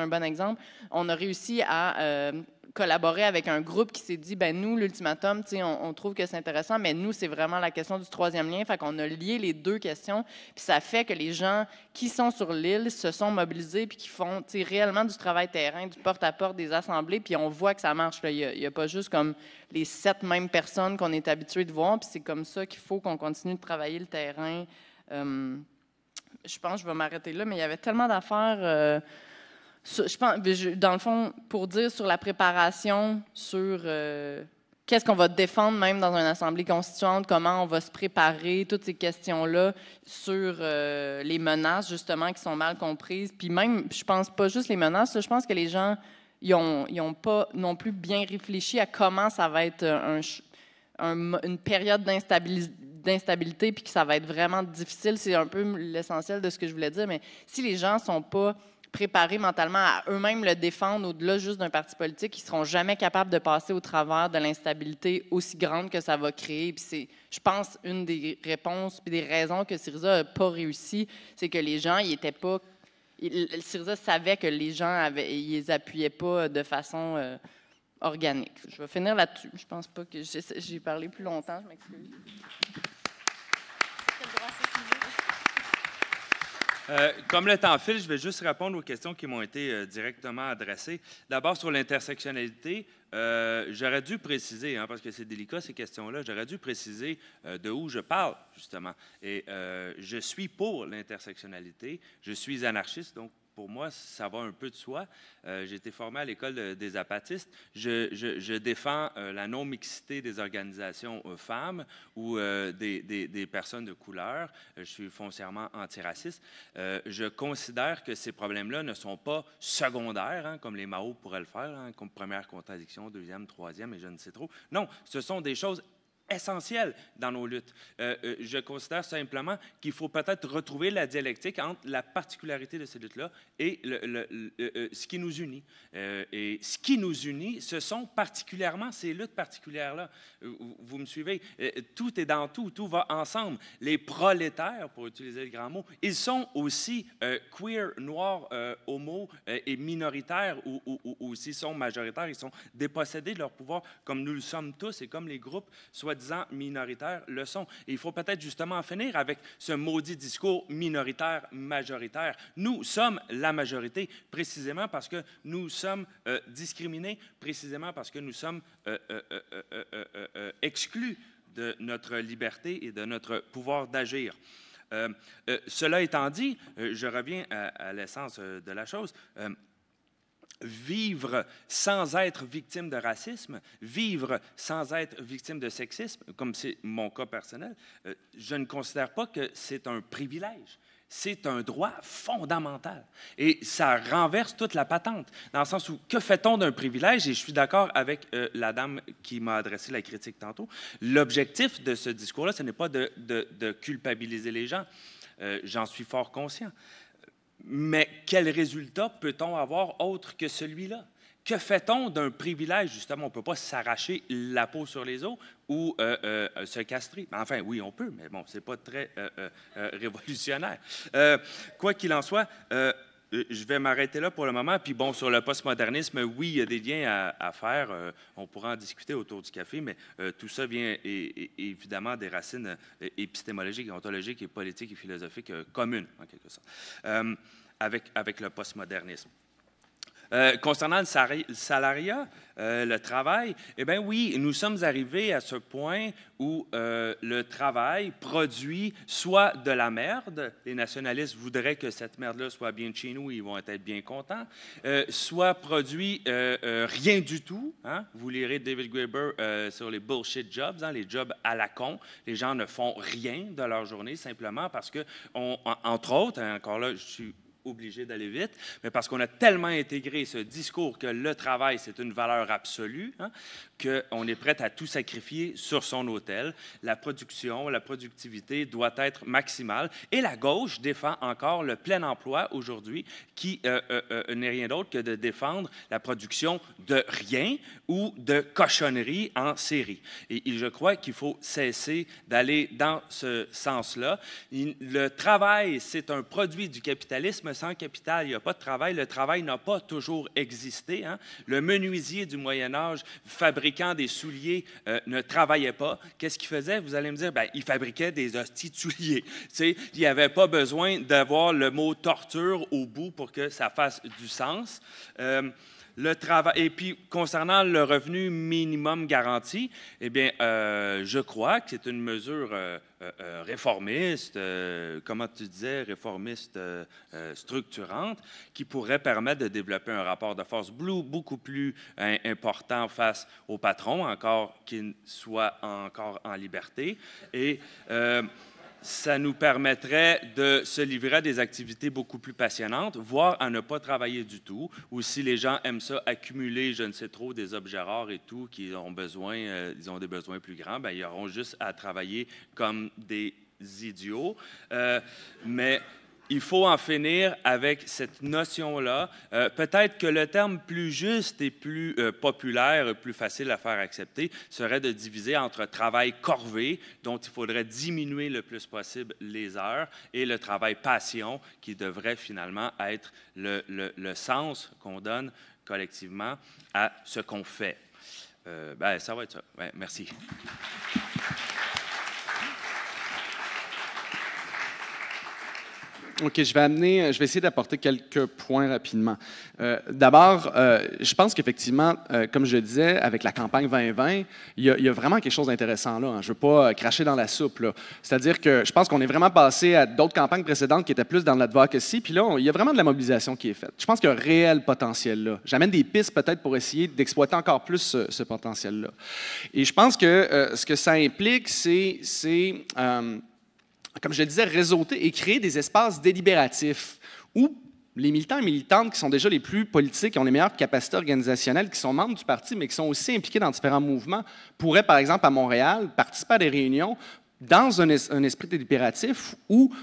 bon exemple. On a réussi à. Euh, collaborer avec un groupe qui s'est dit, ben nous, l'ultimatum, on, on trouve que c'est intéressant, mais nous, c'est vraiment la question du troisième lien. Fait qu'on a lié les deux questions, puis ça fait que les gens qui sont sur l'île se sont mobilisés, puis qui font réellement du travail terrain, du porte-à-porte, des assemblées, puis on voit que ça marche. Il n'y a, pas juste comme les sept mêmes personnes qu'on est habitué de voir, puis c'est comme ça qu'il faut qu'on continue de travailler le terrain. Euh, je pense que je vais m'arrêter là, mais il y avait tellement d'affaires. Euh, je pense, ben, dans le fond, pour dire sur la préparation, sur euh, qu'est-ce qu'on va défendre même dans une assemblée constituante, comment on va se préparer, toutes ces questions-là sur euh, les menaces justement qui sont mal comprises. Puis même, je pense pas juste les menaces, je pense que les gens ils ont, pas non plus bien réfléchi à comment ça va être euh, une période d'instabilité puis que ça va être vraiment difficile. C'est un peu l'essentiel de ce que je voulais dire, mais si les gens sont pas préparés mentalement à eux-mêmes le défendre au-delà juste d'un parti politique, ils seront jamais capables de passer au travers de l'instabilité aussi grande que ça va créer. Puis c'est, je pense, une des réponses puis des raisons que Syriza n'a pas réussi, c'est que les gens, ils étaient pas... Syriza savait que les gens, avaient, ils les appuyaient pas de façon euh, organique. Je vais finir là-dessus. Je pense pas que j'ai parlé plus longtemps, je m'excuse. Euh, comme le temps file, je vais juste répondre aux questions qui m'ont été euh, directement adressées. D'abord, sur l'intersectionnalité, euh, j'aurais dû préciser, hein, parce que c'est délicat ces questions-là, j'aurais dû préciser de où je parle, justement. Et je suis pour l'intersectionnalité, je suis anarchiste, donc pour moi, ça va un peu de soi. Euh, j'ai été formé à l'École des apatistes. Je, défends euh, la non-mixité des organisations euh, femmes ou des, personnes de couleur. Je suis foncièrement antiraciste. je considère que ces problèmes-là ne sont pas secondaires, hein, comme les Mao pourraient le faire, hein, comme première contradiction, deuxième, troisième, et je ne sais trop. Non, ce sont des choses essentiel dans nos luttes. Euh, euh, je considère simplement qu'il faut peut-être retrouver la dialectique entre la particularité de ces luttes-là et le, euh, ce qui nous unit. et ce qui nous unit, ce sont particulièrement ces luttes particulières-là. Vous, me suivez? tout est dans tout, tout va ensemble. Les prolétaires, pour utiliser le grand mot, ils sont aussi queer, noirs, homo et minoritaires ou, ou, s'ils sont majoritaires, ils sont dépossédés de leur pouvoir comme nous le sommes tous et comme les groupes, soit disant minoritaires le sont. il faut peut-être justement en finir avec ce maudit discours minoritaire-majoritaire. Nous sommes la majorité précisément parce que nous sommes euh, discriminés, précisément parce que nous sommes euh, euh, exclus de notre liberté et de notre pouvoir d'agir. cela étant dit, je reviens à l'essence de la chose vivre sans être victime de racisme, vivre sans être victime de sexisme, comme c'est mon cas personnel, euh, je ne considère pas que c'est un privilège. C'est un droit fondamental. Et ça renverse toute la patente, dans le sens où que fait-on d'un privilège? Et je suis d'accord avec euh, la dame qui m'a adressé la critique tantôt. L'objectif de ce discours-là, ce n'est pas de, culpabiliser les gens. Euh, j'en suis fort conscient. Mais quel résultat peut-on avoir autre que celui-là? Que fait-on d'un privilège, justement? On ne peut pas s'arracher la peau sur les os ou euh, euh, se castrer. Ben, enfin, oui, on peut, mais bon, ce n'est pas très euh, révolutionnaire. quoi qu'il en soit, euh, je vais m'arrêter là pour le moment. Puis bon, sur le postmodernisme, oui, il y a des liens à, faire. Euh, on pourra en discuter autour du café, mais euh, tout ça vient évidemment des racines épistémologiques, ontologiques politiques et philosophiques communes, en quelque sorte, avec le postmodernisme. Euh, concernant le salariat, euh, le travail, eh bien oui, nous sommes arrivés à ce point où euh, le travail produit soit de la merde, les nationalistes voudraient que cette merde-là soit bien chez nous, ils vont être bien contents, soit produit rien du tout. Hein, vous lirez David Graeber sur les bullshit jobs, hein, les jobs à la con. Les gens ne font rien de leur journée simplement parce que, entre autres, hein, encore là, je suis obligé d'aller vite, mais parce qu'on a tellement intégré ce discours que le travail, c'est une valeur absolue, hein, qu'on est prêt à tout sacrifier sur son autel. La production, la productivité doit être maximale. Et la gauche défend encore le plein emploi aujourd'hui, qui euh, euh, euh, n'est rien d'autre que de défendre la production de rien ou de cochonnerie en série. Et, et je crois qu'il faut cesser d'aller dans ce sens-là. Le travail, c'est un produit du capitalisme sans capital, il n'y a pas de travail. Le travail n'a pas toujours existé. Hein. Le menuisier du Moyen Âge, fabriquant des souliers, euh, ne travaillait pas. Qu'est-ce qu'il faisait? Vous allez me dire, ben, il fabriquait des hosties de souliers. il n'y avait pas besoin d'avoir le mot torture au bout pour que ça fasse du sens. Euh, le travail. Et puis, concernant le revenu minimum garanti, eh bien, euh, je crois que c'est une mesure euh, euh, réformiste, comment tu disais, réformiste structurante, qui pourrait permettre de développer un rapport de force blue beaucoup plus hein, important face au patron, encore qu'il soit encore en liberté. Et ça nous permettrait de se livrer à des activités beaucoup plus passionnantes, voire à ne pas travailler du tout, ou si les gens aiment ça, accumuler, je ne sais trop, des objets rares et tout, qui ont besoin, euh, ils ont des besoins plus grands, ben, ils auront juste à travailler comme des idiots. Euh, mais il faut en finir avec cette notion-là. Euh, peut-être que le terme plus juste et plus euh, populaire, plus facile à faire accepter, serait de diviser entre travail corvé, dont il faudrait diminuer le plus possible les heures, et le travail passion, qui devrait finalement être le, sens qu'on donne collectivement à ce qu'on fait. Euh, ben, ça va être ça. merci. OK, je vais amener, euh, je vais essayer d'apporter quelques points rapidement. Euh, d'abord, euh, je pense qu'effectivement, comme je le disais, avec la campagne 2020, il y, a vraiment quelque chose d'intéressant là. Hein. Je ne veux pas cracher dans la soupe. C'est-à-dire que je pense qu'on est vraiment passé à d'autres campagnes précédentes qui étaient plus dans l'advocacy, puis là, il y a vraiment de la mobilisation qui est faite. Je pense qu'il y a un réel potentiel là. J'amène des pistes peut-être pour essayer d'exploiter encore plus ce, ce potentiel-là. Et je pense que ce que ça implique, c'est comme je le disais, réseauter et créer des espaces délibératifs où les militants et militantes qui sont déjà les plus politiques, qui ont les meilleures capacités organisationnelles, qui sont membres du parti, mais qui sont aussi impliqués dans différents mouvements, pourraient, par exemple, à Montréal, participer à des réunions dans un, un esprit délibératif où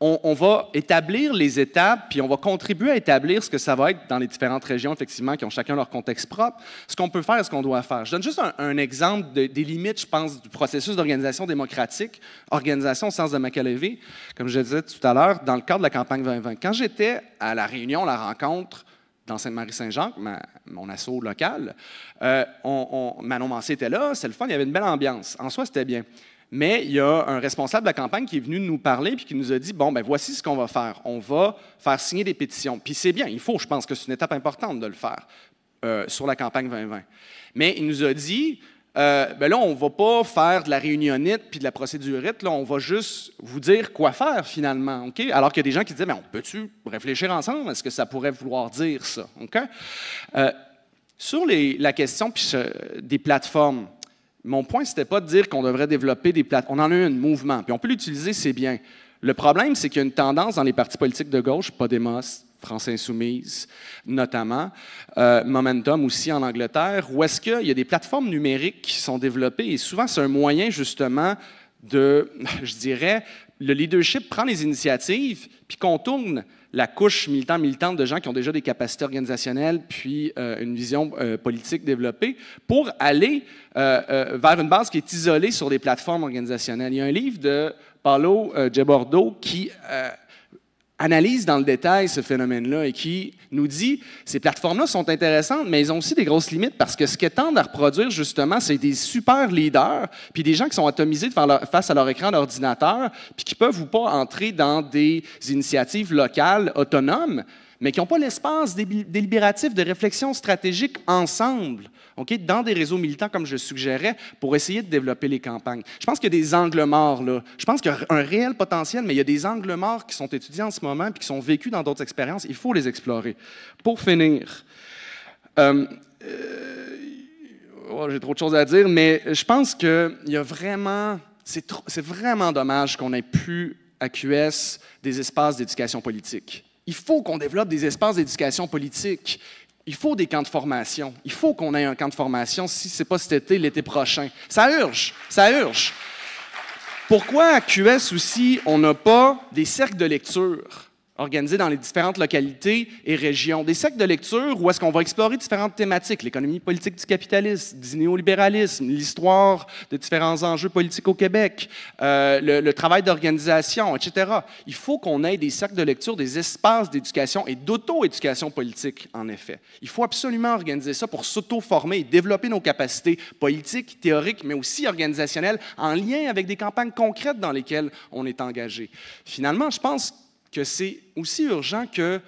on, va établir les étapes, puis on va contribuer à établir ce que ça va être dans les différentes régions, effectivement, qui ont chacun leur contexte propre, ce qu'on peut faire et ce qu'on doit faire. Je donne juste un, exemple des limites, je pense, du processus d'organisation démocratique, organisation au sens de Machiavelli, comme je disais tout à l'heure, dans le cadre de la campagne 2020. Quand j'étais à la réunion, la rencontre, dans sainte marie saint jean mon assaut local, euh, on, on, Manon était là, c'est le fun, il y avait une belle ambiance. En soi, c'était bien. Mais il y a un responsable de la campagne qui est venu nous parler puis qui nous a dit bon, ben voici ce qu'on va faire. On va faire signer des pétitions. Puis c'est bien, il faut, je pense que c'est une étape importante de le faire euh, sur la campagne 2020. Mais il nous a dit euh, ben là, on ne va pas faire de la réunionnite puis de la procédurite. Là, on va juste vous dire quoi faire finalement. ok Alors qu'il y a des gens qui disaient, mais ben, on peut-tu réfléchir ensemble? Est-ce que ça pourrait vouloir dire ça? ok euh, sur la question des plateformes, mon point, ce n'était pas de dire qu'on devrait développer des plateformes. On en a un mouvement, puis on peut l'utiliser, c'est bien. Le problème, c'est qu'il y a une tendance dans les partis politiques de gauche, Podemos, France Insoumise notamment, euh, Momentum aussi en Angleterre, où est-ce qu'il y a des plateformes numériques qui sont développées et souvent c'est un moyen justement de, je dirais, le leadership prend les initiatives puis contourne la couche militant-militante de gens qui ont déjà des capacités organisationnelles, puis euh, une vision euh, politique développée, pour aller euh, vers une base qui est isolée sur des plateformes organisationnelles. Il y a un livre de Paolo Gebordo qui analyse dans le détail ce phénomène-là et qui nous dit ces plateformes-là sont intéressantes, mais elles ont aussi des grosses limites parce que ce qu'elles tendent à reproduire, justement, c'est des super leaders, puis des gens qui sont atomisés face à leur écran d'ordinateur, puis qui peuvent ou pas entrer dans des initiatives locales autonomes mais qui n'ont pas l'espace délibératif de réflexion stratégique ensemble, dans des réseaux militants, comme je suggérais, pour essayer de développer les campagnes. Je pense qu'il y a des angles morts, là. Je pense qu'il y a un réel potentiel, mais il y a des angles morts qui sont étudiés en ce moment et qui sont vécus dans d'autres expériences. Il faut les explorer. Pour finir, euh, euh, oh, j'ai trop de choses à dire, mais je pense qu'il y a vraiment. C'est vraiment dommage qu'on ait pu à QS des espaces d'éducation politique. Il faut qu'on développe des espaces d'éducation politique. Il faut des camps de formation. Il faut qu'on ait un camp de formation, si ce n'est pas cet été, l'été prochain. Ça urge, ça urge. Pourquoi à QS aussi, on n'a pas des cercles de lecture? organisés dans les différentes localités et régions. Des cercles de lecture où est-ce qu'on va explorer différentes thématiques, l'économie politique du capitalisme, du néolibéralisme, l'histoire de différents enjeux politiques au Québec, euh, le, travail d'organisation, etc. Il faut qu'on ait des cercles de lecture, des espaces d'éducation et d'auto-éducation politique, en effet. Il faut absolument organiser ça pour s'auto-former et développer nos capacités politiques, théoriques, mais aussi organisationnelles, en lien avec des campagnes concrètes dans lesquelles on est engagé. Finalement, je pense que c'est aussi urgent que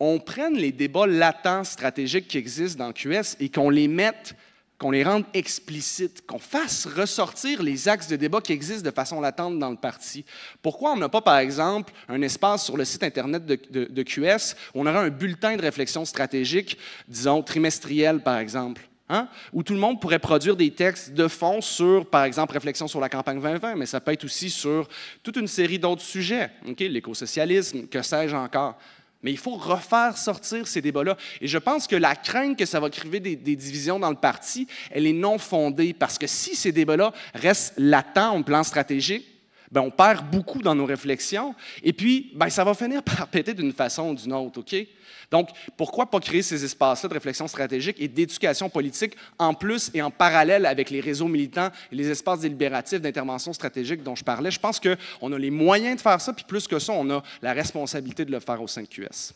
on prenne les débats latents stratégiques qui existent dans QS et qu'on les mette, qu'on les rende explicites, qu'on fasse ressortir les axes de débat qui existent de façon latente dans le parti. Pourquoi on n'a pas, par exemple, un espace sur le site Internet de, de QS où on aurait un bulletin de réflexion stratégique, disons trimestriel, par exemple? Hein, où tout le monde pourrait produire des textes de fond sur, par exemple, réflexion sur la campagne 2020, mais ça peut être aussi sur toute une série d'autres sujets, l'éco-socialisme, que sais-je encore. Mais il faut refaire sortir ces débats-là. Et je pense que la crainte que ça va créer des, des, divisions dans le parti, elle est non fondée, parce que si ces débats-là restent latents au plan stratégique, ben, on perd beaucoup dans nos réflexions. Et puis, ben, ça va finir par péter d'une façon ou d'une autre, OK? Donc, pourquoi pas créer ces espaces-là de réflexion stratégique et d'éducation politique en plus et en parallèle avec les réseaux militants et les espaces délibératifs d'intervention stratégique dont je parlais? Je pense qu'on a les moyens de faire ça, puis plus que ça, on a la responsabilité de le faire au 5QS.